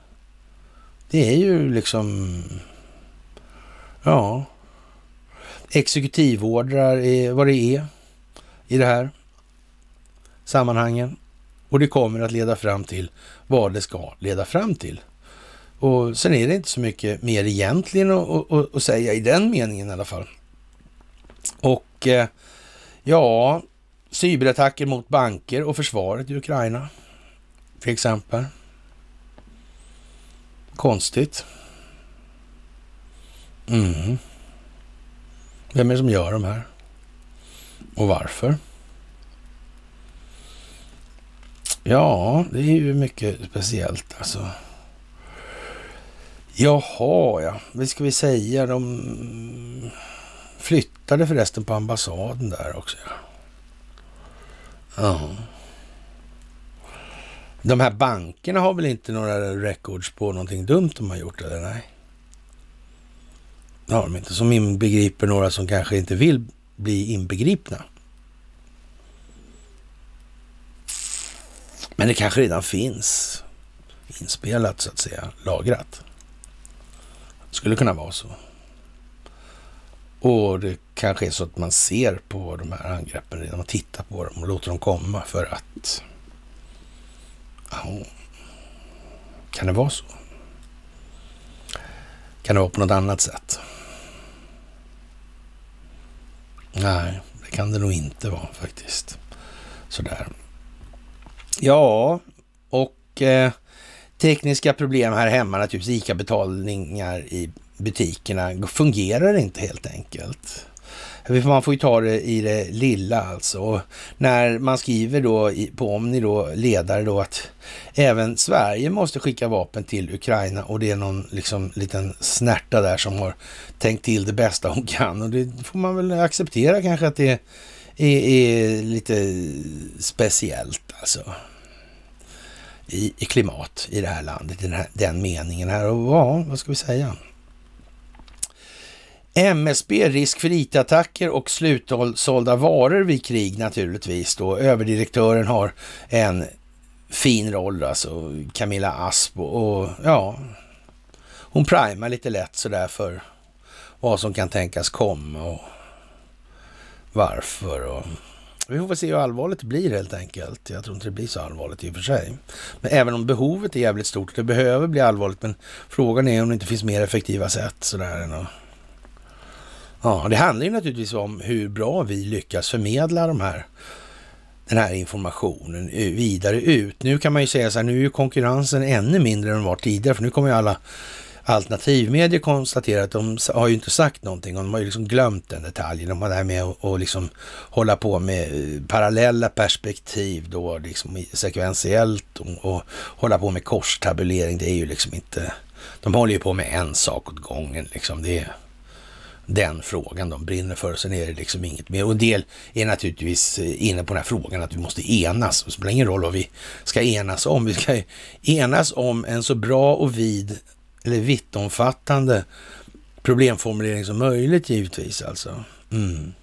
Det är ju liksom... Ja. Exekutivordrar är vad det är i det här sammanhangen. Och det kommer att leda fram till vad det ska leda fram till. Och sen är det inte så mycket mer egentligen att, att, att säga i den meningen i alla fall. Och eh, ja, Cyberattacker mot banker och försvaret i Ukraina, till exempel. Konstigt. Mm. Vem är det som gör de här? Och varför? Ja, det är ju mycket speciellt alltså. Jaha, ja. Vad ska vi säga? De flyttade förresten på ambassaden där också. Ja. Ja. De här bankerna har väl inte några records på någonting dumt de har gjort eller nej? Det har de inte. Som inbegriper några som kanske inte vill bli inbegripna. Men det kanske redan finns inspelat så att säga, lagrat. Det skulle kunna vara så. Och det kanske är så att man ser på de här angreppen redan man tittar på dem och låter dem komma för att... Kan det vara så? Kan det vara på något annat sätt? Nej, det kan det nog inte vara faktiskt. Sådär. Ja, och eh, tekniska problem här hemma naturligtvis. ICA-betalningar i butikerna fungerar inte helt enkelt. Man får ju ta det i det lilla alltså. Och när man skriver då på Omni då, ledare då, att även Sverige måste skicka vapen till Ukraina och det är någon liksom liten snärta där som har tänkt till det bästa hon kan. Och det får man väl acceptera kanske att det är, är lite speciellt alltså. I, i, klimat i det här landet, i den, här, den meningen här. Och ja, vad ska vi säga? MSB, risk för IT-attacker och slutsålda varor vid krig naturligtvis. Då. Överdirektören har en fin roll, alltså Camilla Asp. Och, ja, hon primar lite lätt sådär för vad som kan tänkas komma och varför. Och. Vi får väl se hur allvarligt det blir helt enkelt. Jag tror inte det blir så allvarligt i och för sig. Men även om behovet är jävligt stort, det behöver bli allvarligt, men frågan är om det inte finns mer effektiva sätt sådär än att Ja, det handlar ju naturligtvis om hur bra vi lyckas förmedla de här, den här informationen vidare ut. Nu kan man ju säga så här, nu är ju konkurrensen ännu mindre än den var tidigare, för nu kommer ju alla alternativmedier konstatera att de har ju inte sagt någonting och de har ju liksom glömt den detaljen. De har det här med att och liksom hålla på med eh, parallella perspektiv då, liksom sekventiellt och, och hålla på med korstabulering. Det är ju liksom inte... De håller ju på med en sak åt gången liksom. Det är, den frågan de brinner för. Sen är det liksom inget mer. Och en del är naturligtvis eh, inne på den här frågan att vi måste enas. Det spelar ingen roll vad vi ska enas om. Vi ska enas om en så bra och vid eller vittomfattande problemformulering som möjligt givetvis alltså. Mm.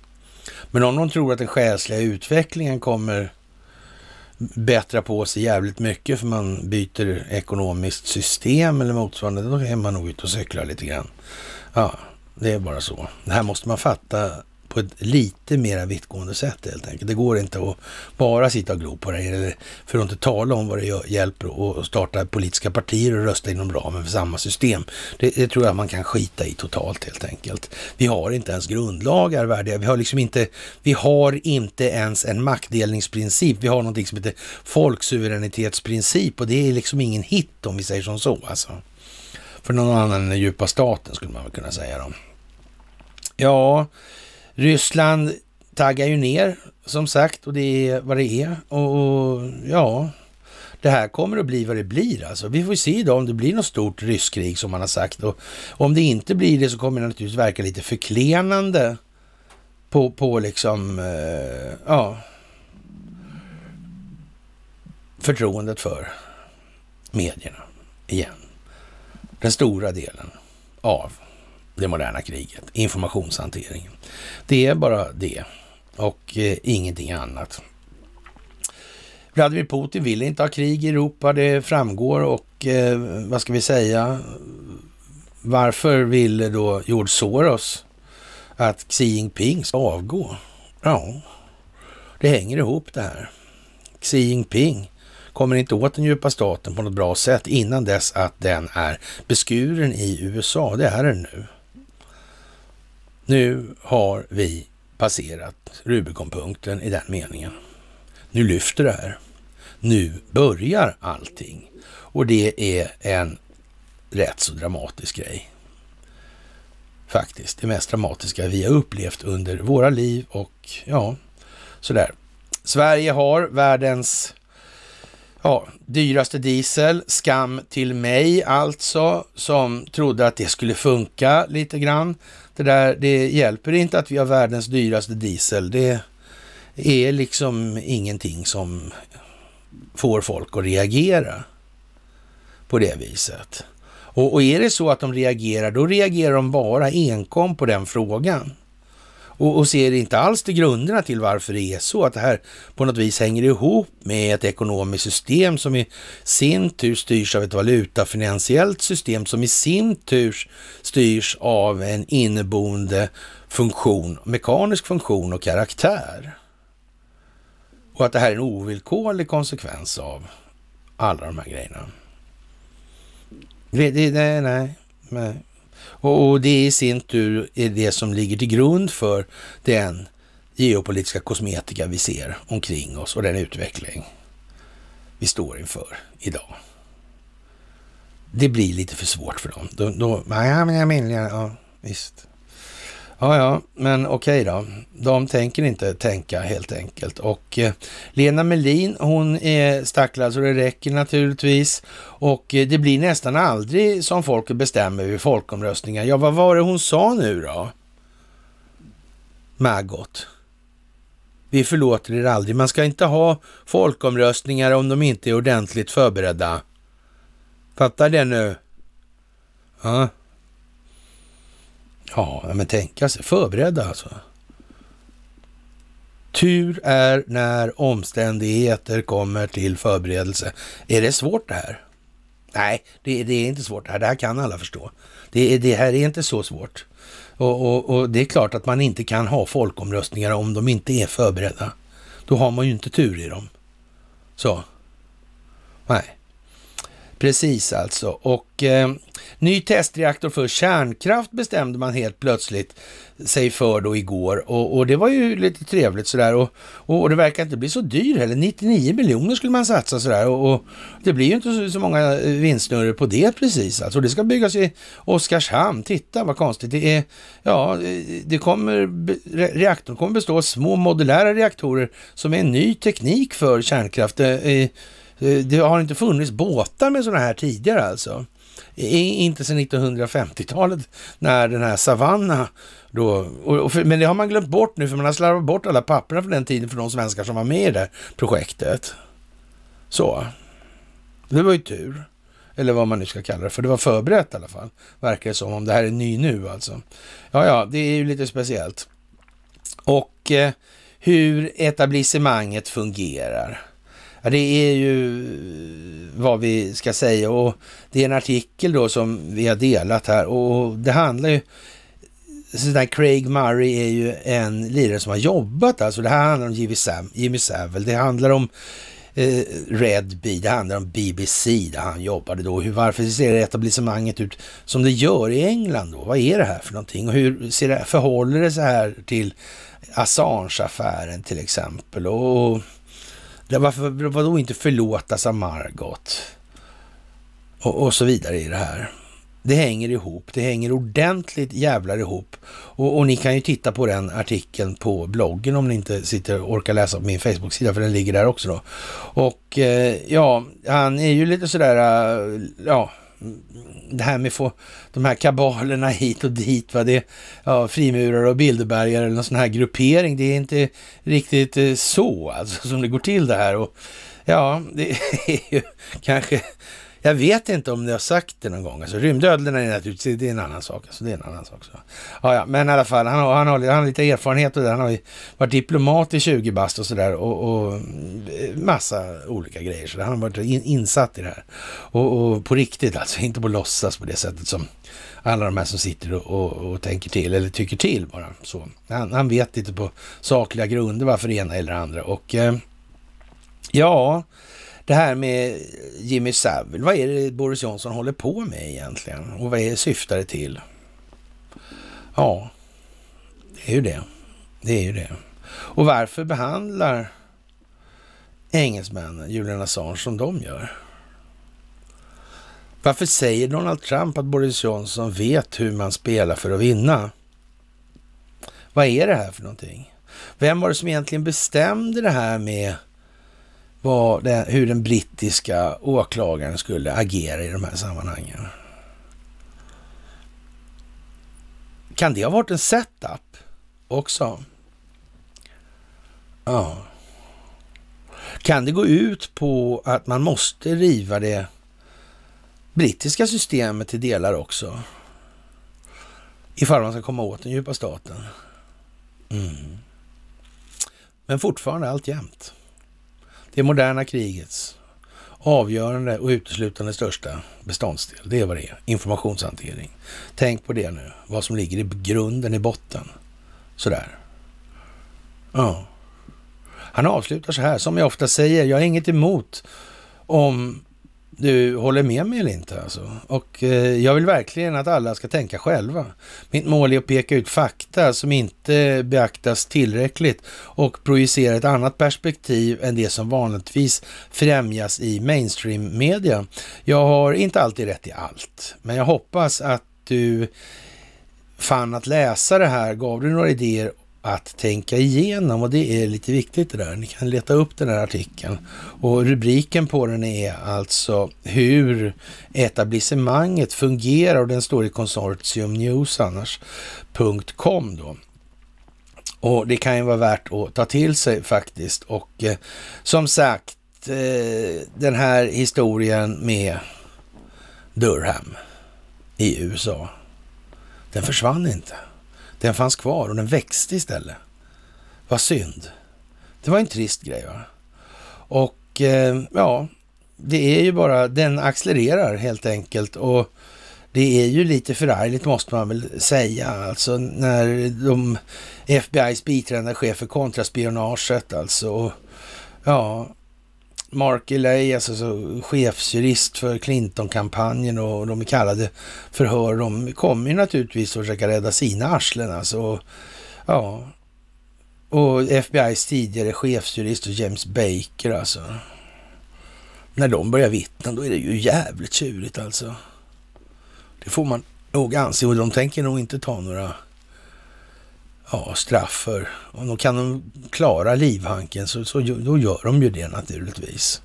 Men om någon tror att den själsliga utvecklingen kommer bättra på sig jävligt mycket för man byter ekonomiskt system eller motsvarande, då är man nog ute och cyklar lite grann. Ja, det är bara så. Det här måste man fatta på ett lite mer vittgående sätt helt enkelt. Det går inte att bara sitta och glo på det här, för att inte tala om vad det hjälper att starta politiska partier och rösta inom ramen för samma system. Det, det, tror jag man kan skita i totalt helt enkelt. Vi har inte ens grundlagar värdiga. Vi har liksom inte, vi har inte ens en maktdelningsprincip. Vi har någonting som heter folksuveränitetsprincip och det är liksom ingen hit om vi säger som så alltså för någon annan än den djupa staten skulle man väl kunna säga då. Ja, Ryssland taggar ju ner som sagt och det är vad det är och, och ja, det här kommer att bli vad det blir alltså. Vi får se idag om det blir något stort rysskrig som man har sagt och om det inte blir det så kommer det naturligtvis verka lite förklenande på, på liksom, eh, ja, förtroendet för medierna igen den stora delen av det moderna kriget, informationshanteringen. Det är bara det och eh, ingenting annat. Vladimir Putin vill inte ha krig i Europa, det framgår och eh, vad ska vi säga? Varför ville då George Soros att Xi Jinping ska avgå? Ja, det hänger ihop det här. Xi Jinping kommer inte åt den djupa staten på något bra sätt innan dess att den är beskuren i USA. Det är den nu. Nu har vi passerat Rubikonpunkten i den meningen. Nu lyfter det här. Nu börjar allting och det är en rätt så dramatisk grej. Faktiskt det mest dramatiska vi har upplevt under våra liv och ja, sådär. Sverige har världens Ja, dyraste diesel, skam till mig alltså, som trodde att det skulle funka lite grann. Det där, det hjälper inte att vi har världens dyraste diesel. Det är liksom ingenting som får folk att reagera på det viset. Och, och är det så att de reagerar, då reagerar de bara enkom på den frågan och, och ser inte alls till grunderna till varför det är så, att det här på något vis hänger ihop med ett ekonomiskt system som i sin tur styrs av ett valutafinansiellt system som i sin tur styrs av en inneboende funktion, mekanisk funktion och karaktär. Och att det här är en ovillkorlig konsekvens av alla de här grejerna. Det, det, nej, nej. Och det i sin tur är det som ligger till grund för den geopolitiska kosmetika vi ser omkring oss och den utveckling vi står inför idag. Det blir lite för svårt för dem. De, de, ja, men jag menar, ja, visst. Ja, ja, men okej okay då. De tänker inte tänka helt enkelt. Och eh, Lena Melin, hon är stacklad så det räcker naturligtvis. Och eh, det blir nästan aldrig som folk bestämmer vid folkomröstningar. Ja, vad var det hon sa nu då? Maggot. Vi förlåter er aldrig. Man ska inte ha folkomröstningar om de inte är ordentligt förberedda. Fattar det nu? Ja. Ja, men tänka sig. Förberedda alltså. Tur är när omständigheter kommer till förberedelse. Är det svårt det här? Nej, det, det är inte svårt det här. Det här kan alla förstå. Det, det här är inte så svårt. Och, och, och, det är klart att man inte kan ha folkomröstningar om de inte är förberedda. Då har man ju inte tur i dem. Så. Nej. Precis alltså. Och eh, ny testreaktor för kärnkraft bestämde man helt plötsligt sig för då igår. Och, och det var ju lite trevligt sådär. Och, och, och, det verkar inte bli så dyr heller. 99 miljoner skulle man satsa sådär. Och, och det blir ju inte så, så många eh, vinstsnurror på det precis. Alltså det ska byggas i Oskarshamn. Titta vad konstigt. Det är, ja, det kommer, reaktorn kommer bestå av små modulära reaktorer som är en ny teknik för kärnkraft. Det är, Eh, det har inte funnits båtar med sådana här tidigare alltså. Inte sedan 1950-talet när den här Savanna då, och, men det har man glömt bort nu för man har slarvat bort alla papperna från den tiden för de svenskar som var med i det projektet. Så. Det var ju tur. Eller vad man nu ska kalla det för. Det var förberett i alla fall. Verkar det som. Om det här är ny nu alltså. Ja, ja, det är ju lite speciellt. Och eh, hur etablissemanget fungerar. Ja, det är ju vad vi ska säga och det är en artikel då som vi har delat här och det handlar ju så Craig Murray är ju en lirare som har jobbat, alltså det här handlar om Jimmy, Sam, Jimmy Savile, det handlar om eh, Red Bee, det handlar om BBC där han jobbade då. Hur, varför ser etablissemanget ut som det gör i England då? Vad är det här för någonting? Och hur ser det, förhåller det sig här till Assange-affären till exempel? Och varför, vadå inte förlåta, av Margot? Och, och, så vidare i det här. Det hänger ihop. Det hänger ordentligt jävlar ihop. Och, och, ni kan ju titta på den artikeln på bloggen om ni inte sitter och orkar läsa på min Facebook-sida för den ligger där också då. Och eh, ja, han är ju lite sådär, eh, ja, det här med att få de här kabalerna hit och dit, va? Det, ja, frimurare och bilderbergare eller någon sån här gruppering. Det är inte riktigt eh, så alltså, som det går till det här. Och, ja, det <laughs> är ju kanske jag vet inte om ni har sagt det någon gång. Alltså, rymdödlorna är naturligtvis det är en annan sak. Alltså, det är en annan sak. Så. Ja, ja, men i alla fall, han har, han har, han har lite erfarenhet och det. Han har varit diplomat i 20 bast och sådär och, och eh, massa olika grejer. Så han har varit in, insatt i det här. Och, och, på riktigt alltså, inte på låtsas på det sättet som alla de här som sitter och, och, och tänker till eller tycker till bara. Så. Han, han, vet lite på sakliga grunder varför det ena eller andra. Och eh, ja det här med Jimmy Savile, vad är det Boris Johnson håller på med egentligen? Och vad är det syftar det till? Ja, det är ju det. Det är ju det. Och varför behandlar engelsmännen Julian Assange som de gör? Varför säger Donald Trump att Boris Johnson vet hur man spelar för att vinna? Vad är det här för någonting? Vem var det som egentligen bestämde det här med vad den, hur den brittiska åklagaren skulle agera i de här sammanhangen. Kan det ha varit en setup också? Ja. Kan det gå ut på att man måste riva det brittiska systemet till delar också? Ifall man ska komma åt den djupa staten. Mm. Men fortfarande allt jämt. Det moderna krigets avgörande och uteslutande största beståndsdel, det är vad det är. Informationshantering. Tänk på det nu, vad som ligger i grunden, i botten. Sådär. Ja. Han avslutar så här, som jag ofta säger, jag har inget emot om du håller med mig eller inte. Alltså. Och eh, jag vill verkligen att alla ska tänka själva. Mitt mål är att peka ut fakta som inte beaktas tillräckligt och projicera ett annat perspektiv än det som vanligtvis främjas i mainstream-media. Jag har inte alltid rätt i allt, men jag hoppas att du fann att läsa det här gav dig några idéer att tänka igenom och det är lite viktigt det där. Ni kan leta upp den här artikeln och rubriken på den är alltså hur etablissemanget fungerar och den står i konsortium news annars då. Och det kan ju vara värt att ta till sig faktiskt och eh, som sagt eh, den här historien med Durham i USA, den försvann inte. Den fanns kvar och den växte istället. Vad synd. Det var en trist grej. Va? Och eh, ja, det är ju bara, den accelererar helt enkelt. och det är ju lite förargligt måste man väl säga, alltså när de FBIs biträdande chef för kontraspionaget alltså. Och, ja, Mark Elay, alltså chefsjurist för Clinton-kampanjen och de är kallade förhör. De kommer ju naturligtvis att försöka rädda sina arslen alltså. Och, ja. och FBIs tidigare chefsjurist och James Baker alltså. När de börjar vittna, då är det ju jävligt tjurigt alltså. Det får man nog anse och de tänker nog inte ta några ja, straff för. Och då kan de klara livhanken, så, så då gör de ju det naturligtvis.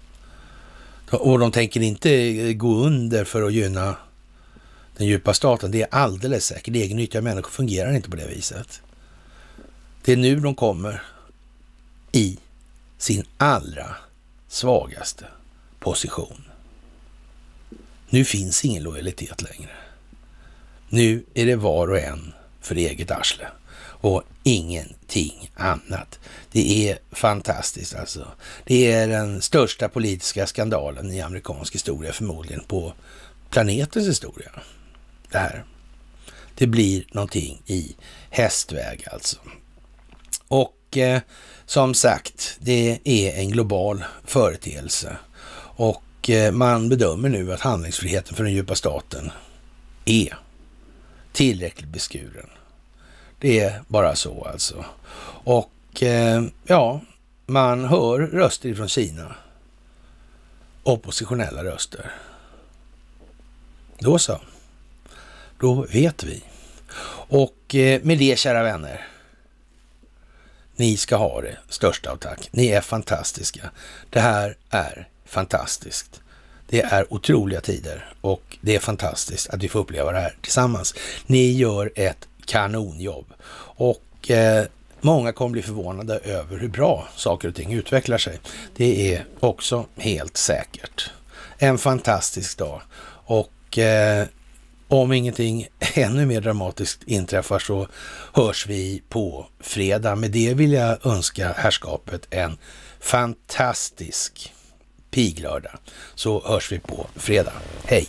Och de tänker inte gå under för att gynna den djupa staten. Det är alldeles säkert. Egennyttiga människor fungerar inte på det viset. Det är nu de kommer i sin allra svagaste position. Nu finns ingen lojalitet längre. Nu är det var och en för eget arsle och ingenting annat. Det är fantastiskt alltså. Det är den största politiska skandalen i amerikansk historia, förmodligen på planetens historia. Det här. Det blir någonting i hästväg alltså. Och eh, som sagt, det är en global företeelse och eh, man bedömer nu att handlingsfriheten för den djupa staten är tillräckligt beskuren det är bara så alltså. Och eh, ja, man hör röster från Kina. Oppositionella röster. Då så. Då vet vi. Och eh, med det, kära vänner. Ni ska ha det största av tack. Ni är fantastiska. Det här är fantastiskt. Det är otroliga tider och det är fantastiskt att vi får uppleva det här tillsammans. Ni gör ett kanonjobb. Och eh, många kommer bli förvånade över hur bra saker och ting utvecklar sig. Det är också helt säkert. En fantastisk dag och eh, om ingenting <laughs> ännu mer dramatiskt inträffar så hörs vi på fredag. Med det vill jag önska herrskapet en fantastisk piglördag. Så hörs vi på fredag. Hej!